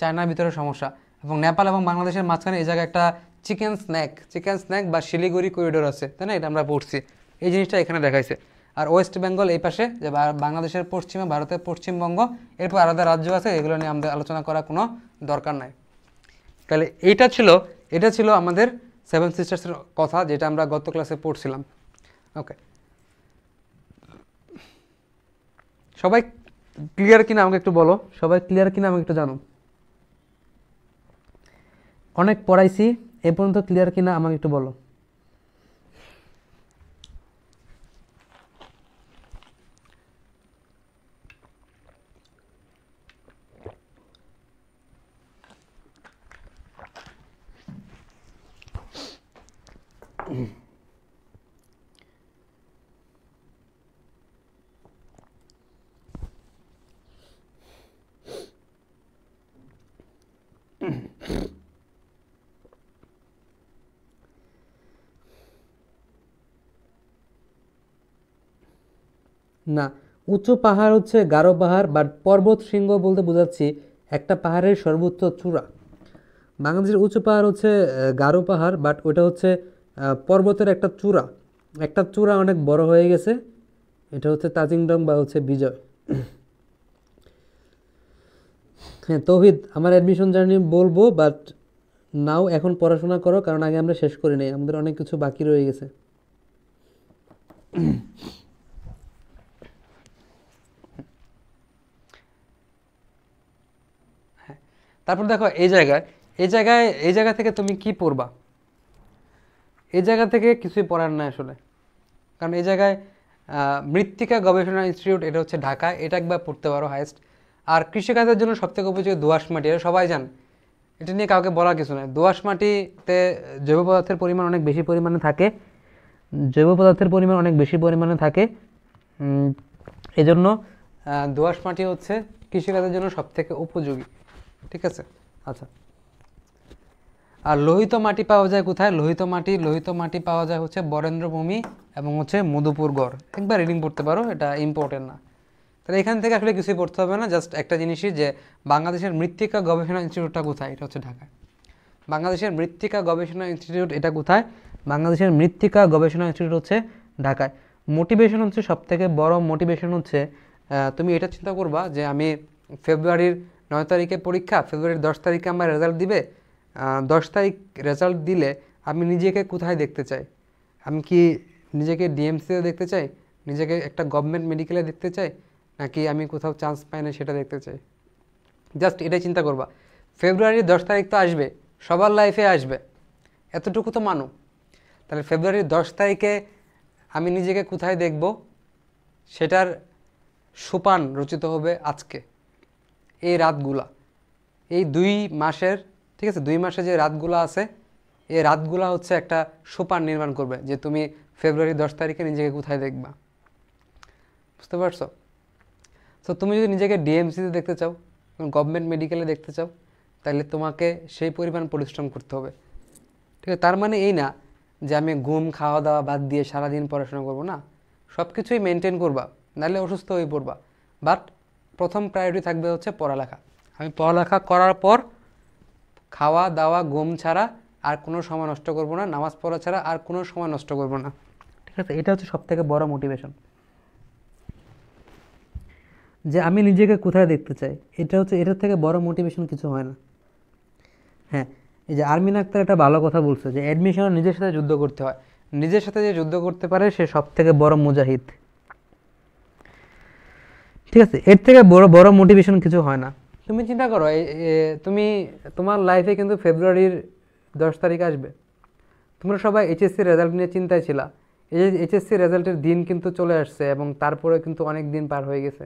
চায়নার ভিতরে সমস্যা এবং নেপাল এবং বাংলাদেশের মাঝখানে এই জায়গায় একটা চিকেন স্ন্যাক চিকেন স্ন্যাক বা শিলিগুড়ি করিডোর আছে তাই না এটা আমরা পড়ছি এই জিনিসটা এখানে দেখাইছে আর ওয়েস্ট বেঙ্গল এই পাশে যে বাংলাদেশের পশ্চিমে ভারতের পশ্চিমবঙ্গ এরপর আলাদা রাজ্য আছে এগুলো নিয়ে আমাদের আলোচনা করার কোনো দরকার নাই তাহলে এইটা ছিল এটা ছিল আমাদের সেভেন সিস্টার্সের কথা যেটা আমরা গত ক্লাসে পড়ছিলাম ওকে সবাই ক্লিয়ার কিনা আমাকে একটু বলো সবাই ক্লিয়ার কিনা আমাকে একটু জানো অনেক পড়াইছি এ পর্যন্ত ক্লিয়ার কিনা আমাকে একটু বলো না উঁচু পাহাড় হচ্ছে গারো পাহাড় বা পর্বত শৃঙ্গ বলতে বোঝাচ্ছি একটা পাহাড়ের সর্বোচ্চ চূড়া বাংলাদেশের উঁচু পাহাড় হচ্ছে গারো পাহাড় বাট ওটা হচ্ছে পর্বতের একটা চূড়া একটা চূড়া অনেক বড় হয়ে গেছে এটা হচ্ছে তাজিংডং বা হচ্ছে বিজয় হ্যাঁ তৌহিদ আমার অ্যাডমিশন জার্নি বলবো বাট নাও এখন পড়াশোনা করো কারণ আগে আমরা শেষ করি নাই আমাদের অনেক কিছু বাকি রয়ে গেছে হ্যাঁ, তারপর দেখো এই জায়গায় এই জায়গায় এই জায়গা থেকে তুমি কি পড়বা এই জায়গা থেকে কিছুই পড়ার না আসলে কারণ এই জায়গায় মৃত্তিকা গবেষণা ইনস্টিটিউট এটা হচ্ছে ঢাকা এটা একবার পড়তে পারো হায়েস্ট আর কৃষিকাজের জন্য সবথেকে উপযোগী দোয়াশ মাটি এটা সবাই জান এটা নিয়ে কাউকে বলার কিছু নয় দোয়াশ মাটিতে জৈব পদার্থের পরিমাণ অনেক বেশি পরিমাণে থাকে জৈব পদার্থের পরিমাণ অনেক বেশি পরিমাণে থাকে এজন্য দোয়াশ মাটি হচ্ছে কৃষিকাজের জন্য সবথেকে উপযোগী ঠিক আছে আচ্ছা আর লোহিত মাটি পাওয়া যায় কোথায় লোহিত মাটি লোহিত মাটি পাওয়া যায় হচ্ছে বরেন্দ্রভূমি এবং হচ্ছে মধুপুরগড় একবার রিডিং পড়তে পারো এটা ইম্পর্টেন্ট না তাহলে এখান থেকে আসলে কিছুই পড়তে হবে না জাস্ট একটা জিনিসই যে বাংলাদেশের মৃত্তিকা গবেষণা ইনস্টিটিউটটা কোথায় এটা হচ্ছে ঢাকায় বাংলাদেশের মৃত্তিকা গবেষণা ইনস্টিটিউট এটা কোথায় বাংলাদেশের মৃত্তিকা গবেষণা ইনস্টিটিউট হচ্ছে ঢাকায় মোটিভেশন হচ্ছে সবথেকে বড় মোটিভেশন হচ্ছে তুমি এটা চিন্তা করবা যে আমি ফেব্রুয়ারির নয় তারিখে পরীক্ষা ফেব্রুয়ারির দশ তারিখে আমার রেজাল্ট দিবে দশ তারিখ রেজাল্ট দিলে আমি নিজেকে কোথায় দেখতে চাই আমি কি নিজেকে ডিএমসিতে দেখতে চাই নিজেকে একটা গভর্নমেন্ট মেডিকেলে দেখতে চাই নাকি আমি কোথাও চান্স পাই না সেটা দেখতে চাই জাস্ট এটাই চিন্তা করবা ফেব্রুয়ারির দশ তারিখ তো আসবে সবার লাইফে আসবে এতটুকু তো মানো তাহলে ফেব্রুয়ারির দশ তারিখে আমি নিজেকে কোথায় দেখব সেটার সোপান রচিত হবে আজকে এই রাতগুলা এই দুই মাসের ঠিক আছে দুই মাসে যে রাতগুলো আছে এই রাতগুলো হচ্ছে একটা সোপান নির্মাণ করবে যে তুমি ফেব্রুয়ারি দশ তারিখে নিজেকে কোথায় দেখবা বুঝতে পারছো তো তুমি যদি নিজেকে ডিএমসিতে দেখতে চাও গভর্নমেন্ট মেডিকেলে দেখতে চাও তাহলে তোমাকে সেই পরিমাণ পরিশ্রম করতে হবে ঠিক আছে তার মানে এই না যে আমি ঘুম খাওয়া দাওয়া বাদ দিয়ে সারাদিন পড়াশোনা করব না সব কিছুই মেনটেন করবা নাহলে অসুস্থ হয়ে পড়বা বাট প্রথম প্রায়োরিটি থাকবে হচ্ছে পড়ালেখা আমি পড়ালেখা করার পর খাওয়া দাওয়া ঘুম ছাড়া আর কোনো সময় নষ্ট করবো না নামাজ পড়া ছাড়া আর কোনো সময় নষ্ট করবো না ঠিক আছে এটা হচ্ছে সবথেকে বড় মোটিভেশন যে আমি নিজেকে কোথায় দেখতে চাই এটা হচ্ছে এটার থেকে বড় মোটিভেশন কিছু হয় না হ্যাঁ এই যে আর্মিন আক্তার একটা ভালো কথা বলছে যে অ্যাডমিশন নিজের সাথে যুদ্ধ করতে হয় নিজের সাথে যে যুদ্ধ করতে পারে সে সব থেকে বড় মুজাহিদ ঠিক আছে এর থেকে বড় বড় মোটিভেশন কিছু হয় না তুমি চিন্তা করো তুমি তোমার লাইফে কিন্তু ফেব্রুয়ারির দশ তারিখ আসবে তোমরা সবাই এইচএসসি রেজাল্ট নিয়ে চিন্তায় ছিলা এইচএসসি রেজাল্টের দিন কিন্তু চলে আসছে এবং তারপরে কিন্তু অনেক দিন পার হয়ে গেছে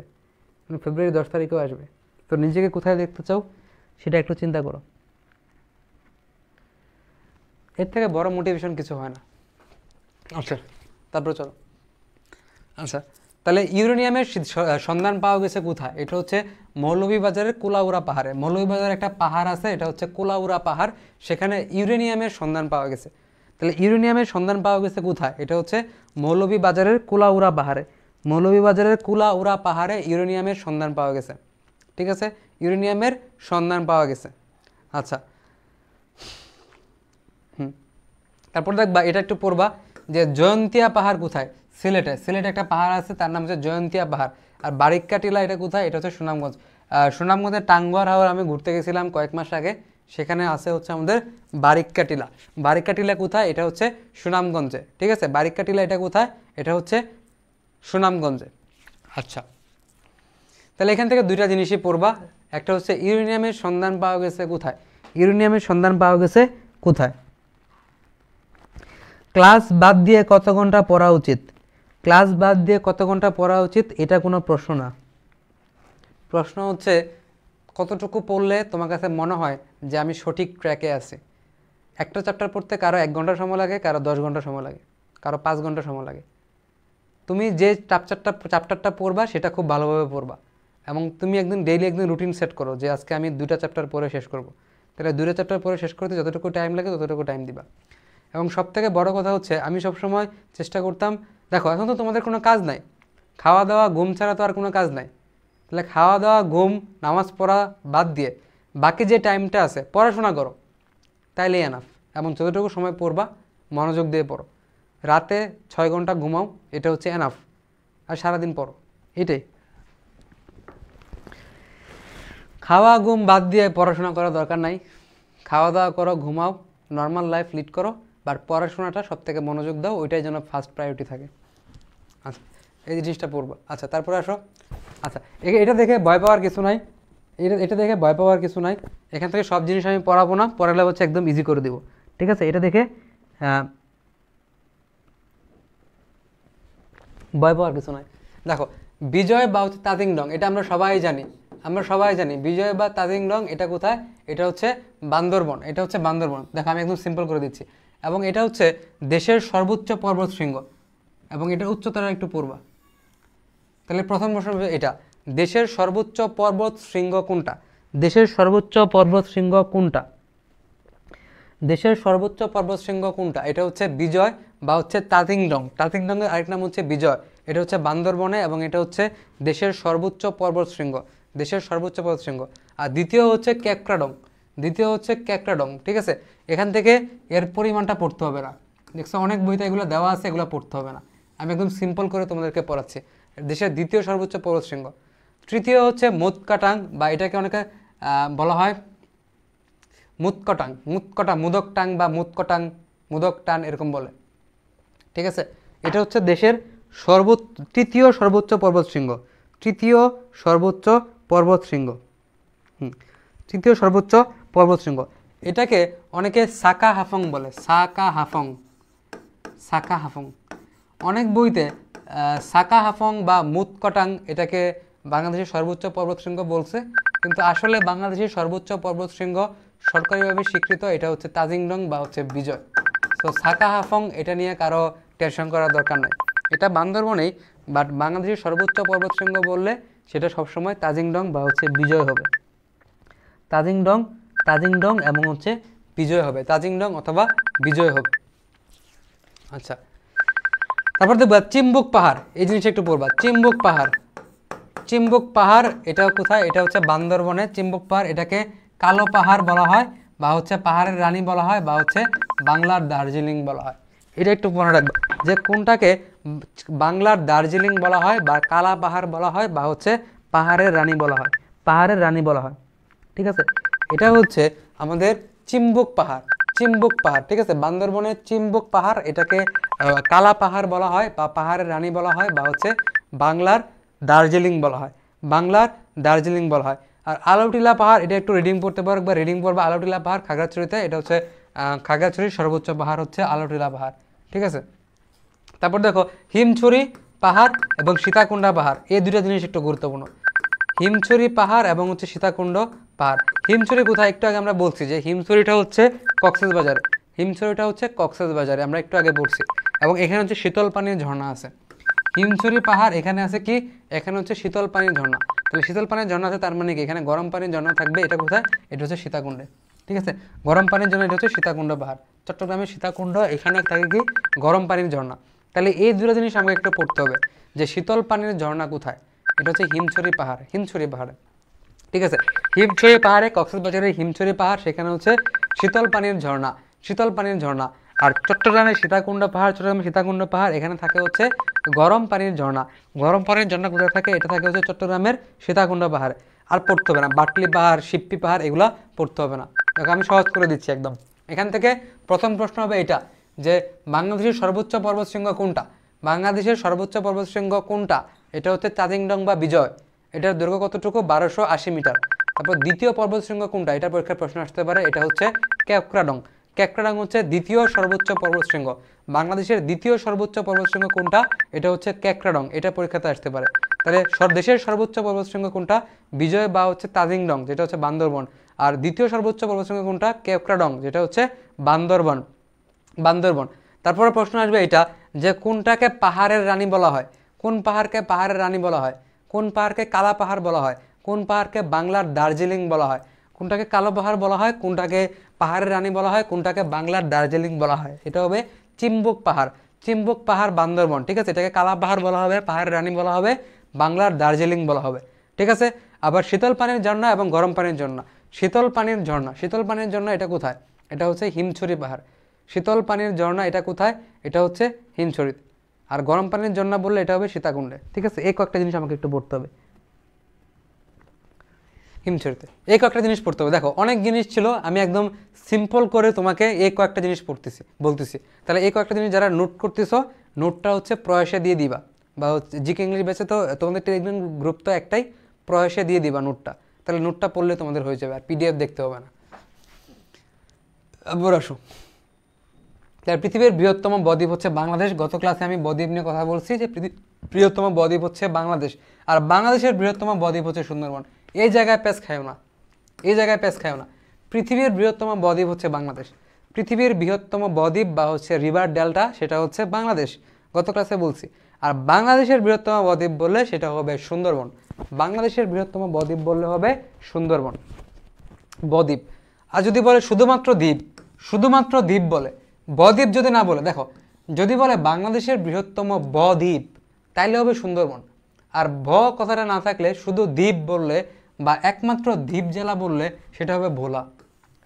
ফেব্রুয়ারি মানে দশ তারিখেও আসবে তো নিজেকে কোথায় দেখতে চাও সেটা একটু চিন্তা করো এর থেকে বড় মোটিভেশন কিছু হয় না আচ্ছা তারপরে চলো আচ্ছা তাহলে ইউরেনিয়ামের সন্ধান পাওয়া গেছে কোথায় এটা হচ্ছে মৌলভীবাজারের কোলাউরা পাহাড়ে মৌলভীবাজার একটা পাহাড় আছে এটা হচ্ছে কোলাউরা পাহাড় সেখানে ইউরেনিয়ামের সন্ধান পাওয়া গেছে তাহলে ইউরেনিয়ামের সন্ধান পাওয়া গেছে কোথায় এটা হচ্ছে মৌলভীবাজারের কোলাউরা পাহাড়ে মৌলভীবাজারের কোলাউরা পাহাড়ে ইউরেনিয়ামের সন্ধান পাওয়া গেছে ঠিক আছে ইউরেনিয়ামের সন্ধান পাওয়া গেছে আচ্ছা হুম তারপর দেখবা এটা একটু পড়বা যে জয়ন্তিয়া পাহাড় কোথায় সিলেটে সিলেটে একটা পাহাড় আছে তার নাম হচ্ছে জয়ন্তিয়া পাহাড় আর বারিক্কা টিলা এটা কোথায় এটা হচ্ছে সুনামগঞ্জ সুনামগঞ্জের টাঙ্গুয়ার হাওর আমি ঘুরতে গেছিলাম কয়েক মাস আগে সেখানে আছে হচ্ছে আমাদের বারিক্কা টিলা বারিক্কা টিলা কোথায় এটা হচ্ছে সুনামগঞ্জে ঠিক আছে বারিক্কা টিলা এটা কোথায় এটা হচ্ছে সুনামগঞ্জে আচ্ছা তাহলে এখান থেকে দুইটা জিনিসই পড়বা একটা হচ্ছে ইউরেনিয়ামের সন্ধান পাওয়া গেছে কোথায় ইউরেনিয়ামের সন্ধান পাওয়া গেছে কোথায় ক্লাস বাদ দিয়ে কত ঘন্টা পড়া উচিত ক্লাস বাদ দিয়ে কত ঘন্টা পড়া উচিত এটা কোনো প্রশ্ন না প্রশ্ন হচ্ছে কতটুকু পড়লে তোমার কাছে মনে হয় যে আমি সঠিক ট্র্যাকে আছি একটা চ্যাপ্টার পড়তে কারো এক ঘন্টা সময় লাগে কারো দশ ঘন্টা সময় লাগে কারো পাঁচ ঘন্টা সময় লাগে তুমি যে চ্যাপ্টারটা চ্যাপ্টারটা পড়বা সেটা খুব ভালোভাবে পড়বা এবং তুমি একদিন ডেইলি একদিন রুটিন সেট করো যে আজকে আমি দুটা চ্যাপ্টার পড়ে শেষ করব তাহলে দুটা চ্যাপ্টার পড়ে শেষ করতে যতটুকু টাইম লাগে ততটুকু টাইম দিবা এবং সবথেকে বড় কথা হচ্ছে আমি সবসময় চেষ্টা করতাম দেখো এখন তো তোমাদের কোনো কাজ নাই খাওয়া দাওয়া ঘুম ছাড়া তো আর কোনো কাজ নাই তাহলে খাওয়া দাওয়া ঘুম নামাজ পড়া বাদ দিয়ে বাকি যে টাইমটা আছে পড়াশোনা করো তাইলে এনাফ এবং যতটুকু সময় পড়বা মনোযোগ দিয়ে পড়ো রাতে ছয় ঘন্টা ঘুমাও এটা হচ্ছে এনাফ আর সারাদিন পড়ো এটাই খাওয়া ঘুম বাদ দিয়ে পড়াশোনা করা দরকার নাই খাওয়া দাওয়া করো ঘুমাও নর্মাল লাইফ লিড করো বাট পড়াশোনাটা সব থেকে মনোযোগ দাও ওইটাই যেন ফার্স্ট প্রায়োরিটি থাকে আচ্ছা এই জিনিসটা পড়বো আচ্ছা তারপরে আসো আচ্ছা এটা দেখে ভয় পাওয়ার কিছু নাই এটা এটা দেখে ভয় পাওয়ার কিছু নাই এখান থেকে সব জিনিস আমি পড়াবো না পড়ালে হচ্ছে একদম ইজি করে দেবো ঠিক আছে এটা দেখে ভয় পাওয়ার কিছু নাই দেখো বিজয় বা হচ্ছে তাতিং ডং এটা আমরা সবাই জানি আমরা সবাই জানি বিজয় বা তাজিং রং এটা কোথায় এটা হচ্ছে বান্দরবন এটা হচ্ছে বান্দরবন দেখো আমি একদম সিম্পল করে দিচ্ছি এবং এটা হচ্ছে দেশের সর্বোচ্চ পর্বত শৃঙ্গ এবং এটার উচ্চতার একটু পূর্বা তাহলে প্রথম প্রশ্ন এটা দেশের সর্বোচ্চ পর্বত শৃঙ্গ কোনটা দেশের সর্বোচ্চ পর্বত শৃঙ্গ কোনটা দেশের সর্বোচ্চ পর্বত শৃঙ্গ কোনটা এটা হচ্ছে বিজয় বা হচ্ছে তাতিংডং তাতিংডংয়ের আরেক নাম হচ্ছে বিজয় এটা হচ্ছে বান্দরবনে এবং এটা হচ্ছে দেশের সর্বোচ্চ পর্বত শৃঙ্গ দেশের সর্বোচ্চ পর্বত শৃঙ্গ আর দ্বিতীয় হচ্ছে ক্যাকড়াডং দ্বিতীয় হচ্ছে ক্যাকড়াডং ঠিক আছে এখান থেকে এর পরিমাণটা পড়তে হবে না দেখছো অনেক বইতে এগুলো দেওয়া আছে এগুলো পড়তে হবে না আমি একদম সিম্পল করে তোমাদেরকে পড়াচ্ছি দেশের দ্বিতীয় সর্বোচ্চ পর্বতশৃঙ্গ তৃতীয় হচ্ছে মুদকাটাং বা এটাকে অনেকে বলা হয় মুৎকটাং মুৎকটা মুদকটাং বা মুৎকটাং মুদকটান এরকম বলে ঠিক আছে এটা হচ্ছে দেশের সর্ব তৃতীয় সর্বোচ্চ পর্বতশৃঙ্গ তৃতীয় সর্বোচ্চ পর্বতশৃঙ্গ তৃতীয় সর্বোচ্চ পর্বতশৃঙ্গ এটাকে অনেকে সাকা হাফং বলে সাকা হাফং সাকা হাফং অনেক বইতে সাকা হাফং বা মুতকটাং এটাকে বাংলাদেশের সর্বোচ্চ পর্বত শৃঙ্গ বলছে কিন্তু আসলে বাংলাদেশের সর্বোচ্চ পর্বত শৃঙ্গ সরকারিভাবে স্বীকৃত এটা হচ্ছে তাজিংডং বা হচ্ছে বিজয় তো সাকা হাফং এটা নিয়ে কারো টেনশন করার দরকার নাই এটা বান্দরবনেই বাট বাংলাদেশের সর্বোচ্চ পর্বত শৃঙ্গ বললে সেটা সবসময় তাজিংডং বা হচ্ছে বিজয় হবে তাজিংডং তাজিংডং এবং হচ্ছে বিজয় হবে তাজিংডং অথবা বিজয় হবে আচ্ছা তারপর দেখবো চিম্বুক পাহাড় এই জিনিসটা একটু পড়বা চিম্বুক পাহাড় চিম্বুক পাহাড় এটা কোথায় এটা হচ্ছে বান্দরবনে চিম্বুক পাহাড় এটাকে কালো পাহাড় বলা হয় বা হচ্ছে পাহাড়ের রানী বলা হয় বা হচ্ছে বাংলার দার্জিলিং বলা হয় এটা একটু মনে রাখবে যে কোনটাকে বাংলার দার্জিলিং বলা হয় বা কালা পাহাড় বলা হয় বা হচ্ছে পাহাড়ের রানী বলা হয় পাহাড়ের রানী বলা হয় ঠিক আছে এটা হচ্ছে আমাদের চিম্বুক পাহাড় চিম্বুক পাহাড় ঠিক আছে বান্দরবনের চিম্বুক পাহাড় এটাকে কালা পাহাড় বলা হয় বা পাহাড়ের রানী বলা হয় বা হচ্ছে বাংলার দার্জিলিং বলা হয় বাংলার দার্জিলিং বলা হয় আর আলাউটিলা পাহাড় এটা একটু রিডিং পড়তে পারো বা রিডিং পড়বে আলোটিলা পাহাড় খাগড়াছড়িতে এটা হচ্ছে খাগড়াছড়ির সর্বোচ্চ পাহাড় হচ্ছে আলোটিলা পাহাড় ঠিক আছে তারপর দেখো হিমছড়ি পাহাড় এবং সীতাকুণ্ডা পাহাড় এই দুটা জিনিস একটু গুরুত্বপূর্ণ হিমছড়ি পাহাড় এবং হচ্ছে সীতাকুণ্ড পার হিমছড়ি কোথায় একটু আগে আমরা বলছি যে হিমছড়িটা হচ্ছে কক্সেস বাজার হিমছড়িটা হচ্ছে কক্সেস বাজারে আমরা একটু আগে বলছি এবং এখানে হচ্ছে শীতল পানির ঝর্ণা আছে হিমছড়ি পাহাড় এখানে আছে কি এখানে হচ্ছে শীতল পানির ঝর্ণা তাহলে শীতল পানির ঝর্ণা আছে তার মানে কি এখানে গরম পানির ঝর্ণা থাকবে এটা কোথায় এটা হচ্ছে সীতাকুণ্ডে ঠিক আছে গরম পানির জন্য এটা হচ্ছে সীতাকুণ্ড পাহাড় চট্টগ্রামের সীতাকুণ্ড এখানে থাকে কি গরম পানির ঝর্ণা তাহলে এই দুটো জিনিস আমাকে একটু পড়তে হবে যে শীতল পানির ঝর্ণা কোথায় এটা হচ্ছে হিমছড়ি পাহাড় হিমছড়ি পাহাড় ঠিক আছে হিমছড়ি পাহাড়ে কক্সবাজারের হিমছড়ি পাহাড় সেখানে হচ্ছে শীতল পানির ঝর্ণা শীতল পানির ঝর্ণা আর চট্টগ্রামের সীতাকুণ্ড পাহাড় চট্টগ্রামের সীতাকুণ্ড পাহাড় এখানে থাকে হচ্ছে গরম পানির ঝর্ণা গরম পানির ঝর্ণা কোথায় থাকে এটা থাকে হচ্ছে চট্টগ্রামের সীতাকুণ্ড পাহাড় আর পড়তে হবে না বাটলি পাহাড় শিপ্পি পাহাড় এগুলো পড়তে হবে না দেখো আমি সহজ করে দিচ্ছি একদম এখান থেকে প্রথম প্রশ্ন হবে এটা যে বাংলাদেশের সর্বোচ্চ পর্বতশৃঙ্গ কোনটা বাংলাদেশের সর্বোচ্চ পর্বতশৃঙ্গ কোনটা এটা হচ্ছে চাজিংডং বা বিজয় এটার দৈর্ঘ্য কতটুকু বারোশো আশি মিটার তারপর দ্বিতীয় পর্বত শৃঙ্গ কোনটা এটা পরীক্ষার প্রশ্ন আসতে পারে এটা হচ্ছে ক্যাকরাডং ক্যাকরাডং হচ্ছে দ্বিতীয় সর্বোচ্চ পর্বত শৃঙ্গ বাংলাদেশের দ্বিতীয় সর্বোচ্চ পর্বত শৃঙ্গ কোনটা এটা হচ্ছে ক্যাকরাডং এটা পরীক্ষাতে আসতে পারে তাহলে দেশের সর্বোচ্চ পর্বত শৃঙ্গ কোনটা বিজয় বা হচ্ছে তাজিংডং যেটা হচ্ছে বান্দরবন আর দ্বিতীয় সর্বোচ্চ পর্বত শৃঙ্গ কোনটা ক্যাকরাডং যেটা হচ্ছে বান্দরবন বান্দরবন তারপরে প্রশ্ন আসবে এটা যে কোনটাকে পাহাড়ের রানী বলা হয় কোন পাহাড়কে পাহাড়ের রানী বলা হয় কোন পাহাড়কে কালা পাহাড় বলা হয় কোন পাহাড়কে বাংলার দার্জিলিং বলা হয় কোনটাকে কালো পাহাড় বলা হয় কোনটাকে পাহাড়ের রানী বলা হয় কোনটাকে বাংলার দার্জিলিং বলা হয় এটা হবে চিম্বুক পাহাড় চিম্বুক পাহাড় বান্দরবন ঠিক আছে এটাকে কালা পাহাড় বলা হবে পাহাড়ের রানী বলা হবে বাংলার দার্জিলিং বলা হবে ঠিক আছে আবার শীতল পানির ঝর্ণা এবং গরম পানির ঝর্ণা শীতল পানির ঝর্ণা শীতল পানির ঝর্ণা এটা কোথায় এটা হচ্ছে হিমছড়ি পাহাড় শীতল পানির ঝর্ণা এটা কোথায় এটা হচ্ছে হিমছড়ি আর গরম পানির জন্য বললে এটা হবে সীতাকুণ্ডে ঠিক আছে এই কয়েকটা জিনিস আমাকে একটু পড়তে হবে হিমছড়িতে এই কয়েকটা জিনিস পড়তে হবে দেখো অনেক জিনিস ছিল আমি একদম সিম্পল করে তোমাকে এই কয়েকটা জিনিস পড়তেছি বলতেছি তাহলে এই কয়েকটা জিনিস যারা নোট করতেছো নোটটা হচ্ছে প্রয়াসে দিয়ে দিবা বা হচ্ছে জিকে ইংলিশ বেছে তো তোমাদের টেলিগ্রাম গ্রুপ তো একটাই প্রয়াসে দিয়ে দিবা নোটটা তাহলে নোটটা পড়লে তোমাদের হয়ে যাবে আর পিডিএফ দেখতে হবে না আবার আসো তার পৃথিবীর বৃহত্তম বদ্বীপ হচ্ছে বাংলাদেশ গত ক্লাসে আমি বদ্বীপ নিয়ে কথা বলছি যে বৃহত্তম বদ্বীপ হচ্ছে বাংলাদেশ আর বাংলাদেশের বৃহত্তম বদ্বীপ হচ্ছে সুন্দরবন এই জায়গায় পেস খায়ও না এই জায়গায় পেস খায়ও না পৃথিবীর বৃহত্তম বদ্বীপ হচ্ছে বাংলাদেশ পৃথিবীর বৃহত্তম বদ্বীপ বা হচ্ছে রিভার ডেল্টা সেটা হচ্ছে বাংলাদেশ গত ক্লাসে বলছি আর বাংলাদেশের বৃহত্তম বদ্বীপ বললে সেটা হবে সুন্দরবন বাংলাদেশের বৃহত্তম বদ্বীপ বললে হবে সুন্দরবন বদ্বীপ আর যদি বলে শুধুমাত্র দ্বীপ শুধুমাত্র দ্বীপ বলে বদ্বীপ যদি না বলে দেখো যদি বলে বাংলাদেশের বৃহত্তম বদ্বীপ তাইলে হবে সুন্দরবন আর ভ কথাটা না থাকলে শুধু দ্বীপ বললে বা একমাত্র দ্বীপ জেলা বললে সেটা হবে ভোলা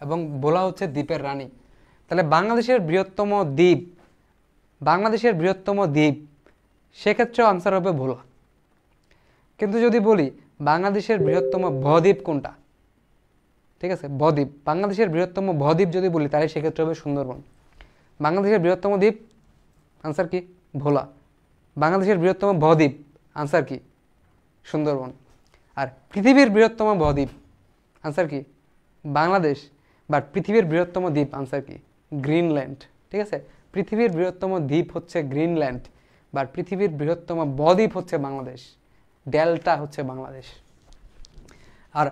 এবং ভোলা হচ্ছে দ্বীপের রানী তাহলে বাংলাদেশের বৃহত্তম দ্বীপ বাংলাদেশের বৃহত্তম দ্বীপ সেক্ষেত্রেও আনসার হবে ভোলা কিন্তু যদি বলি বাংলাদেশের বৃহত্তম ভদ্বীপ কোনটা ঠিক আছে বদ্বীপ বাংলাদেশের বৃহত্তম ভদ্বীপ যদি বলি তাহলে সেক্ষেত্রে হবে সুন্দরবন বাংলাদেশের বৃহত্তম দ্বীপ আনসার কি ভোলা বাংলাদেশের বৃহত্তম বদ্বীপ আনসার কি সুন্দরবন আর পৃথিবীর বৃহত্তম বদ্বীপ আনসার কি বাংলাদেশ বাট পৃথিবীর বৃহত্তম দ্বীপ আনসার কি গ্রিনল্যান্ড ঠিক আছে পৃথিবীর বৃহত্তম দ্বীপ হচ্ছে গ্রিনল্যান্ড বাট পৃথিবীর বৃহত্তম বদ্বীপ হচ্ছে বাংলাদেশ ডেল্টা হচ্ছে বাংলাদেশ আর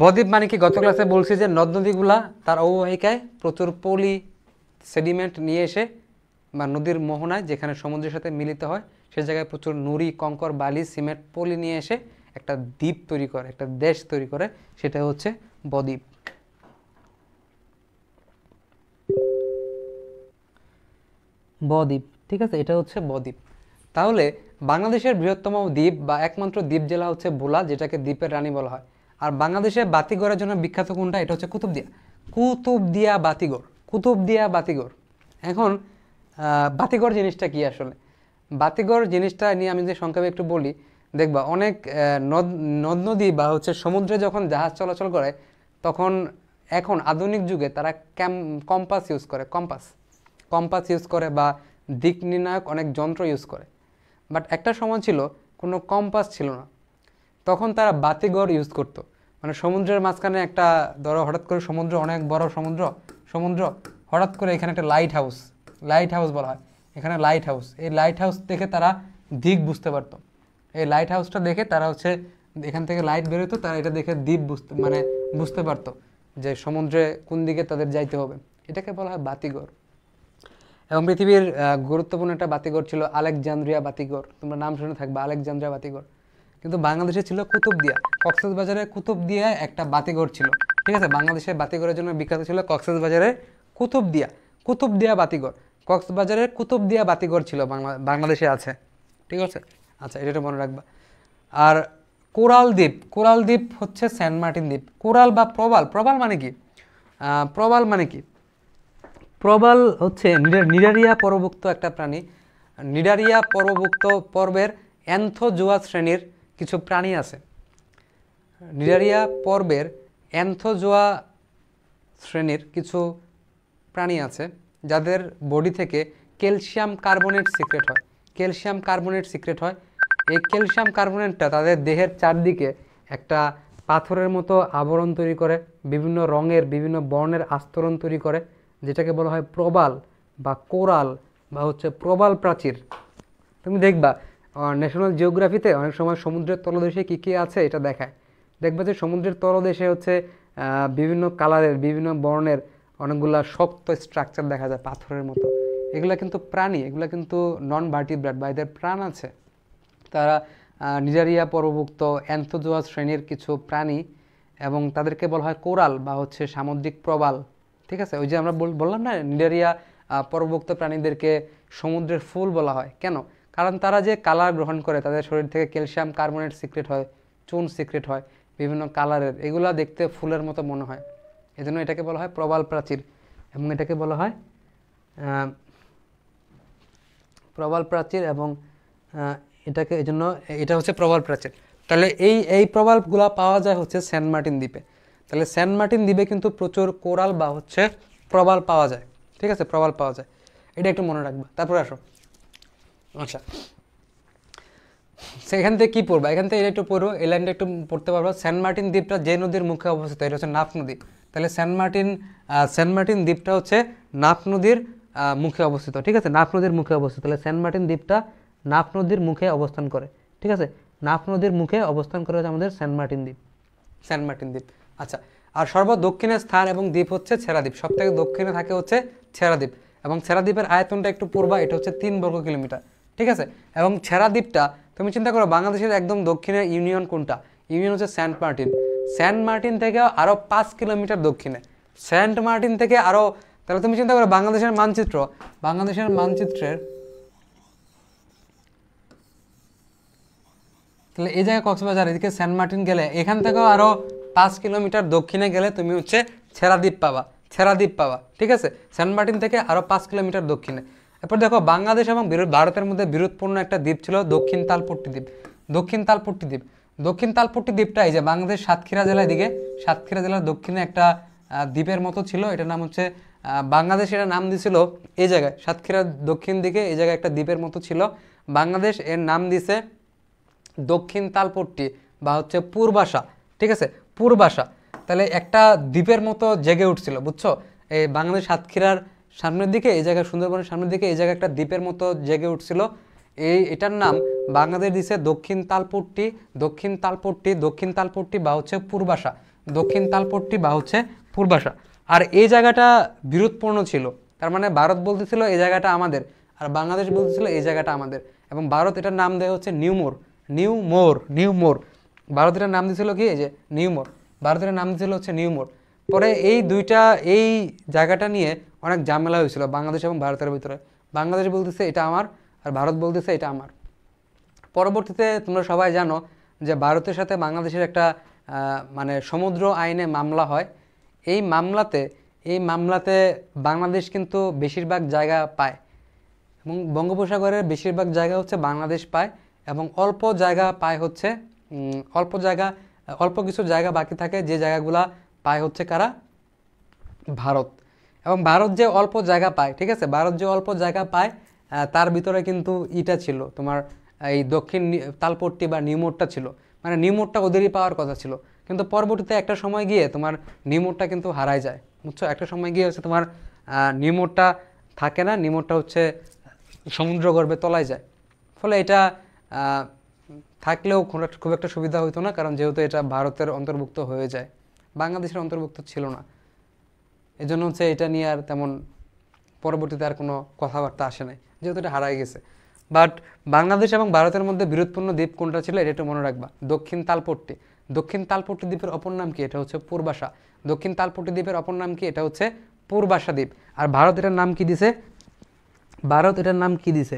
বদ্বীপ মানে কি গত ক্লাসে বলছি যে নদ নদীগুলা তার অববাহিকায় প্রচুর পলি সেডিমেন্ট নিয়ে এসে বা নদীর মোহনায় যেখানে সমুদ্রের সাথে মিলিত হয় সে জায়গায় প্রচুর নুড়ি কঙ্কর বালি সিমেন্ট পলি নিয়ে এসে একটা দ্বীপ তৈরি করে একটা দেশ তৈরি করে সেটা হচ্ছে বদ্বীপ বদ্বীপ ঠিক আছে এটা হচ্ছে বদ্বীপ তাহলে বাংলাদেশের বৃহত্তম দ্বীপ বা একমাত্র দ্বীপ জেলা হচ্ছে ভোলা যেটাকে দ্বীপের রানী বলা হয় আর বাংলাদেশে বাতিগড়ের জন্য বিখ্যাত কোনটা এটা হচ্ছে কুতুবদিয়া কুতুবদিয়া বাতিগড় কুতুবদিয়া বাতিগর এখন বাতিগর জিনিসটা কি আসলে বাতিগর জিনিসটা নিয়ে আমি যদি সংক্ষেপে একটু বলি দেখবা অনেক নদ নদনদী নদী বা হচ্ছে সমুদ্রে যখন জাহাজ চলাচল করে তখন এখন আধুনিক যুগে তারা ক্যাম কম্পাস ইউজ করে কম্পাস কম্পাস ইউজ করে বা দিক নির্ণায়ক অনেক যন্ত্র ইউজ করে বাট একটা সময় ছিল কোনো কম্পাস ছিল না তখন তারা বাতিগর ইউজ করতো মানে সমুদ্রের মাঝখানে একটা ধরো হঠাৎ করে সমুদ্র অনেক বড় সমুদ্র সমুদ্র হঠাৎ করে এখানে একটা লাইট হাউস লাইট হাউস বলা হয় এখানে লাইট হাউস এই লাইট হাউস দেখে তারা দিক বুঝতে পারত এই লাইট হাউসটা দেখে তারা হচ্ছে এখান থেকে লাইট বেরোতো তারা এটা দেখে দ্বীপ বুঝতে মানে বুঝতে পারতো যে সমুদ্রে কোন দিকে তাদের যাইতে হবে এটাকে বলা হয় বাতিগর এবং পৃথিবীর গুরুত্বপূর্ণ একটা বাতিঘর ছিল আলেকজান্দ্রিয়া বাতিগর তোমরা নাম শুনে থাকবে আলেকজান্দ্রিয়া বাতিগর কিন্তু বাংলাদেশে ছিল কুতুবদিয়া কক্সবাজারে কুতুবদিয়া একটা বাতিগর ছিল ঠিক আছে বাংলাদেশের বাতিগরের জন্য বিখ্যাত ছিল কক্সবাজারের কুতুবদিয়া কুতুবদিয়া বাতিগড় কক্সবাজারের কুতুবদিয়া বাতিগড় ছিল বাংলা বাংলাদেশে আছে ঠিক আছে আচ্ছা এটা মনে রাখবা আর কোরাল দ্বীপ কোরাল দ্বীপ হচ্ছে স্যান্ট মার্টিন দ্বীপ কোরাল বা প্রবাল প্রবাল মানে কি প্রবাল মানে কি প্রবাল হচ্ছে নিডারিয়া পরভুক্ত একটা প্রাণী নিডারিয়া পরভুক্ত পর্বের অ্যান্থোজোয়া শ্রেণীর কিছু প্রাণী আছে নিডারিয়া পর্বের অ্যান্থোজোয়া শ্রেণীর কিছু প্রাণী আছে যাদের বডি থেকে ক্যালসিয়াম কার্বনেট সিক্রেট হয় ক্যালসিয়াম কার্বোনেট সিক্রেট হয় এই ক্যালসিয়াম কার্বনেটটা তাদের দেহের চারদিকে একটা পাথরের মতো আবরণ তৈরি করে বিভিন্ন রঙের বিভিন্ন বর্ণের আস্তরণ তৈরি করে যেটাকে বলা হয় প্রবাল বা কোরাল বা হচ্ছে প্রবাল প্রাচীর তুমি দেখবা ন্যাশনাল জিওগ্রাফিতে অনেক সময় সমুদ্রের তলদেশে কী কী আছে এটা দেখায় দেখবে যে সমুদ্রের তলদেশে হচ্ছে বিভিন্ন কালারের বিভিন্ন বর্ণের অনেকগুলা শক্ত স্ট্রাকচার দেখা যায় পাথরের মতো এগুলো কিন্তু প্রাণী এগুলো কিন্তু নন ভার্টিব্রাট বা এদের প্রাণ আছে তারা নিজারিয়া পরভুক্ত অ্যান্থোজোয়া শ্রেণীর কিছু প্রাণী এবং তাদেরকে বলা হয় কোরাল বা হচ্ছে সামুদ্রিক প্রবাল ঠিক আছে ওই যে আমরা বললাম না নিডারিয়া পরভুক্ত প্রাণীদেরকে সমুদ্রের ফুল বলা হয় কেন কারণ তারা যে কালার গ্রহণ করে তাদের শরীর থেকে ক্যালসিয়াম কার্বনেট সিক্রেট হয় চুন সিক্রেট হয় বিভিন্ন কালারের এগুলা দেখতে ফুলের মতো মনে হয় এজন্য এটাকে বলা হয় প্রবাল প্রাচীর এবং এটাকে বলা হয় প্রবাল প্রাচীর এবং এটাকে এজন্য এটা হচ্ছে প্রবাল প্রাচীর তাহলে এই এই প্রবালগুলো পাওয়া যায় হচ্ছে সেন্ট মার্টিন দ্বীপে তাহলে সেন্ট মার্টিন দ্বীপে কিন্তু প্রচুর কোরাল বা হচ্ছে প্রবাল পাওয়া যায় ঠিক আছে প্রবাল পাওয়া যায় এটা একটু মনে রাখবা তারপরে আসো আচ্ছা সেখান থেকে কি পড়বা এখান থেকে একটু পড়ো এই লাইনটা একটু পড়তে পারবো সেন্ট মার্টিন দ্বীপটা যে নদীর মুখে অবস্থিত এটা হচ্ছে নাফ নদী তাহলে সেন্ট মার্টিন সেন্ট মার্টিন দ্বীপটা হচ্ছে নাফ নদীর মুখে অবস্থিত ঠিক আছে নাফ নদীর মুখে অবস্থিত তাহলে সেন্ট মার্টিন দ্বীপটা নাফ নদীর মুখে অবস্থান করে ঠিক আছে নাফ নদীর মুখে অবস্থান করে হচ্ছে আমাদের সেন্ট মার্টিন দ্বীপ সেন্ট মার্টিন দ্বীপ আচ্ছা আর সর্বদক্ষিণের স্থান এবং দ্বীপ হচ্ছে ছেড়াদ্বীপ থেকে দক্ষিণে থাকে হচ্ছে ছেড়াদ্বীপ এবং ছেড়াদ্বীপের আয়তনটা একটু পূর্বা এটা হচ্ছে তিন বর্গ কিলোমিটার ঠিক আছে এবং ছেড়াদ্বীপটা তুমি চিন্তা করো বাংলাদেশের একদম দক্ষিণে ইউনিয়ন কোনটা ইউনিয়ন হচ্ছে স্যান্ট মার্টিন স্যান্ট মার্টিন থেকে আরও পাঁচ কিলোমিটার দক্ষিণে স্যান্ট মার্টিন থেকে আরও তাহলে তুমি চিন্তা করো বাংলাদেশের মানচিত্র বাংলাদেশের মানচিত্রের তাহলে এই জায়গায় কক্সবাজার এদিকে স্যান্ট মার্টিন গেলে এখান থেকেও আরও পাঁচ কিলোমিটার দক্ষিণে গেলে তুমি হচ্ছে ছেড়াদ্বীপ পাবা ছেড়াদ্বীপ পাবা ঠিক আছে স্যান্ট মার্টিন থেকে আরও পাঁচ কিলোমিটার দক্ষিণে এরপর দেখো বাংলাদেশ এবং ভারতের মধ্যে বিরোধপূর্ণ একটা দ্বীপ ছিল দক্ষিণ তালপট্টি দ্বীপ দক্ষিণ তালপট্টি দ্বীপ দক্ষিণ তালপট্টি দ্বীপটা এই যে বাংলাদেশ সাতক্ষীরা জেলার দিকে সাতক্ষীরা জেলার দক্ষিণে একটা দ্বীপের মতো ছিল এটার নাম হচ্ছে বাংলাদেশ এটা নাম দিছিল এই জায়গায় সাতক্ষীরা দক্ষিণ দিকে এই জায়গায় একটা দ্বীপের মতো ছিল বাংলাদেশ এর নাম দিছে দক্ষিণ তালপট্টি বা হচ্ছে পূর্বাসা ঠিক আছে পূর্বাসা তাহলে একটা দ্বীপের মতো জেগে উঠছিল বুঝছো এই বাংলাদেশ সাতক্ষীরার সামনের দিকে এই জায়গায় সুন্দরবনের সামনের দিকে এই জায়গায় একটা দ্বীপের মতো জেগে উঠছিল এই এটার নাম বাংলাদেশ দিছে দক্ষিণ তালপট্টি দক্ষিণ তালপট্টি দক্ষিণ তালপট্টি বা হচ্ছে পূর্বাশা দক্ষিণ তালপট্টি বা হচ্ছে পূর্বাশা আর এই জায়গাটা বিরোধপূর্ণ ছিল তার মানে ভারত বলতেছিল এই জায়গাটা আমাদের আর বাংলাদেশ বলতেছিল এই জায়গাটা আমাদের এবং ভারত এটার নাম দেয় হচ্ছে New Moore New Moore New Moore Bharat এটার নাম দিয়েছিল কি এই যে নিউমোর ভারত এটার নাম দিয়েছিল হচ্ছে নিউমোর পরে এই দুইটা এই জায়গাটা নিয়ে অনেক ঝামেলা হয়েছিল বাংলাদেশ এবং ভারতের ভিতরে বাংলাদেশ বলতেছে এটা আমার আর ভারত বলতেছে এটা আমার পরবর্তীতে তোমরা সবাই জানো যে ভারতের সাথে বাংলাদেশের একটা মানে সমুদ্র আইনে মামলা হয় এই মামলাতে এই মামলাতে বাংলাদেশ কিন্তু বেশিরভাগ জায়গা পায় এবং বঙ্গোপসাগরের বেশিরভাগ জায়গা হচ্ছে বাংলাদেশ পায় এবং অল্প জায়গা পায় হচ্ছে অল্প জায়গা অল্প কিছু জায়গা বাকি থাকে যে জায়গাগুলা পায় হচ্ছে কারা ভারত এবং ভারত যে অল্প জায়গা পায় ঠিক আছে ভারত যে অল্প জায়গা পায় তার ভিতরে কিন্তু ইটা ছিল তোমার এই দক্ষিণ তালপট্টি বা নিউমোটটা ছিল মানে নিউমোটটা ওদেরই পাওয়ার কথা ছিল কিন্তু পরবর্তীতে একটা সময় গিয়ে তোমার নিউমোটটা কিন্তু হারায় যায় বুঝছো একটা সময় গিয়ে হচ্ছে তোমার নিউমোটটা থাকে না নিউমোটটা হচ্ছে সমুদ্র গর্ভে তলায় যায় ফলে এটা থাকলেও খুব একটা সুবিধা হইতো না কারণ যেহেতু এটা ভারতের অন্তর্ভুক্ত হয়ে যায় বাংলাদেশের অন্তর্ভুক্ত ছিল না এজন্য হচ্ছে এটা নিয়ে আর তেমন পরবর্তীতে আর কোনো কথাবার্তা আসে নাই যেহেতু এটা হারাই গেছে বাট বাংলাদেশ এবং ভারতের মধ্যে বিরোধপূর্ণ দ্বীপ কোনটা ছিল এটা একটু মনে রাখবা দক্ষিণ তালপট্টি দক্ষিণ তালপট্টি দ্বীপের অপর নাম কি এটা হচ্ছে পূর্বাসা দক্ষিণ তালপট্টি দ্বীপের অপর নাম কি এটা হচ্ছে পূর্বাসা দ্বীপ আর ভারত এটার নাম কি দিছে ভারত এটার নাম কি দিছে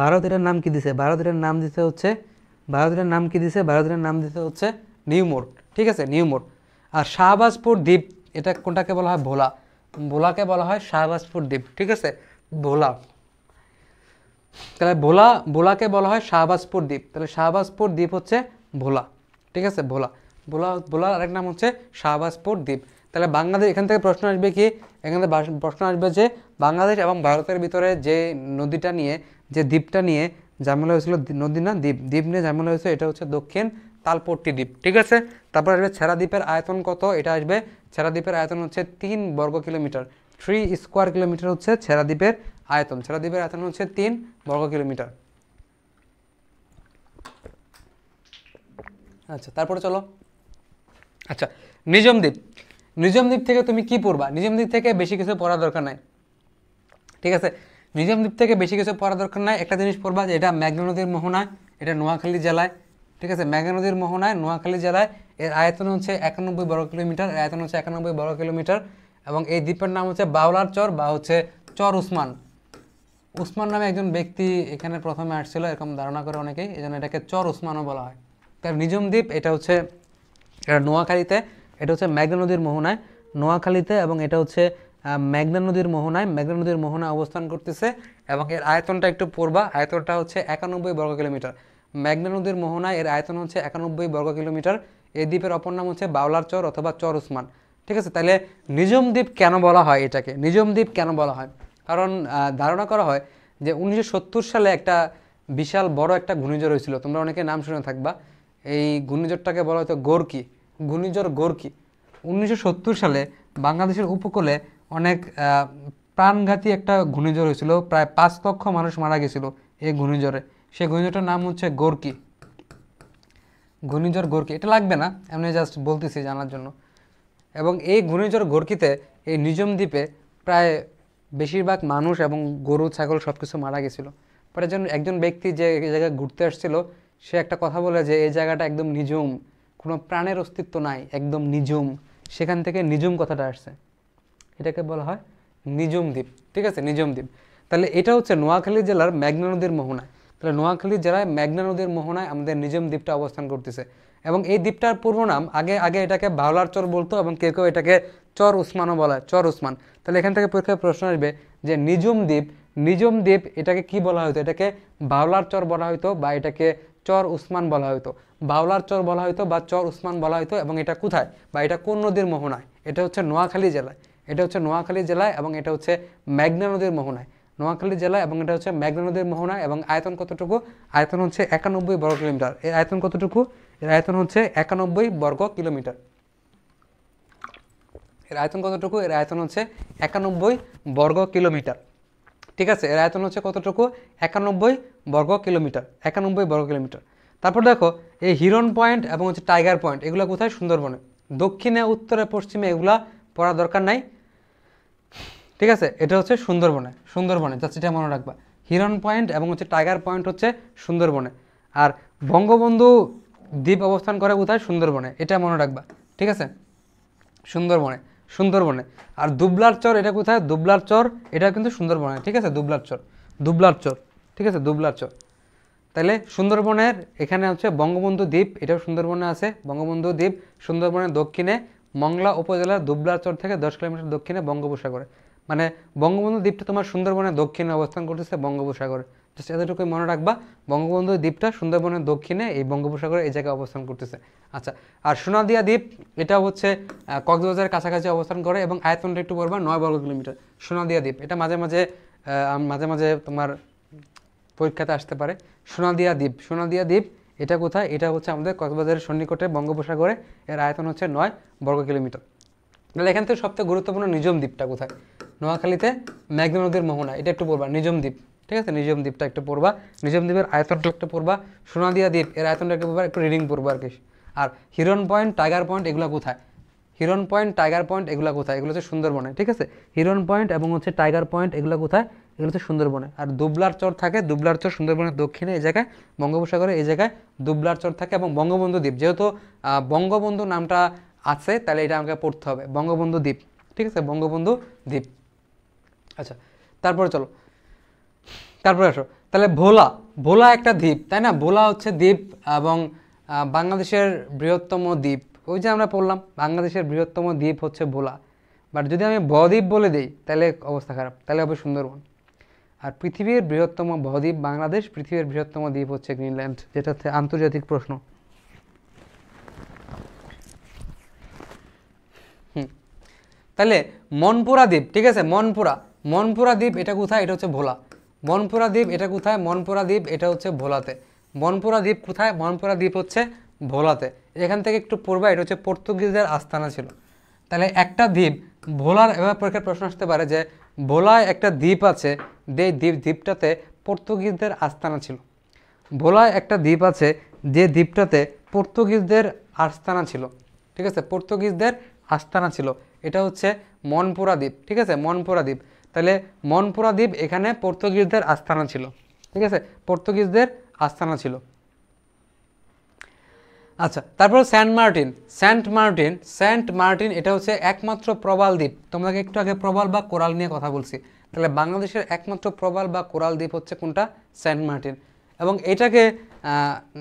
ভারত এটার নাম কি দিছে ভারত এটার নাম দিতে হচ্ছে ভারতের নাম কি দিছে ভারতের নাম দিতে হচ্ছে নিউমোর ঠিক আছে নিউমোর আর শাহবাজপুর দ্বীপ এটা কোনটাকে বলা হয় ভোলা ভোলাকে বলা হয় শাহবাজপুর দ্বীপ ঠিক আছে ভোলা তাহলে ভোলা ভোলাকে বলা হয় শাহবাজপুর দ্বীপ তাহলে শাহবাজপুর দ্বীপ হচ্ছে ভোলা ঠিক আছে ভোলা ভোলা ভোলার আরেক নাম হচ্ছে শাহবাজপুর দ্বীপ তাহলে বাংলাদেশ এখান থেকে প্রশ্ন আসবে কি এখান থেকে প্রশ্ন আসবে যে বাংলাদেশ এবং ভারতের ভিতরে যে নদীটা নিয়ে যে দ্বীপটা নিয়ে জামেলা হয়েছিল নদী না দ্বীপ দ্বীপ নিয়ে জামেলা হয়েছিল এটা হচ্ছে দক্ষিণ তালপট্টি দ্বীপ ঠিক আছে তারপর আসবে ছেড়া দ্বীপের আয়তন কত এটা আসবে ছেড়া দ্বীপের আয়তন হচ্ছে তিন বর্গ কিলোমিটার থ্রি স্কোয়ার কিলোমিটার হচ্ছে ছেড়াদ্বীপের দ্বীপের আয়তন ছেড়া দ্বীপের আয়তন হচ্ছে তিন বর্গ কিলোমিটার আচ্ছা তারপরে চলো আচ্ছা নিজম দ্বীপ নিজম দ্বীপ থেকে তুমি কি পড়বা নিজম দ্বীপ থেকে বেশি কিছু পড়া দরকার নাই ঠিক আছে নিজম দ্বীপ থেকে বেশি কিছু পড়া দরকার নাই একটা জিনিস পড়বা যে এটা মেঘনা নদীর মোহনায় এটা নোয়াখালী জেলায় ঠিক আছে মেঘা নদীর মোহনায় নোয়াখালী জেলায় এর আয়তন হচ্ছে একানব্বই বর্গ কিলোমিটার এর আয়তন হচ্ছে একানব্বই বর্গ কিলোমিটার এবং এই দ্বীপের নাম হচ্ছে বাউলার চর বা হচ্ছে চর উসমান উসমান নামে একজন ব্যক্তি এখানে প্রথমে আসছিল এরকম ধারণা করে অনেকেই এই জন্য এটাকে চর উসমানও বলা হয় তার নিজম দ্বীপ এটা হচ্ছে এটা নোয়াখালীতে এটা হচ্ছে মেঘনা নদীর মোহনায় নোয়াখালীতে এবং এটা হচ্ছে মেঘনা নদীর মোহনায় মেঘনা নদীর মোহনায় অবস্থান করতেছে এবং এর আয়তনটা একটু পড়বা আয়তনটা হচ্ছে একানব্বই বর্গ কিলোমিটার মেঘনা নদীর মোহনায় এর আয়তন হচ্ছে একানব্বই বর্গ কিলোমিটার এই দ্বীপের অপর নাম হচ্ছে বাউলার চর অথবা চর উসমান ঠিক আছে তাহলে নিজম দ্বীপ কেন বলা হয় এটাকে নিজম দ্বীপ কেন বলা হয় কারণ ধারণা করা হয় যে উনিশশো সালে একটা বিশাল বড় একটা ঘূর্ণিঝড় হয়েছিল তোমরা অনেকে নাম শুনে থাকবা এই ঘূর্ণিঝড়টাকে বলা হয়তো গোর্কি ঘূর্ণিঝড় গোর্কি উনিশশো সালে বাংলাদেশের উপকূলে অনেক প্রাণঘাতী একটা ঘূর্ণিঝড় হয়েছিল প্রায় পাঁচ লক্ষ মানুষ মারা গেছিল এই ঘূর্ণিঝড়ে সেই ঘূর্ণিঝড়টার নাম হচ্ছে গোর্কি ঘূর্ণিঝড় গোর্কি এটা লাগবে না এমনি জাস্ট বলতেছি জানার জন্য এবং এই ঘূর্ণিঝড় গোর্কিতে এই নিজম দ্বীপে প্রায় বেশিরভাগ মানুষ এবং গরু ছাগল সব কিছু মারা গেছিলো পরে যেন একজন ব্যক্তি যে জায়গায় ঘুরতে আসছিল সে একটা কথা বলে যে এই জায়গাটা একদম নিজম কোনো প্রাণের অস্তিত্ব নাই একদম নিজম সেখান থেকে নিজম কথাটা আসছে এটাকে বলা হয় নিজুম দ্বীপ ঠিক আছে নিজম দ্বীপ তাহলে এটা হচ্ছে নোয়াখালী জেলার মেঘনা নদীর মোহনায় তাহলে নোয়াখালী জেলায় মেঘনা নদীর মোহনায় আমাদের নিজম দ্বীপটা অবস্থান করতেছে এবং এই দ্বীপটার পূর্ব নাম আগে আগে এটাকে বাউলার চর বলতো এবং কেউ কেউ এটাকে চর উসমানও বলা হয় চর উসমান তাহলে এখান থেকে পরীক্ষায় প্রশ্ন আসবে যে নিজম দ্বীপ নিজম দ্বীপ এটাকে কি বলা হতো এটাকে বাউলার চর বলা হতো বা এটাকে চর উসমান বলা হতো বাউলার চর বলা হতো বা চর উসমান বলা হতো এবং এটা কোথায় বা এটা কোন নদীর মোহনায় এটা হচ্ছে নোয়াখালী জেলায় এটা হচ্ছে নোয়াখালী জেলায় এবং এটা হচ্ছে মেঘনা নদীর মোহনায় নোয়াখালী জেলা এবং এটা হচ্ছে মেঘনা নদীর মোহনা এবং আয়তন কতটুকু আয়তন হচ্ছে একানব্বই বর্গ কিলোমিটার এর আয়তন কতটুকু এর আয়তন হচ্ছে একানব্বই বর্গ কিলোমিটার এর আয়তন কতটুকু এর আয়তন হচ্ছে একানব্বই বর্গ কিলোমিটার ঠিক আছে এর আয়তন হচ্ছে কতটুকু একানব্বই বর্গ কিলোমিটার একানব্বই বর্গ কিলোমিটার তারপর দেখো এই হিরন পয়েন্ট এবং হচ্ছে টাইগার পয়েন্ট এগুলো কোথায় সুন্দরবনে দক্ষিণে উত্তরে পশ্চিমে এগুলা পড়া দরকার নাই ঠিক আছে এটা হচ্ছে সুন্দরবনে সুন্দরবনে যা এটা মনে রাখবা হিরন পয়েন্ট এবং হচ্ছে টাইগার পয়েন্ট হচ্ছে সুন্দরবনে আর বঙ্গবন্ধু দ্বীপ অবস্থান করে কোথায় সুন্দরবনে এটা মনে রাখবা ঠিক আছে সুন্দরবনে সুন্দরবনে আর দুবলার চর এটা কোথায় দুবলার চর এটা কিন্তু সুন্দরবনে ঠিক আছে দুবলার চর দুবলার চর ঠিক আছে দুবলার চর তাহলে সুন্দরবনের এখানে হচ্ছে বঙ্গবন্ধু দ্বীপ এটাও সুন্দরবনে আছে বঙ্গবন্ধু দ্বীপ সুন্দরবনের দক্ষিণে মংলা উপজেলার দুবলার চর থেকে দশ কিলোমিটার দক্ষিণে বঙ্গোপসাগরে মানে বঙ্গবন্ধু দ্বীপটা তোমার সুন্দরবনের দক্ষিণে অবস্থান করতেছে বঙ্গোপসাগর জাস্ট এতটুকুই মনে রাখবা বঙ্গবন্ধু দ্বীপটা সুন্দরবনের দক্ষিণে এই বঙ্গোপসাগরে এই জায়গায় অবস্থান করতেছে আচ্ছা আর সোনাদিয়া দ্বীপ এটা হচ্ছে কক্সবাজারের কাছাকাছি অবস্থান করে এবং আয়তনটা একটু বলবা নয় বর্গ কিলোমিটার সোনাদিয়া দ্বীপ এটা মাঝে মাঝে মাঝে মাঝে তোমার পরীক্ষাতে আসতে পারে সোনাদিয়া দ্বীপ সোনাদিয়া দ্বীপ এটা কোথায় এটা হচ্ছে আমাদের কক্সবাজারের সন্নিকটে বঙ্গোপসাগরে এর আয়তন হচ্ছে নয় বর্গ কিলোমিটার তাহলে এখান থেকে সবচেয়ে গুরুত্বপূর্ণ নিজম দ্বীপটা কোথায় নোয়াখালীতে মেঘনা নদীর মোহনা এটা একটু পড়বা নিজম দ্বীপ ঠিক আছে নিজম দ্বীপটা একটু পড়বা নিজম দ্বীপের আয়তনটা একটু পড়বা সোনাদিয়া দ্বীপ এর আয়তনটা একটু পড়বা একটু রিডিং পড়বো আর কি আর হিরন পয়েন্ট টাইগার পয়েন্ট এগুলো কোথায় হিরন পয়েন্ট টাইগার পয়েন্ট এগুলো কোথায় এগুলো হচ্ছে সুন্দরবনে ঠিক আছে হিরন পয়েন্ট এবং হচ্ছে টাইগার পয়েন্ট এগুলো কোথায় এগুলো হচ্ছে সুন্দরবনে আর দুবলার চর থাকে দুবলার চর সুন্দরবনের দক্ষিণে এই জায়গায় বঙ্গোপসাগরে এই জায়গায় দুবলার চর থাকে এবং বঙ্গবন্ধু দ্বীপ যেহেতু বঙ্গবন্ধু নামটা আছে তাহলে এটা আমাকে পড়তে হবে বঙ্গবন্ধু দ্বীপ ঠিক আছে বঙ্গবন্ধু দ্বীপ আচ্ছা তারপরে চলো তারপরে আসো তাহলে ভোলা ভোলা একটা দ্বীপ তাই না ভোলা হচ্ছে দ্বীপ এবং বাংলাদেশের বৃহত্তম দ্বীপ ওই যে আমরা পড়লাম বাংলাদেশের বৃহত্তম দ্বীপ হচ্ছে ভোলা বাট যদি আমি বদ্বীপ বলে দিই তাহলে অবস্থা খারাপ তাহলে হবে সুন্দরবন আর পৃথিবীর বৃহত্তম বদ্বীপ বাংলাদেশ পৃথিবীর বৃহত্তম দ্বীপ হচ্ছে গ্রিনল্যান্ড যেটা হচ্ছে আন্তর্জাতিক প্রশ্ন হুম তাহলে মনপুরা দ্বীপ ঠিক আছে মনপুরা মনপুরা দ্বীপ এটা কোথায় এটা হচ্ছে ভোলা মনপুরা দ্বীপ এটা কোথায় মনপুরা দ্বীপ এটা হচ্ছে ভোলাতে মনপুরা দ্বীপ কোথায় মনপুরা দ্বীপ হচ্ছে ভোলাতে এখান থেকে একটু পড়বা এটা হচ্ছে পর্তুগিজদের আস্তানা ছিল তাহলে একটা দ্বীপ ভোলার এভাবে পরীক্ষার প্রশ্ন আসতে পারে যে ভোলায় একটা দ্বীপ আছে যে দ্বীপ দ্বীপটাতে পর্তুগিজদের আস্তানা ছিল ভোলায় একটা দ্বীপ আছে যে দ্বীপটাতে পর্তুগিজদের আস্তানা ছিল ঠিক আছে পর্তুগিজদের আস্তানা ছিল এটা হচ্ছে মনপুরা দ্বীপ ঠিক আছে মনপুরা দ্বীপ তাহলে মনপুরা দ্বীপ এখানে পর্তুগিজদের আস্থানা ছিল ঠিক আছে পর্তুগিজদের আস্থানা ছিল আচ্ছা তারপর Saint Martin Saint Martin Saint Martin এটা হচ্ছে একমাত্র প্রবাল দ্বীপ তোমাকে একটু আগে প্রবাল বা কোরাল নিয়ে কথা বলছি তাহলে বাংলাদেশের একমাত্র প্রবাল বা কোরাল দ্বীপ হচ্ছে কোনটা স্যান্ট মার্টিন এবং এটাকে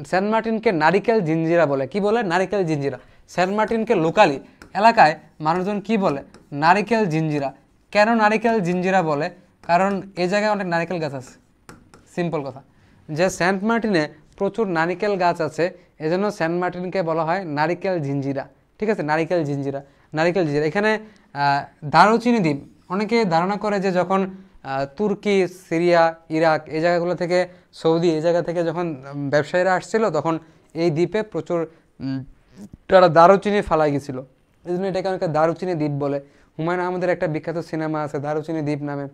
স্যান্ট মার্টিনকে নারিকেল জিঞ্জিরা বলে কি বলে নারিকেল জিঞ্জিরা স্যান্ট মার্টিনকে লোকালি এলাকায় মানুষজন কি বলে নারিকেল জিঞ্জিরা কেন নারিকেল জিঞ্জিরা বলে কারণ এ জায়গায় অনেক নারিকেল গাছ আছে সিম্পল কথা যে সেন্ট মার্টিনে প্রচুর নারিকেল গাছ আছে এজন্য সেন্ট মার্টিনকে বলা হয় নারিকেল জিঞ্জিরা ঠিক আছে নারিকেল জিঞ্জিরা নারিকেল জিঞ্জিরা এখানে দারুচিনি দ্বীপ অনেকে ধারণা করে যে যখন তুর্কি সিরিয়া ইরাক এই জায়গাগুলো থেকে সৌদি এই জায়গা থেকে যখন ব্যবসায়ীরা আসছিল তখন এই দ্বীপে প্রচুর তারা দারুচিনি ফালাই গেছিলো এই জন্য এটাকে অনেকে দারুচিনি দ্বীপ বলে হুমায়ুন আহমেদের একটা বিখ্যাত সিনেমা আছে দারুচিনি দ্বীপ নামে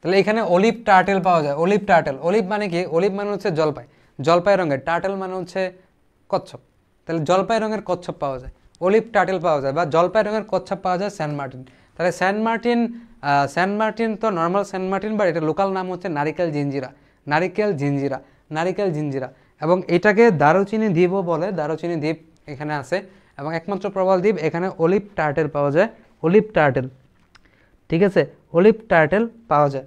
তাহলে এখানে অলিভ টার্টেল পাওয়া যায় অলিভ টার্টেল অলিভ মানে কি অলিভ মানে হচ্ছে জলপাই জলপাই রঙের টার্টেল মানে হচ্ছে কচ্ছপ তাহলে জলপাই রঙের কচ্ছপ পাওয়া যায় অলিভ টার্টেল পাওয়া যায় বা জলপাই রঙের কচ্ছপ পাওয়া যায় স্যান্ড মার্টিন তাহলে স্যান্ড মার্টিন স্যান্ড মার্টিন তো নর্মাল স্যান্ড মার্টিন বা এটা লোকাল নাম হচ্ছে নারিকেল জিঞ্জিরা নারিকেল জিঞ্জিরা নারিকেল জিঞ্জিরা এবং এটাকে দারুচিনি দ্বীপও বলে দারুচিনি দ্বীপ এখানে আছে এবং একমাত্র প্রবাল দ্বীপ এখানে অলিভ টার্টেল পাওয়া যায় অলিভ টার্টেল ঠিক আছে অলিভ টার্টেল পাওয়া যায়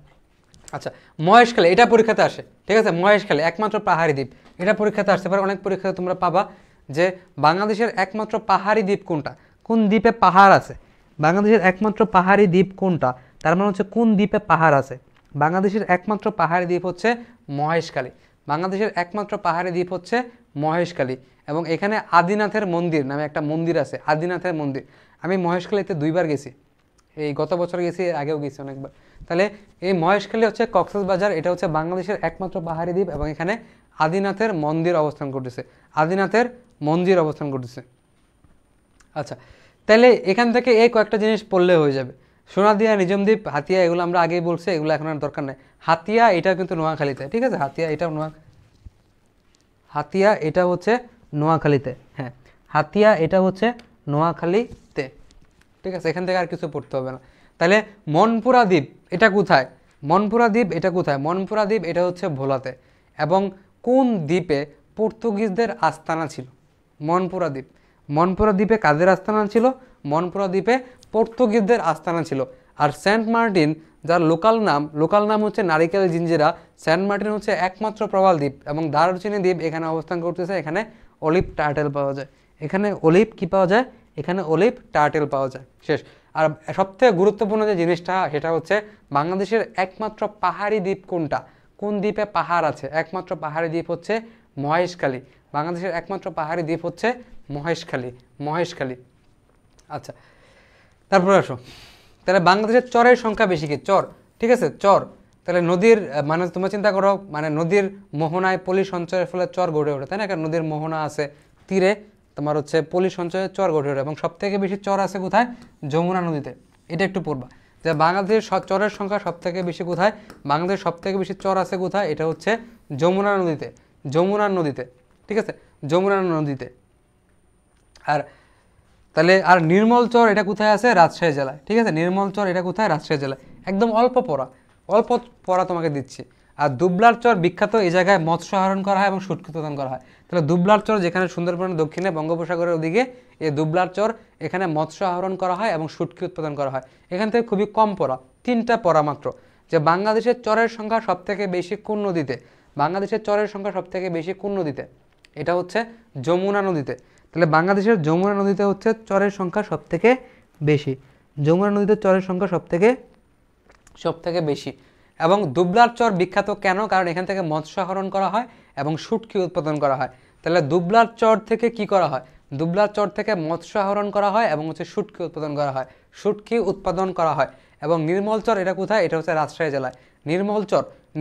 আচ্ছা মহেশখালী এটা পরীক্ষাতে আসে ঠিক আছে মহেশখালী একমাত্র পাহাড়ি দ্বীপ এটা পরীক্ষাতে আসতে পারে অনেক পরীক্ষাতে তোমরা পাবা যে বাংলাদেশের একমাত্র পাহাড়ি দ্বীপ কোনটা কোন দ্বীপে পাহাড় আছে বাংলাদেশের একমাত্র পাহাড়ি দ্বীপ কোনটা তার মানে হচ্ছে কোন দ্বীপে পাহাড় আছে বাংলাদেশের একমাত্র পাহাড়ি দ্বীপ হচ্ছে মহেশখালী বাংলাদেশের একমাত্র পাহাড়ি দ্বীপ হচ্ছে মহেশখালী এবং এখানে আদিনাথের মন্দির নামে একটা মন্দির আছে আদিনাথের মন্দির আমি মহেশখালীতে দুইবার গেছি এই গত বছর গেছি আগেও গেছি অনেকবার তাহলে এই মহেশখালী হচ্ছে কক্সবাজার এটা হচ্ছে বাংলাদেশের একমাত্র পাহাড়ি দ্বীপ এবং এখানে আদিনাথের মন্দির অবস্থান করতেছে আদিনাথের মন্দির অবস্থান করতেছে আচ্ছা তাহলে এখান থেকে এই কয়েকটা জিনিস পড়লে হয়ে যাবে সোনাদিয়া নিজমদ্বীপ হাতিয়া এগুলো আমরা আগেই বলছি এগুলো এখন আর দরকার নেই হাতিয়া এটা কিন্তু নোয়াখালীতে ঠিক আছে হাতিয়া এটা নোয়া হাতিয়া এটা হচ্ছে নোয়াখালীতে হ্যাঁ হাতিয়া এটা হচ্ছে নোয়াখালী ঠিক আছে এখান থেকে আর কিছু পড়তে হবে না তাহলে মনপুরা দ্বীপ এটা কোথায় মনপুরা দ্বীপ এটা কোথায় মনপুরা দ্বীপ এটা হচ্ছে ভোলাতে এবং কোন দ্বীপে পর্তুগিজদের আস্তানা ছিল মনপুরা দ্বীপ মনপুরা দ্বীপে কাদের আস্তানা ছিল মনপুরা দ্বীপে পর্তুগিজদের আস্তানা ছিল আর সেন্ট মার্টিন যার লোকাল নাম লোকাল নাম হচ্ছে নারিকেল জিঞ্জিরা সেন্ট মার্টিন হচ্ছে একমাত্র প্রবাল দ্বীপ এবং দারুচিনি দ্বীপ এখানে অবস্থান করতেছে এখানে অলিভ টার্টেল পাওয়া যায় এখানে অলিভ কী পাওয়া যায় এখানে অলিভ টার্টেল পাওয়া যায় শেষ আর সবথেকে গুরুত্বপূর্ণ যে জিনিসটা সেটা হচ্ছে বাংলাদেশের একমাত্র পাহাড়ি দ্বীপ কোনটা কোন দ্বীপে পাহাড় আছে একমাত্র পাহাড়ি দ্বীপ হচ্ছে মহেশখালী বাংলাদেশের একমাত্র পাহাড়ি দ্বীপ হচ্ছে মহেশখালী মহেশখালী আচ্ছা তারপরে আসো তাহলে বাংলাদেশের চরের সংখ্যা বেশি কি চর ঠিক আছে চর তাহলে নদীর মানে তোমরা চিন্তা করো মানে নদীর মোহনায় পলি সঞ্চয়ের ফলে চর গড়ে ওঠে তাই না নদীর মোহনা আছে তীরে তোমার হচ্ছে পলি সঞ্চয়ের চর গঠিত এবং সবথেকে বেশি চর আছে কোথায় যমুনা নদীতে এটা একটু পড়বা যে বাংলাদেশের চরের সংখ্যা সবথেকে বেশি কোথায় বাংলাদেশের সবথেকে বেশি চর আছে কোথায় এটা হচ্ছে যমুনা নদীতে যমুনা নদীতে ঠিক আছে যমুনা নদীতে আর তাহলে আর নির্মল চর এটা কোথায় আছে রাজশাহী জেলায় ঠিক আছে নির্মল চর এটা কোথায় রাজশাহী জেলায় একদম অল্প পড়া অল্প পড়া তোমাকে দিচ্ছি আর দুবলার চর বিখ্যাত এই জায়গায় মৎস্য আহরণ করা হয় এবং শুটকি প্রদান করা হয় তাহলে দুবলার চর যেখানে সুন্দরবনের দক্ষিণে বঙ্গোপসাগরের ওদিকে এই দুবলার চর এখানে মৎস্য আহরণ করা হয় এবং শুটকি উৎপাদন করা হয় এখান থেকে খুবই কম পড়া তিনটা পড়া মাত্র যে বাংলাদেশের চরের সংখ্যা সবথেকে বেশি কোন নদীতে বাংলাদেশের চরের সংখ্যা সবথেকে বেশি কোন নদীতে এটা হচ্ছে যমুনা নদীতে তাহলে বাংলাদেশের যমুনা নদীতে হচ্ছে চরের সংখ্যা সবথেকে বেশি যমুনা নদীতে চরের সংখ্যা সবথেকে সবথেকে বেশি এবং দুবলার চর বিখ্যাত কেন কারণ এখান থেকে মৎস্য আহরণ করা হয় এবং শুটকি উৎপাদন করা হয় তাহলে দুবলার চর থেকে কি করা হয় দুবলার চর থেকে মৎস্য আহরণ করা হয় এবং হচ্ছে সুটকি উৎপাদন করা হয় শুটকি উৎপাদন করা হয় এবং নির্মল চর এটা কোথায় এটা হচ্ছে রাজশাহী জেলায় নির্মল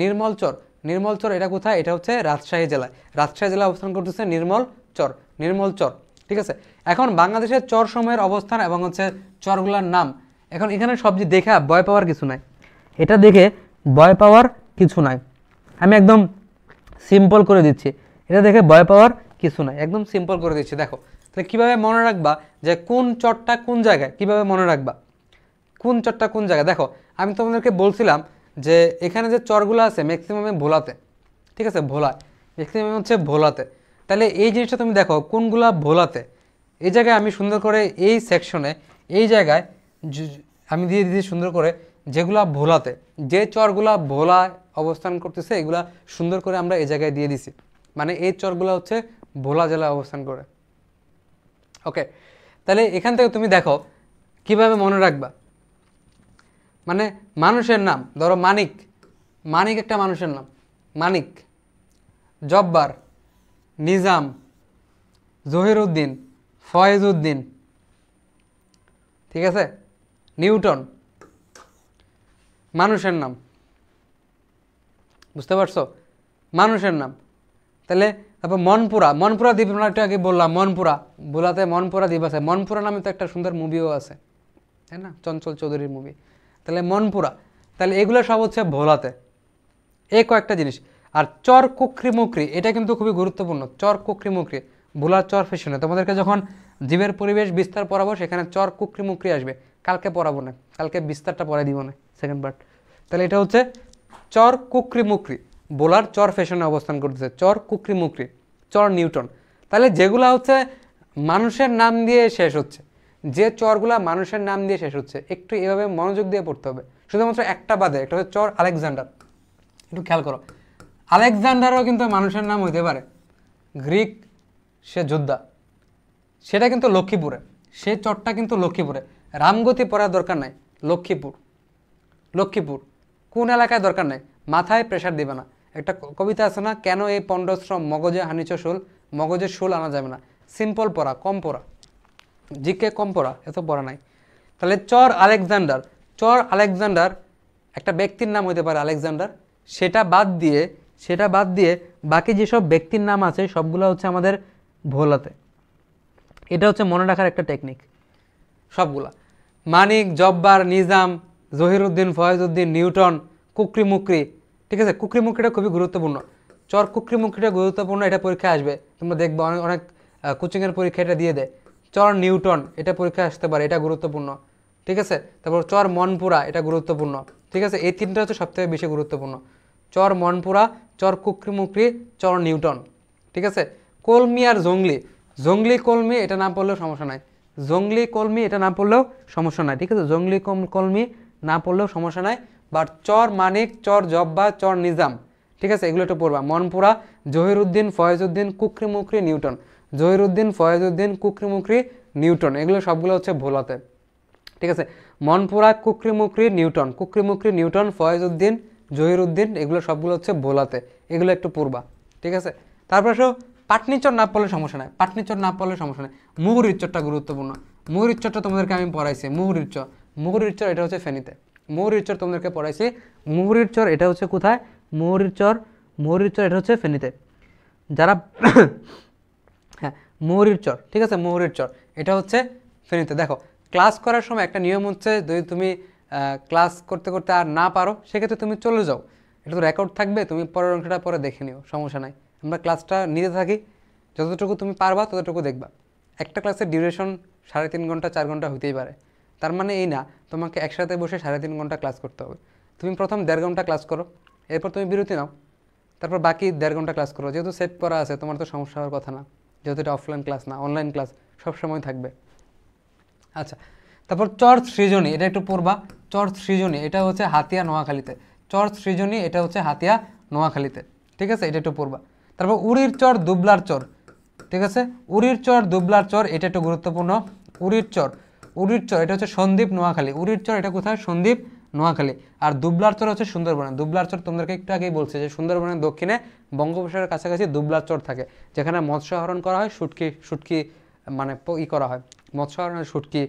নির্মল চর চর নির্মল চর এটা কোথায় এটা হচ্ছে রাজশাহী জেলায় রাজশাহী জেলায় অবস্থান করতেছে নির্মল চর নির্মল চর ঠিক আছে এখন বাংলাদেশের চর সময়ের অবস্থান এবং হচ্ছে চরগুলার নাম এখন এখানে সবজি দেখা ভয় পাওয়ার কিছু নাই এটা দেখে ভয় পাওয়ার কিছু নাই আমি একদম সিম্পল করে দিচ্ছি এটা দেখে ভয় পাওয়ার কিছু নাই একদম সিম্পল করে দিচ্ছি দেখো তাহলে কীভাবে মনে রাখবা যে কোন চটটা কোন জায়গায় কিভাবে মনে রাখবা কোন চটটা কোন জায়গায় দেখো আমি তোমাদেরকে বলছিলাম যে এখানে যে চরগুলো আছে ম্যাক্সিমামে ভোলাতে ঠিক আছে ভোলায় ম্যাক্সিমাম হচ্ছে ভোলাতে তাহলে এই জিনিসটা তুমি দেখো কোনগুলা ভোলাতে এই জায়গায় আমি সুন্দর করে এই সেকশনে এই জায়গায় আমি দিয়ে দিয়ে সুন্দর করে যেগুলা ভোলাতে যে চরগুলা ভোলায় অবস্থান করতেছে এগুলা সুন্দর করে আমরা এই জায়গায় দিয়ে দিছি মানে এই চরগুলা হচ্ছে ভোলা জেলায় অবস্থান করে ওকে তাহলে এখান থেকে তুমি দেখো কিভাবে মনে রাখবা মানে মানুষের নাম ধরো মানিক মানিক একটা মানুষের নাম মানিক জব্বার নিজাম জহিরুদ্দিন ফয়েজউদ্দিন ঠিক আছে নিউটন মানুষের নাম বুঝতে পারছো মানুষের নাম তাহলে তারপর মনপুরা মনপুরা দ্বীপ একটু আগে বললাম মনপুরা বোলাতে মনপুরা দ্বীপ আছে মনপুরা নামে তো একটা সুন্দর মুভিও আছে তাই না চঞ্চল চৌধুরীর মুভি তাহলে মনপুরা তাহলে এগুলো সব হচ্ছে ভোলাতে এ কয়েকটা জিনিস আর চর কুকরি মুকরি এটা কিন্তু খুবই গুরুত্বপূর্ণ চর কুকরি মুকরি ভোলার চর ফেশনে তোমাদেরকে যখন জীবের পরিবেশ বিস্তার পড়াবো সেখানে চর কুকরি মুকরি আসবে কালকে পড়াবো না কালকে বিস্তারটা পড়াই দিব না সেকেন্ড পার্ট তাহলে এটা হচ্ছে চর কুকরি মুকরি বোলার চর ফ্যাশনে অবস্থান করতেছে চর কুকরি মুকরি চর নিউটন তাহলে যেগুলো হচ্ছে মানুষের নাম দিয়ে শেষ হচ্ছে যে চরগুলা মানুষের নাম দিয়ে শেষ হচ্ছে একটু এভাবে মনোযোগ দিয়ে পড়তে হবে শুধুমাত্র একটা বাদে একটা হচ্ছে চর আলেকজান্ডার একটু খেয়াল করো আলেকজান্ডারও কিন্তু মানুষের নাম হইতে পারে গ্রিক সে যোদ্ধা সেটা কিন্তু লক্ষ্মীপুরে সে চরটা কিন্তু লক্ষ্মীপুরে রামগতি পড়ার দরকার নাই লক্ষ্মীপুর লক্ষ্মীপুর কোন এলাকায় দরকার নেই মাথায় প্রেশার দিবে না একটা কবিতা আছে না কেন এই পণ্ডশ্রম মগজে হানিচ শোল মগজের শোল আনা যাবে না সিম্পল পড়া কম পড়া জিকে কম পড়া এত পড়া নাই তাহলে চর আলেকজান্ডার চর আলেকজান্ডার একটা ব্যক্তির নাম হইতে পারে আলেকজান্ডার সেটা বাদ দিয়ে সেটা বাদ দিয়ে বাকি যেসব ব্যক্তির নাম আছে সবগুলো হচ্ছে আমাদের ভোলাতে এটা হচ্ছে মনে রাখার একটা টেকনিক সবগুলা মানিক জব্বার নিজাম জহিরুদ্দিন ফয়েজউদ্দিন নিউটন কুকরি মুকরি ঠিক আছে কুকরি মুকরিটা খুবই গুরুত্বপূর্ণ চর কুকরি মুকরিটা গুরুত্বপূর্ণ এটা পরীক্ষা আসবে তোমরা দেখবে অনেক অনেক কোচিংয়ের পরীক্ষা এটা দিয়ে দেয় চর নিউটন এটা পরীক্ষা আসতে পারে এটা গুরুত্বপূর্ণ ঠিক আছে তারপর চর মনপুরা এটা গুরুত্বপূর্ণ ঠিক আছে এই তিনটা হচ্ছে সবথেকে বেশি গুরুত্বপূর্ণ চর মনপুরা চর কুকরি মুকরি চর নিউটন ঠিক আছে কলমি আর জঙ্গলি জঙ্গলি কলমি এটা না পড়লেও সমস্যা নাই জঙ্গলি কলমি এটা না পড়লেও সমস্যা নাই ঠিক আছে জঙ্গলি কলমি না পড়লেও সমস্যা নাই বাট চর মানিক চর জব্বা চর নিজাম ঠিক আছে এগুলো একটু পড়বা মনপুরা জহিরুদ্দিন ফয়েজউদ্দিন কুকরি মুকরি নিউটন জহিরুদ্দিন ফয়েজউদ্দিন কুকরি মুকরি নিউটন এগুলো সবগুলো হচ্ছে ভোলাতে ঠিক আছে মনপুরা কুকরি মুকরি নিউটন কুকরি মুকরি নিউটন ফয়েজউদ্দিন জহিরুদ্দিন এগুলো সবগুলো হচ্ছে ভোলাতে এগুলো একটু পড়বা ঠিক আছে তারপরে সব পাটনিচর না পড়লে সমস্যা নাই পাটনিচর না পড়লে সমস্যা নাই মুহুরির চরটা গুরুত্বপূর্ণ মুহুরির চরটা তোমাদেরকে আমি পড়াইছি মুহুরির চর চর এটা হচ্ছে ফেনীতে চর তোমাদেরকে পড়াইছি চর এটা হচ্ছে কোথায় চর মুহুরির চর এটা হচ্ছে ফেনীতে যারা *coughs* হ্যাঁ চর ঠিক আছে চর এটা হচ্ছে ফেনীতে দেখো ক্লাস করার সময় একটা নিয়ম হচ্ছে যদি তুমি ক্লাস করতে করতে আর না পারো সেক্ষেত্রে তুমি চলে যাও এটা তো রেকর্ড থাকবে তুমি পরের অংশটা পরে দেখে নিও সমস্যা নাই আমরা ক্লাসটা নিতে থাকি যতটুকু তুমি পারবা ততটুকু দেখবা একটা ক্লাসের ডিউরেশন সাড়ে তিন ঘন্টা চার ঘন্টা হতেই পারে তার মানে এই না তোমাকে একসাথে বসে সাড়ে তিন ঘন্টা ক্লাস করতে হবে তুমি প্রথম দেড় ঘন্টা ক্লাস করো এরপর তুমি বিরতি নাও তারপর বাকি দেড় ঘন্টা ক্লাস করো যেহেতু সেট করা আছে তোমার তো সমস্যা হওয়ার কথা না যেহেতু এটা অফলাইন ক্লাস না অনলাইন ক্লাস সব সময় থাকবে আচ্ছা তারপর চর্চ সৃজনী এটা একটু পড়বা চর সৃজনী এটা হচ্ছে হাতিয়া নোয়াখালীতে চর্চ সৃজনী এটা হচ্ছে হাতিয়া নোয়াখালীতে ঠিক আছে এটা একটু পড়বা তারপর উড়ির চর দুবলার চর ঠিক আছে উড়ির চর দুবলার চর এটা একটু গুরুত্বপূর্ণ উড়ির চর চর এটা হচ্ছে সন্দীপ নোয়াখালী চর এটা কোথায় সন্দীপ নোয়াখালী আর চর হচ্ছে সুন্দরবনে চর তোমাদেরকে একটু আগেই বলছে যে সুন্দরবনের দক্ষিণে বঙ্গোপসাগরের কাছাকাছি দুবলার চর থাকে যেখানে মৎস্য আহরণ করা হয় শুটকি শুটকি মানে ই করা হয় মৎস্য আহরণের শুটকি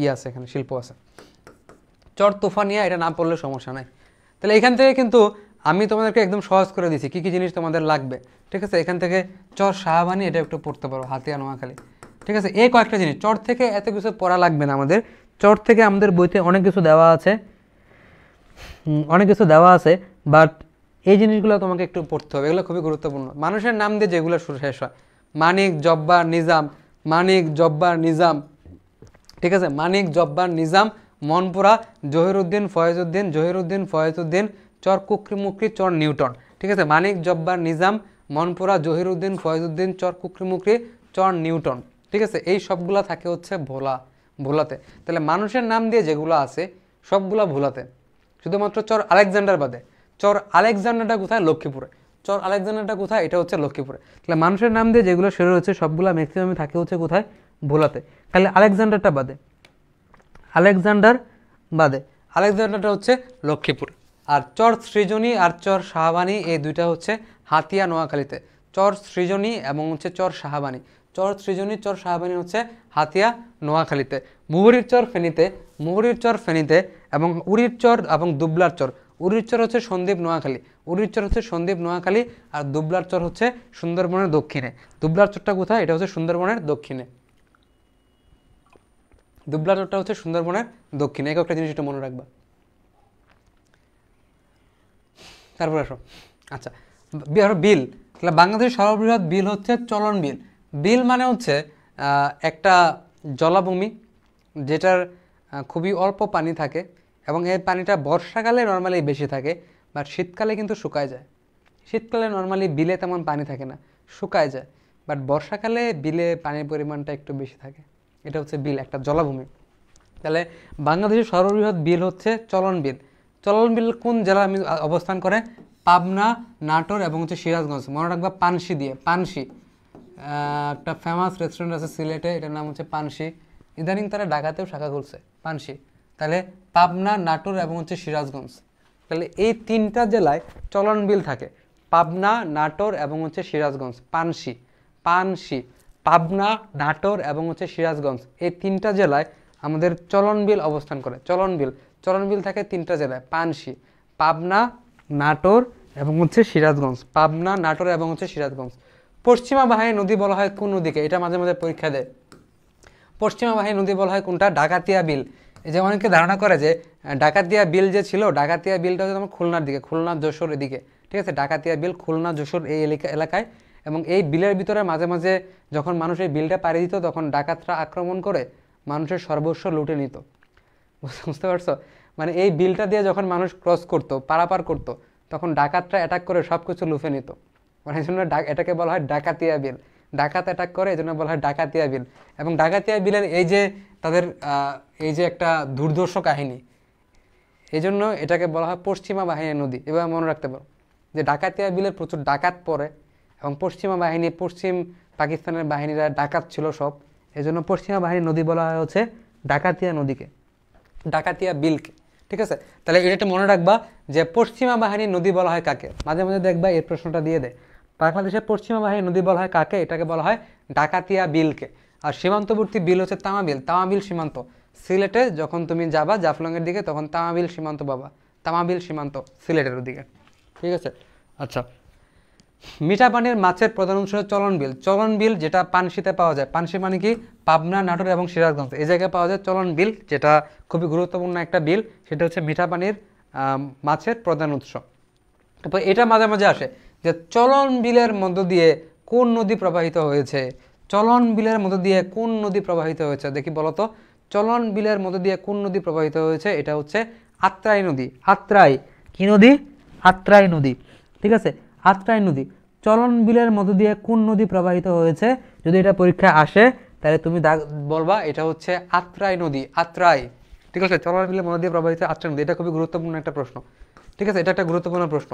ই আছে এখানে শিল্প আছে চর তুফানিয়া এটা না পড়লে সমস্যা নাই তাহলে এখান থেকে কিন্তু আমি তোমাদেরকে একদম সহজ করে দিছি কী কী জিনিস তোমাদের লাগবে ঠিক আছে এখান থেকে চর শাহবানি এটা একটু পড়তে পারো হাতিয়া নোয়াখালী ঠিক আছে এই কয়েকটা জিনিস চট থেকে এত কিছু পড়া লাগবে না আমাদের চট থেকে আমাদের বইতে অনেক কিছু দেওয়া আছে অনেক কিছু দেওয়া আছে বাট এই জিনিসগুলো তোমাকে একটু পড়তে হবে এগুলো খুবই গুরুত্বপূর্ণ মানুষের নাম দিয়ে যেগুলো শেষ হয় মানিক জব্বার নিজাম মানিক জব্বার নিজাম ঠিক আছে মানিক জব্বার নিজাম মনপুরা জহিরুদ্দিন ফয়েজউদ্দিন জহিরুদ্দিন ফয়েজউদ্দিন চর কুকরি চর নিউটন ঠিক আছে মানিক জব্বার নিজাম মনপুরা জহিরুদ্দিন ফয়েজউদ্দিন চর কুকরি চর নিউটন ঠিক আছে এই সবগুলা থাকে হচ্ছে ভোলা ভোলাতে তাহলে মানুষের নাম দিয়ে যেগুলো আছে সবগুলা ভোলাতে শুধুমাত্র চর আলেকজান্ডার বাদে চর আলেকজান্ডারটা কোথায় লক্ষ্মীপুরে চর আলেকজান্ডারটা কোথায় এটা হচ্ছে লক্ষ্মীপুরে তাহলে মানুষের নাম দিয়ে যেগুলো সেরে হচ্ছে সবগুলা ম্যাক্সিমামে থাকে হচ্ছে কোথায় ভোলাতে তাহলে আলেকজান্ডারটা বাদে আলেকজান্ডার বাদে আলেকজান্ডারটা হচ্ছে লক্ষ্মীপুর আর চর সৃজনী আর চর শাহবানী এই দুইটা হচ্ছে হাতিয়া নোয়াখালীতে চর সৃজনী এবং হচ্ছে চর শাহবানী চর সৃজনী চর সাহাবানী হচ্ছে হাতিয়া নোয়াখালীতে মুহুরির চর ফেনীতে মুহুরির চর ফেনীতে এবং উড়ির চর এবং দুবলার চর উড়ির চর হচ্ছে সন্দীপ নোয়াখালী উড়ির চর হচ্ছে সন্দীপ নোয়াখালী আর দুবলার চর হচ্ছে সুন্দরবনের দক্ষিণে দুবলার চরটা কোথায় এটা হচ্ছে সুন্দরবনের দক্ষিণে দুবলা চরটা হচ্ছে সুন্দরবনের দক্ষিণে এক একটা জিনিস একটু মনে রাখবা তারপরে আসো আচ্ছা বিল বাংলাদেশের সর্ববৃহৎ বিল হচ্ছে চলন বিল বিল মানে হচ্ছে একটা জলাভূমি যেটার খুবই অল্প পানি থাকে এবং এই পানিটা বর্ষাকালে নর্মালি বেশি থাকে বাট শীতকালে কিন্তু শুকায় যায় শীতকালে নর্মালি বিলে তেমন পানি থাকে না শুকায় যায় বাট বর্ষাকালে বিলে পানির পরিমাণটা একটু বেশি থাকে এটা হচ্ছে বিল একটা জলাভূমি তাহলে বাংলাদেশের সর্ববৃহৎ বিল হচ্ছে চলন বিল চলন বিল কোন জেলা অবস্থান করে পাবনা নাটোর এবং হচ্ছে সিরাজগঞ্জ মনে রাখবা পানসি দিয়ে পানসি একটা ফেমাস রেস্টুরেন্ট আছে সিলেটে এটার নাম হচ্ছে পানসি ইদানিং তারা ডাকাতেও শাখা খুলছে পানসি তাহলে পাবনা নাটোর এবং হচ্ছে সিরাজগঞ্জ তাহলে এই তিনটা জেলায় চলন বিল থাকে পাবনা নাটোর এবং হচ্ছে সিরাজগঞ্জ পানসি পানসি পাবনা নাটোর এবং হচ্ছে সিরাজগঞ্জ এই তিনটা জেলায় আমাদের চলন বিল অবস্থান করে চলন বিল চলন বিল থাকে তিনটা জেলায় পানসি পাবনা নাটোর এবং হচ্ছে সিরাজগঞ্জ পাবনা নাটোর এবং হচ্ছে সিরাজগঞ্জ পশ্চিমা বাহিনী নদী বলা হয় কোন নদীকে এটা মাঝে মাঝে পরীক্ষা দেয় পশ্চিমা বাহিনী নদী বলা হয় কোনটা ডাকাতিয়া বিল যে অনেকে ধারণা করে যে ডাকাতিয়া বিল যে ছিল ডাকাতিয়া বিলটা হচ্ছে তোমার খুলনার দিকে খুলনা যশোর এদিকে ঠিক আছে ডাকাতিয়া বিল খুলনা যশোর এই এলাকা এলাকায় এবং এই বিলের ভিতরে মাঝে মাঝে যখন মানুষ এই বিলটা পাড়ি দিত তখন ডাকাতরা আক্রমণ করে মানুষের সর্বস্ব লুটে নিত বুঝতে পারছো মানে এই বিলটা দিয়ে যখন মানুষ ক্রস করতো পারাপার করতো তখন ডাকাতরা অ্যাটাক করে সব কিছু লুফে নিত মানে এই জন্য এটাকে বলা হয় ডাকাতিয়া বিল ডাকাত অ্যাটাক করে এই জন্য বলা হয় ডাকাতিয়া বিল এবং ডাকাতিয়া বিলের এই যে তাদের এই যে একটা দুর্ধর্ষ কাহিনী এই জন্য এটাকে বলা হয় পশ্চিমা বাহিনী নদী এবার মনে রাখতে পারো যে ডাকাতিয়া বিলের প্রচুর ডাকাত পড়ে এবং পশ্চিমা বাহিনী পশ্চিম পাকিস্তানের বাহিনীরা ডাকাত ছিল সব এই জন্য পশ্চিমা বাহিনী নদী বলা হয় হচ্ছে ডাকাতিয়া নদীকে ডাকাতিয়া বিলকে ঠিক আছে তাহলে এটা মনে রাখবা যে পশ্চিমা বাহিনী নদী বলা হয় কাকে মাঝে মাঝে দেখবা এর প্রশ্নটা দিয়ে দেয় বাংলাদেশের পশ্চিমা নদী বলা হয় কাকে এটাকে বলা হয় ডাকাতিয়া বিলকে আর সীমান্তবর্তী বিল হচ্ছে তামাবিল তামাবিল সীমান্ত সিলেটে যখন তুমি যাবা জাফলংয়ের দিকে তখন তামাবিল সীমান্ত পাবা তামাবিল সীমান্ত সিলেটের দিকে ঠিক আছে আচ্ছা মিঠা পানির মাছের প্রধান অংশ চলন বিল চলন বিল যেটা পানশিতে পাওয়া যায় পানশি মানে কি পাবনা নাটোর এবং সিরাজগঞ্জ এই জায়গায় পাওয়া যায় চলন বিল যেটা খুবই গুরুত্বপূর্ণ একটা বিল সেটা হচ্ছে মিঠা পানির মাছের প্রধান উৎস তারপর এটা মাঝে মাঝে আসে যে চলন বিলের মধ্য দিয়ে কোন নদী প্রবাহিত হয়েছে চলন বিলের মধ্য দিয়ে কোন নদী প্রবাহিত হয়েছে দেখি বলতো চলন বিলের মধ্য দিয়ে কোন নদী প্রবাহিত হয়েছে এটা হচ্ছে আত্রাই নদী আত্রাই কি নদী আত্রাই নদী ঠিক আছে আত্রাই নদী চলন বিলের মধ্য দিয়ে কোন নদী প্রবাহিত হয়েছে যদি এটা পরীক্ষায় আসে তাহলে তুমি দাগ বলবা এটা হচ্ছে আত্রাই নদী আত্রাই ঠিক আছে চলন বিলের মধ্য দিয়ে প্রবাহিত আত্রাই নদী এটা খুবই গুরুত্বপূর্ণ একটা প্রশ্ন ঠিক আছে এটা একটা গুরুত্বপূর্ণ প্রশ্ন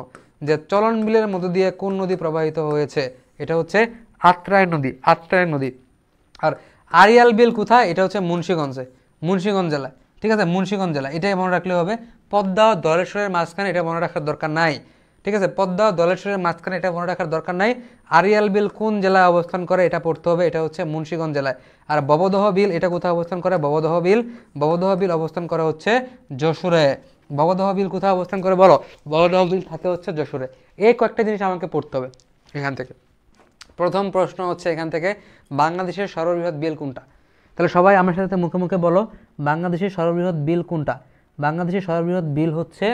যে চলন বিলের মধ্য দিয়ে কোন নদী প্রবাহিত হয়েছে এটা হচ্ছে আত্রায় নদী আত্রায় নদী আর আরিয়াল বিল কোথায় এটা হচ্ছে মুন্সীগঞ্জে মুন্সীগঞ্জ জেলায় ঠিক আছে মুন্সীগঞ্জ জেলা এটাই মনে রাখলে হবে পদ্মা দলেশ্বরের মাঝখানে এটা মনে রাখার দরকার নাই ঠিক আছে পদ্মা দলেশ্বরের মাঝখানে এটা মনে রাখার দরকার নাই আরিয়াল বিল কোন জেলায় অবস্থান করে এটা পড়তে হবে এটা হচ্ছে মুন্সীগঞ্জ জেলায় আর ববদহ বিল এটা কোথায় অবস্থান করে ববদহ বিল ববদহ বিল অবস্থান করা হচ্ছে যশোরে বগদহ বিল কোথায় অবস্থান করে বলো বগদহ বিল থাকে হচ্ছে যশোরে এই কয়েকটা জিনিস আমাকে পড়তে হবে এখান থেকে প্রথম প্রশ্ন হচ্ছে এখান থেকে বাংলাদেশের সর্ববৃহৎ বিল কোনটা তাহলে সবাই আমার সাথে মুখে মুখে বলো বাংলাদেশের সর্ববৃহৎ বিল কোনটা বাংলাদেশের সর্ববৃহৎ বিল হচ্ছে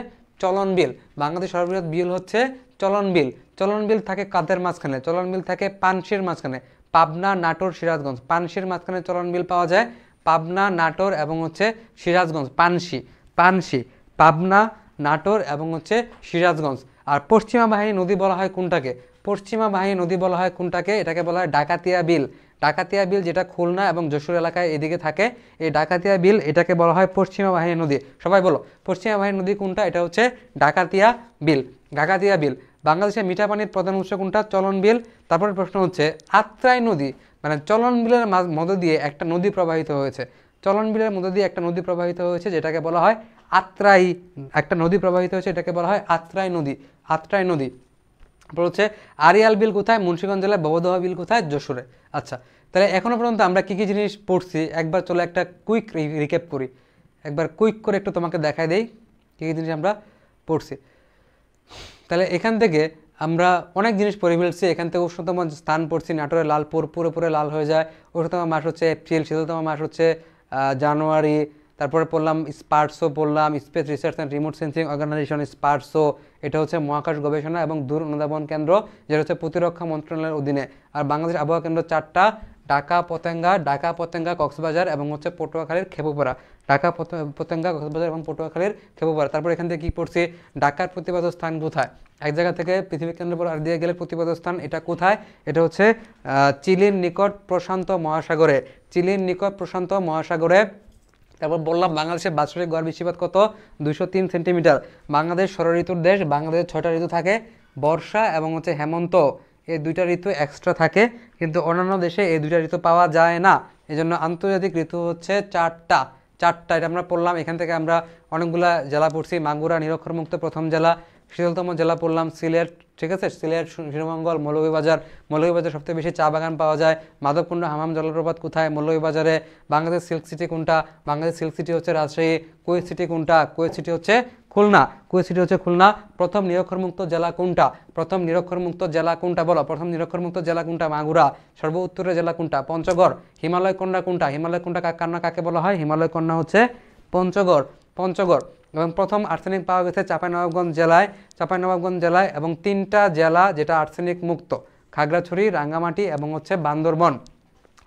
চলন বিল বাংলাদেশের সর্ববৃহৎ বিল হচ্ছে চলন বিল চলন বিল থাকে কাদের মাঝখানে চলন বিল থাকে পানশির মাঝখানে পাবনা নাটোর সিরাজগঞ্জ পানসির মাঝখানে চলন বিল পাওয়া যায় পাবনা নাটোর এবং হচ্ছে সিরাজগঞ্জ পানশি পানশি পাবনা নাটোর এবং হচ্ছে সিরাজগঞ্জ আর পশ্চিমা বাহিনী নদী বলা হয় কোনটাকে পশ্চিমা বাহিনী নদী বলা হয় কোনটাকে এটাকে বলা হয় ডাকাতিয়া বিল ডাকাতিয়া বিল যেটা খুলনা এবং যশোর এলাকায় এদিকে থাকে এই ডাকাতিয়া বিল এটাকে বলা হয় পশ্চিমা বাহিনী নদী সবাই বলো পশ্চিমা বাহিনী নদী কোনটা এটা হচ্ছে ডাকাতিয়া বিল ডাকাতিয়া বিল বাংলাদেশের মিঠা পানির প্রধান উৎস কোনটা চলন বিল তারপরে প্রশ্ন হচ্ছে আত্রাই নদী মানে চলন বিলের মধ্য দিয়ে একটা নদী প্রবাহিত হয়েছে চলন বিলের মধ্য দিয়ে একটা নদী প্রবাহিত হয়েছে যেটাকে বলা হয় আত্রাই একটা নদী প্রবাহিত হয়েছে এটাকে বলা হয় আত্রাই নদী আত্রাই নদী তারপর হচ্ছে আরিয়াল বিল কোথায় মুন্সিগঞ্জ জেলায় ববদহা বিল কোথায় যশোরে আচ্ছা তাহলে এখনও পর্যন্ত আমরা কী কী জিনিস পড়ছি একবার চলে একটা কুইক রিক্যাপ করি একবার কুইক করে একটু তোমাকে দেখায় দেই কী কী জিনিস আমরা পড়ছি তাহলে এখান থেকে আমরা অনেক জিনিস পড়ে ফেলছি এখান থেকে উষ্ণতম স্থান পড়ছি নাটোরে লাল পুরো পুরোপুরে লাল হয়ে যায় উষ্ণতম মাস হচ্ছে এপ্রিল শীতলতম মাস হচ্ছে জানুয়ারি তারপরে পড়লাম স্পার্টসো পড়লাম space research and remote sensing organization SPARRSO এটা হচ্ছে মহাকাশ গবেষণা এবং দূর অনুধাবন কেন্দ্র যেটা হচ্ছে প্রতিরক্ষা মন্ত্রণালয়ের অধীনে আর বাংলাদেশ আবহাওয়া কেন্দ্র চারটা ঢাকা পতেঙ্গা ঢাকা পতেঙ্গা কক্সবাজার এবং হচ্ছে পটুয়াখালীর খেপুপাড়া ঢাকা পতেঙ্গা কক্সবাজার এবং পটুয়াখালীর খেপুপাড়া তারপর এখান থেকে কী পড়ছে ঢাকার প্রতিবাদ স্থান কোথায় এক জায়গা থেকে পৃথিবী কেন্দ্র পর আর দিয়ে গেলে প্রতিবাদ স্থান এটা কোথায় এটা হচ্ছে চিলির নিকট প্রশান্ত মহাসাগরে চিলির নিকট প্রশান্ত মহাসাগরে তারপর বললাম বাংলাদেশের বাৎসরিক গড় বৃষ্টিপাত কত দুশো তিন সেন্টিমিটার বাংলাদেশ ষড় ঋতুর দেশ বাংলাদেশ ছটা ঋতু থাকে বর্ষা এবং হচ্ছে হেমন্ত এই দুইটা ঋতু এক্সট্রা থাকে কিন্তু অন্যান্য দেশে এই দুইটা ঋতু পাওয়া যায় না এজন্য আন্তর্জাতিক ঋতু হচ্ছে চারটা চারটা এটা আমরা পড়লাম এখান থেকে আমরা অনেকগুলা জেলা পড়ছি মাগুরা নিরক্ষরমুক্ত প্রথম জেলা শীতলতম জেলা পড়লাম সিলেট ঠিক আছে সিলেট শিরমঙ্গল মৌলভীবাজার মৌলভীবাজার সবথেকে বেশি চা বাগান পাওয়া যায় মাধবকুণ্ড হামাম জলপ্রপাত কোথায় মৌলভীবাজারে বাংলাদেশ সিল্ক সিটি কোনটা বাংলাদেশ সিল্ক সিটি হচ্ছে রাজশাহী কুয়েত সিটি কোনটা কুয়েত সিটি হচ্ছে খুলনা কুয়েত সিটি হচ্ছে খুলনা প্রথম নিরক্ষরমুক্ত জেলা কোনটা প্রথম নিরক্ষরমুক্ত জেলা কোনটা বলো প্রথম নিরক্ষরমুক্ত জেলা কোনটা মাগুরা সর্ব উত্তরের জেলা কোনটা পঞ্চগড় হিমালয় কন্যা কোনটা হিমালয় কোনটা কাকা কাকে বলা হয় হিমালয় কন্যা হচ্ছে পঞ্চগড় পঞ্চগড় এবং প্রথম আর্সেনিক পাওয়া গেছে চাঁপাইনবাবগঞ্জ জেলায় চাঁপাইনবাবগঞ্জ জেলায় এবং তিনটা জেলা যেটা আর্সেনিক মুক্ত খাগড়াছড়ি রাঙ্গামাটি এবং হচ্ছে বান্দরবন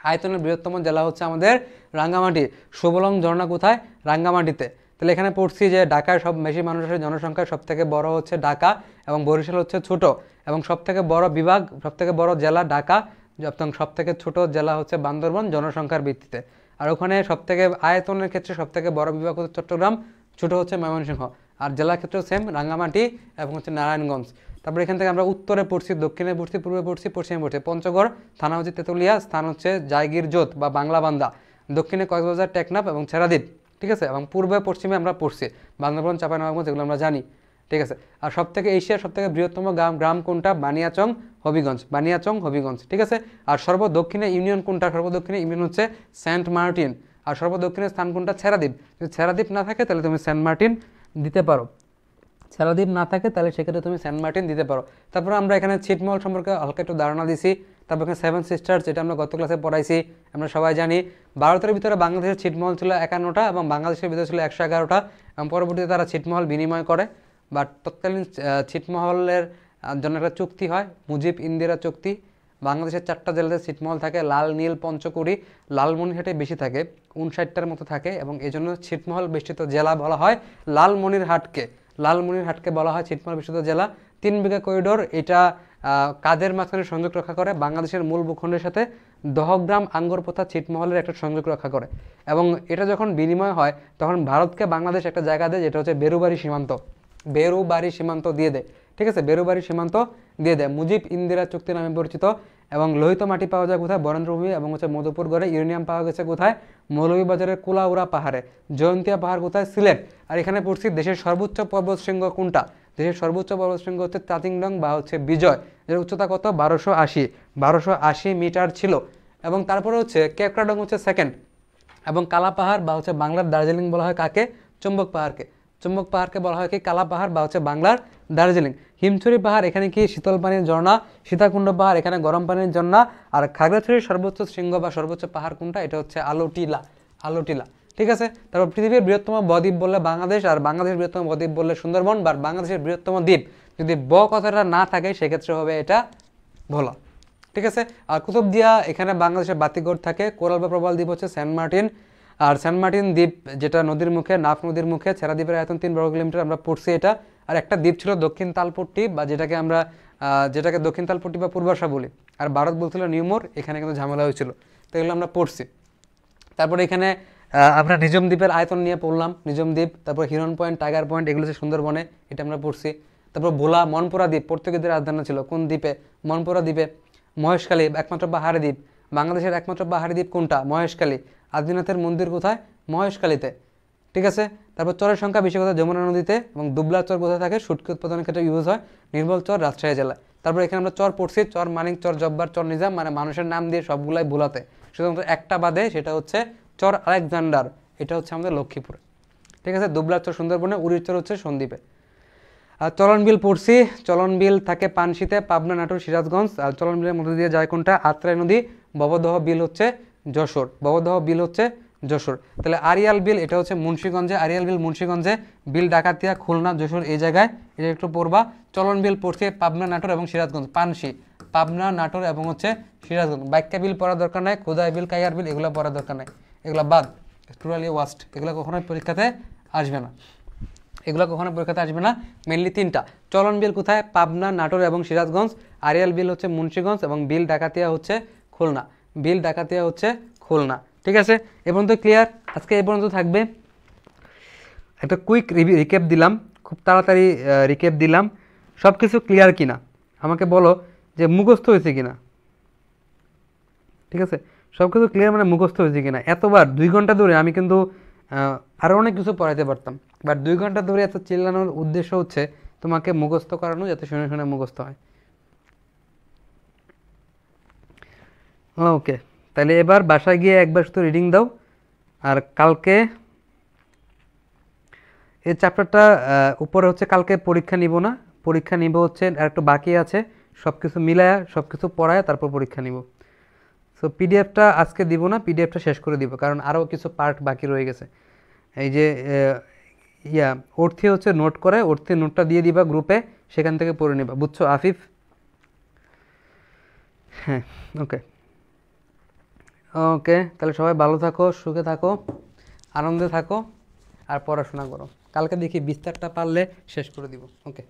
আয়তনের বৃহত্তম জেলা হচ্ছে আমাদের রাঙ্গামাটি সুবলং ঝর্ণা কোথায় রাঙ্গামাটিতে তাহলে এখানে পড়ছি যে ঢাকায় সব বেশি মানুষের জনসংখ্যা সবথেকে বড় হচ্ছে ঢাকা এবং বরিশাল হচ্ছে ছোট এবং সবথেকে বড় বিভাগ সবথেকে বড় জেলা ঢাকা এবং সবথেকে ছোট জেলা হচ্ছে বান্দরবন জনসংখ্যার ভিত্তিতে আর ওখানে সবথেকে আয়তনের ক্ষেত্রে সবথেকে বড় বিভাগ হচ্ছে চট্টগ্রাম ছোট হচ্ছে ময়মনসিংহ আর জেলার ক্ষেত্রেও সেম রাঙ্গামাটি এবং হচ্ছে নারায়ণগঞ্জ তারপরে এখান থেকে আমরা উত্তরে পড়ছি দক্ষিণে পড়ছি পূর্বে পড়ছি পশ্চিমে পড়ছি পঞ্চগড় থানা হচ্ছে তেঁতুলিয়া স্থান হচ্ছে জায়গির জোত বা বাংলাবান্দা দক্ষিণে কক্সবাজার টেকনাফ এবং ছেড়াদ্বীপ ঠিক আছে এবং পূর্বে পশ্চিমে আমরা পড়ছি বান্দরবন চাপানগঞ্জ এগুলো আমরা জানি ঠিক আছে আর সবথেকে এশিয়ার সবথেকে বৃহত্তম গ্রাম গ্রাম কোনটা বানিয়াচং হবিগঞ্জ বানিয়াচং হবিগঞ্জ ঠিক আছে আর সর্বদক্ষিণে ইউনিয়ন কোনটা সর্বদক্ষিণে ইউনিয়ন হচ্ছে সেন্ট মার্টিন আর সর্বদক্ষিণের স্থান কোনটা ছেড়াদ্বীপ যদি ছেড়াদ্বীপ না থাকে তাহলে তুমি সেন্ট মার্টিন দিতে পারো ছেড়াদ্বীপ না থাকে তাহলে সেক্ষেত্রে তুমি সেন্ট মার্টিন দিতে পারো তারপর আমরা এখানে ছিটমহল সম্পর্কে হালকা একটু ধারণা দিছি তারপর এখানে সেভেন সিস্টার্স যেটা আমরা গত ক্লাসে পড়াইছি আমরা সবাই জানি ভারতের ভিতরে বাংলাদেশের ছিটমহল ছিল একান্নটা এবং বাংলাদেশের ভিতরে ছিল একশো এগারোটা এবং পরবর্তীতে তারা ছিটমহল বিনিময় করে বা তৎকালীন ছিটমহলের জন্য একটা চুক্তি হয় মুজিব ইন্দিরা চুক্তি বাংলাদেশের চারটা জেলাতে ছিটমহল থাকে লাল নীল পঞ্চকুড়ি লালমনিরহাটে বেশি থাকে উনষাটটার মতো থাকে এবং এই জন্য ছিটমহল বেষ্টিত জেলা বলা হয় লালমনিরহাটকে লালমনিরহাটকে বলা হয় ছিটমহল বেষ্টিত জেলা তিন বিঘা করিডোর এটা কাদের মাঝখানে সংযোগ রক্ষা করে বাংলাদেশের মূল ভূখণ্ডের সাথে দহগ্রাম আঙ্গরপোথা ছিটমহলের একটা সংযোগ রক্ষা করে এবং এটা যখন বিনিময় হয় তখন ভারতকে বাংলাদেশ একটা জায়গা দেয় যেটা হচ্ছে বেরুবাড়ি সীমান্ত বেরুবাড়ি সীমান্ত দিয়ে দেয় ঠিক আছে বেরুবাড়ি সীমান্ত দিয়ে দেয় মুজিব ইন্দিরা চুক্তি নামে পরিচিত এবং লোহিত মাটি পাওয়া যায় কোথায় বরেন্দ্রভূমি এবং হচ্ছে মধুপুরগড়ে ইউরেনিয়াম পাওয়া গেছে কোথায় মৌলভীবাজারের কুলাউড়া পাহাড়ে জয়ন্তিয়া পাহাড় কোথায় সিলেট আর এখানে পড়ছি দেশের সর্বোচ্চ পর্বত শৃঙ্গ কোনটা দেশের সর্বোচ্চ পর্বত শৃঙ্গ হচ্ছে তাতিংডং বা হচ্ছে বিজয় এর উচ্চতা কত বারোশো আশি বারোশো আশি মিটার ছিল এবং তারপরে হচ্ছে কেকরাডং হচ্ছে সেকেন্ড এবং কালা পাহাড় বা হচ্ছে বাংলার দার্জিলিং বলা হয় কাকে চুম্বক পাহাড়কে চুম্বক পাহাড়কে বলা হয় কি কালা পাহাড় বা হচ্ছে বাংলার দার্জিলিং হিমছড়ি পাহাড় এখানে কি শীতল পানির ঝর্ণা সীতাকুণ্ড পাহাড় এখানে গরম পানির ঝর্ণা আর খাগড়াছড়ির সর্বোচ্চ শৃঙ্গ বা সর্বোচ্চ পাহাড় কোনটা এটা হচ্ছে আলোটিলা আলোটিলা ঠিক আছে তারপর পৃথিবীর বৃহত্তম বদ্বীপ বললে বাংলাদেশ আর বাংলাদেশের বৃহত্তম বদ্বীপ বললে সুন্দরবন বা বাংলাদেশের বৃহত্তম দ্বীপ যদি ব কথাটা না থাকে সেক্ষেত্রে হবে এটা ভোলা ঠিক আছে আর কুতুবদিয়া এখানে বাংলাদেশের বাতিগড় থাকে কোরাল বা প্রবাল দ্বীপ হচ্ছে সেন্ট মার্টিন আর সেন্ট মার্টিন দ্বীপ যেটা নদীর মুখে নাফ নদীর মুখে ছেড়া দ্বীপের আয়তন তিন বর্গ কিলোমিটার আমরা পড়ছি এটা আর একটা দ্বীপ ছিল দক্ষিণ তালপট্টি বা যেটাকে আমরা যেটাকে দক্ষিণ তালপট্টি বা পূর্বাশা বলি আর ভারত বলছিল নিউমোর এখানে কিন্তু ঝামেলা হয়েছিল তো এগুলো আমরা পড়ছি তারপরে এখানে আমরা নিজম দ্বীপের আয়তন নিয়ে পড়লাম নিজম দ্বীপ তারপর হিরন পয়েন্ট টাইগার পয়েন্ট এগুলো হচ্ছে সুন্দরবনে এটা আমরা পড়ছি তারপর ভোলা মনপুরা দ্বীপ পর্তুগিজদের রাজধানী ছিল কোন দ্বীপে মনপুরা দ্বীপে মহেশখালী একমাত্র পাহাড়ি দ্বীপ বাংলাদেশের একমাত্র পাহাড়ি দ্বীপ কোনটা মহেশখালী আদিনাথের মন্দির কোথায় মহেশখালীতে ঠিক আছে তারপর চরের সংখ্যা বিশেষত যমুনা নদীতে এবং দুবলা চর কোথায় থাকে সুটকি উৎপাদনের ক্ষেত্রে ইউজ হয় নির্মল চর রাজশাহী জেলায় তারপর এখানে আমরা চর পড়ছি চর মানিক চর জব্বার চর নিজাম মানে মানুষের নাম দিয়ে সবগুলাই ভুলাতে শুধুমাত্র একটা বাদে সেটা হচ্ছে চর আলেকজান্ডার এটা হচ্ছে আমাদের লক্ষ্মীপুরে ঠিক আছে দুবলা চর সুন্দরবনে উড়ির চর হচ্ছে সন্দ্বীপে আর চলনবিল পড়ছি চলনবিল থাকে পানশিতে পাবনা নাটোর সিরাজগঞ্জ আর চলনবিলের মধ্যে দিয়ে যায় কোনটা আত্রাই নদী ববদহ বিল হচ্ছে যশোর ববদহ বিল হচ্ছে যশোর তাহলে আরিয়াল বিল এটা হচ্ছে মুন্সীগঞ্জে আরিয়াল বিল মুন্সীগঞ্জে বিল ডাকাতিয়া খুলনা যশোর এই জায়গায় এটা একটু পড়বা চলন বিল পড়ছে পাবনা নাটোর এবং সিরাজগঞ্জ পানসি পাবনা নাটোর এবং হচ্ছে সিরাজগঞ্জ বাক্যা বিল পড়ার দরকার নাই খোদাই বিল কাইয়ার বিল এগুলো পড়ার দরকার নাই এগুলো বাদ টোটালি ওয়াস্ট এগুলো কখনোই পরীক্ষাতে আসবে না এগুলো কখনো পরীক্ষাতে আসবে না মেনলি তিনটা চলন বিল কোথায় পাবনা নাটোর এবং সিরাজগঞ্জ আরিয়াল বিল হচ্ছে মুন্সীগঞ্জ এবং বিল ডাকাতিয়া হচ্ছে খুলনা বিল ডাকাতিয়া হচ্ছে খুলনা ঠিক আছে এ পর্যন্ত ক্লিয়ার আজকে এ পর্যন্ত থাকবে একটা কুইক রিক্যাপ দিলাম খুব তাড়াতাড়ি রিক্যাপ দিলাম সব কিছু ক্লিয়ার কিনা আমাকে বলো যে মুখস্থ হয়েছে কিনা ঠিক আছে সব কিছু ক্লিয়ার মানে মুখস্থ হয়েছে কিনা এতবার দুই ঘন্টা ধরে আমি কিন্তু আরও অনেক কিছু পড়াইতে পারতাম বাট দুই ঘন্টা ধরে এত চিল্লানোর উদ্দেশ্য হচ্ছে তোমাকে মুখস্থ করানো যাতে শুনে শুনে মুখস্থ হয় ওকে তাহলে এবার বাসায় গিয়ে একবার শুধু রিডিং দাও আর কালকে এই চ্যাপ্টারটা উপরে হচ্ছে কালকে পরীক্ষা নিব না পরীক্ষা নিব হচ্ছে আর একটু বাকি আছে সব কিছু মিলায়া সব কিছু পড়ায় তারপর পরীক্ষা নিব সো পিডিএফটা আজকে দিব না পিডিএফটা শেষ করে দিব কারণ আরও কিছু পার্ট বাকি রয়ে গেছে এই যে ইয়া অর্থে হচ্ছে নোট করে অর্থে নোটটা দিয়ে দিবা গ্রুপে সেখান থেকে পড়ে নিবা বুঝছো আফিফ হ্যাঁ ওকে ওকে তাহলে সবাই ভালো থাকো সুখে থাকো আনন্দে থাকো আর পড়াশোনা করো কালকে দেখি বিস্তারটা পারলে শেষ করে দিব ওকে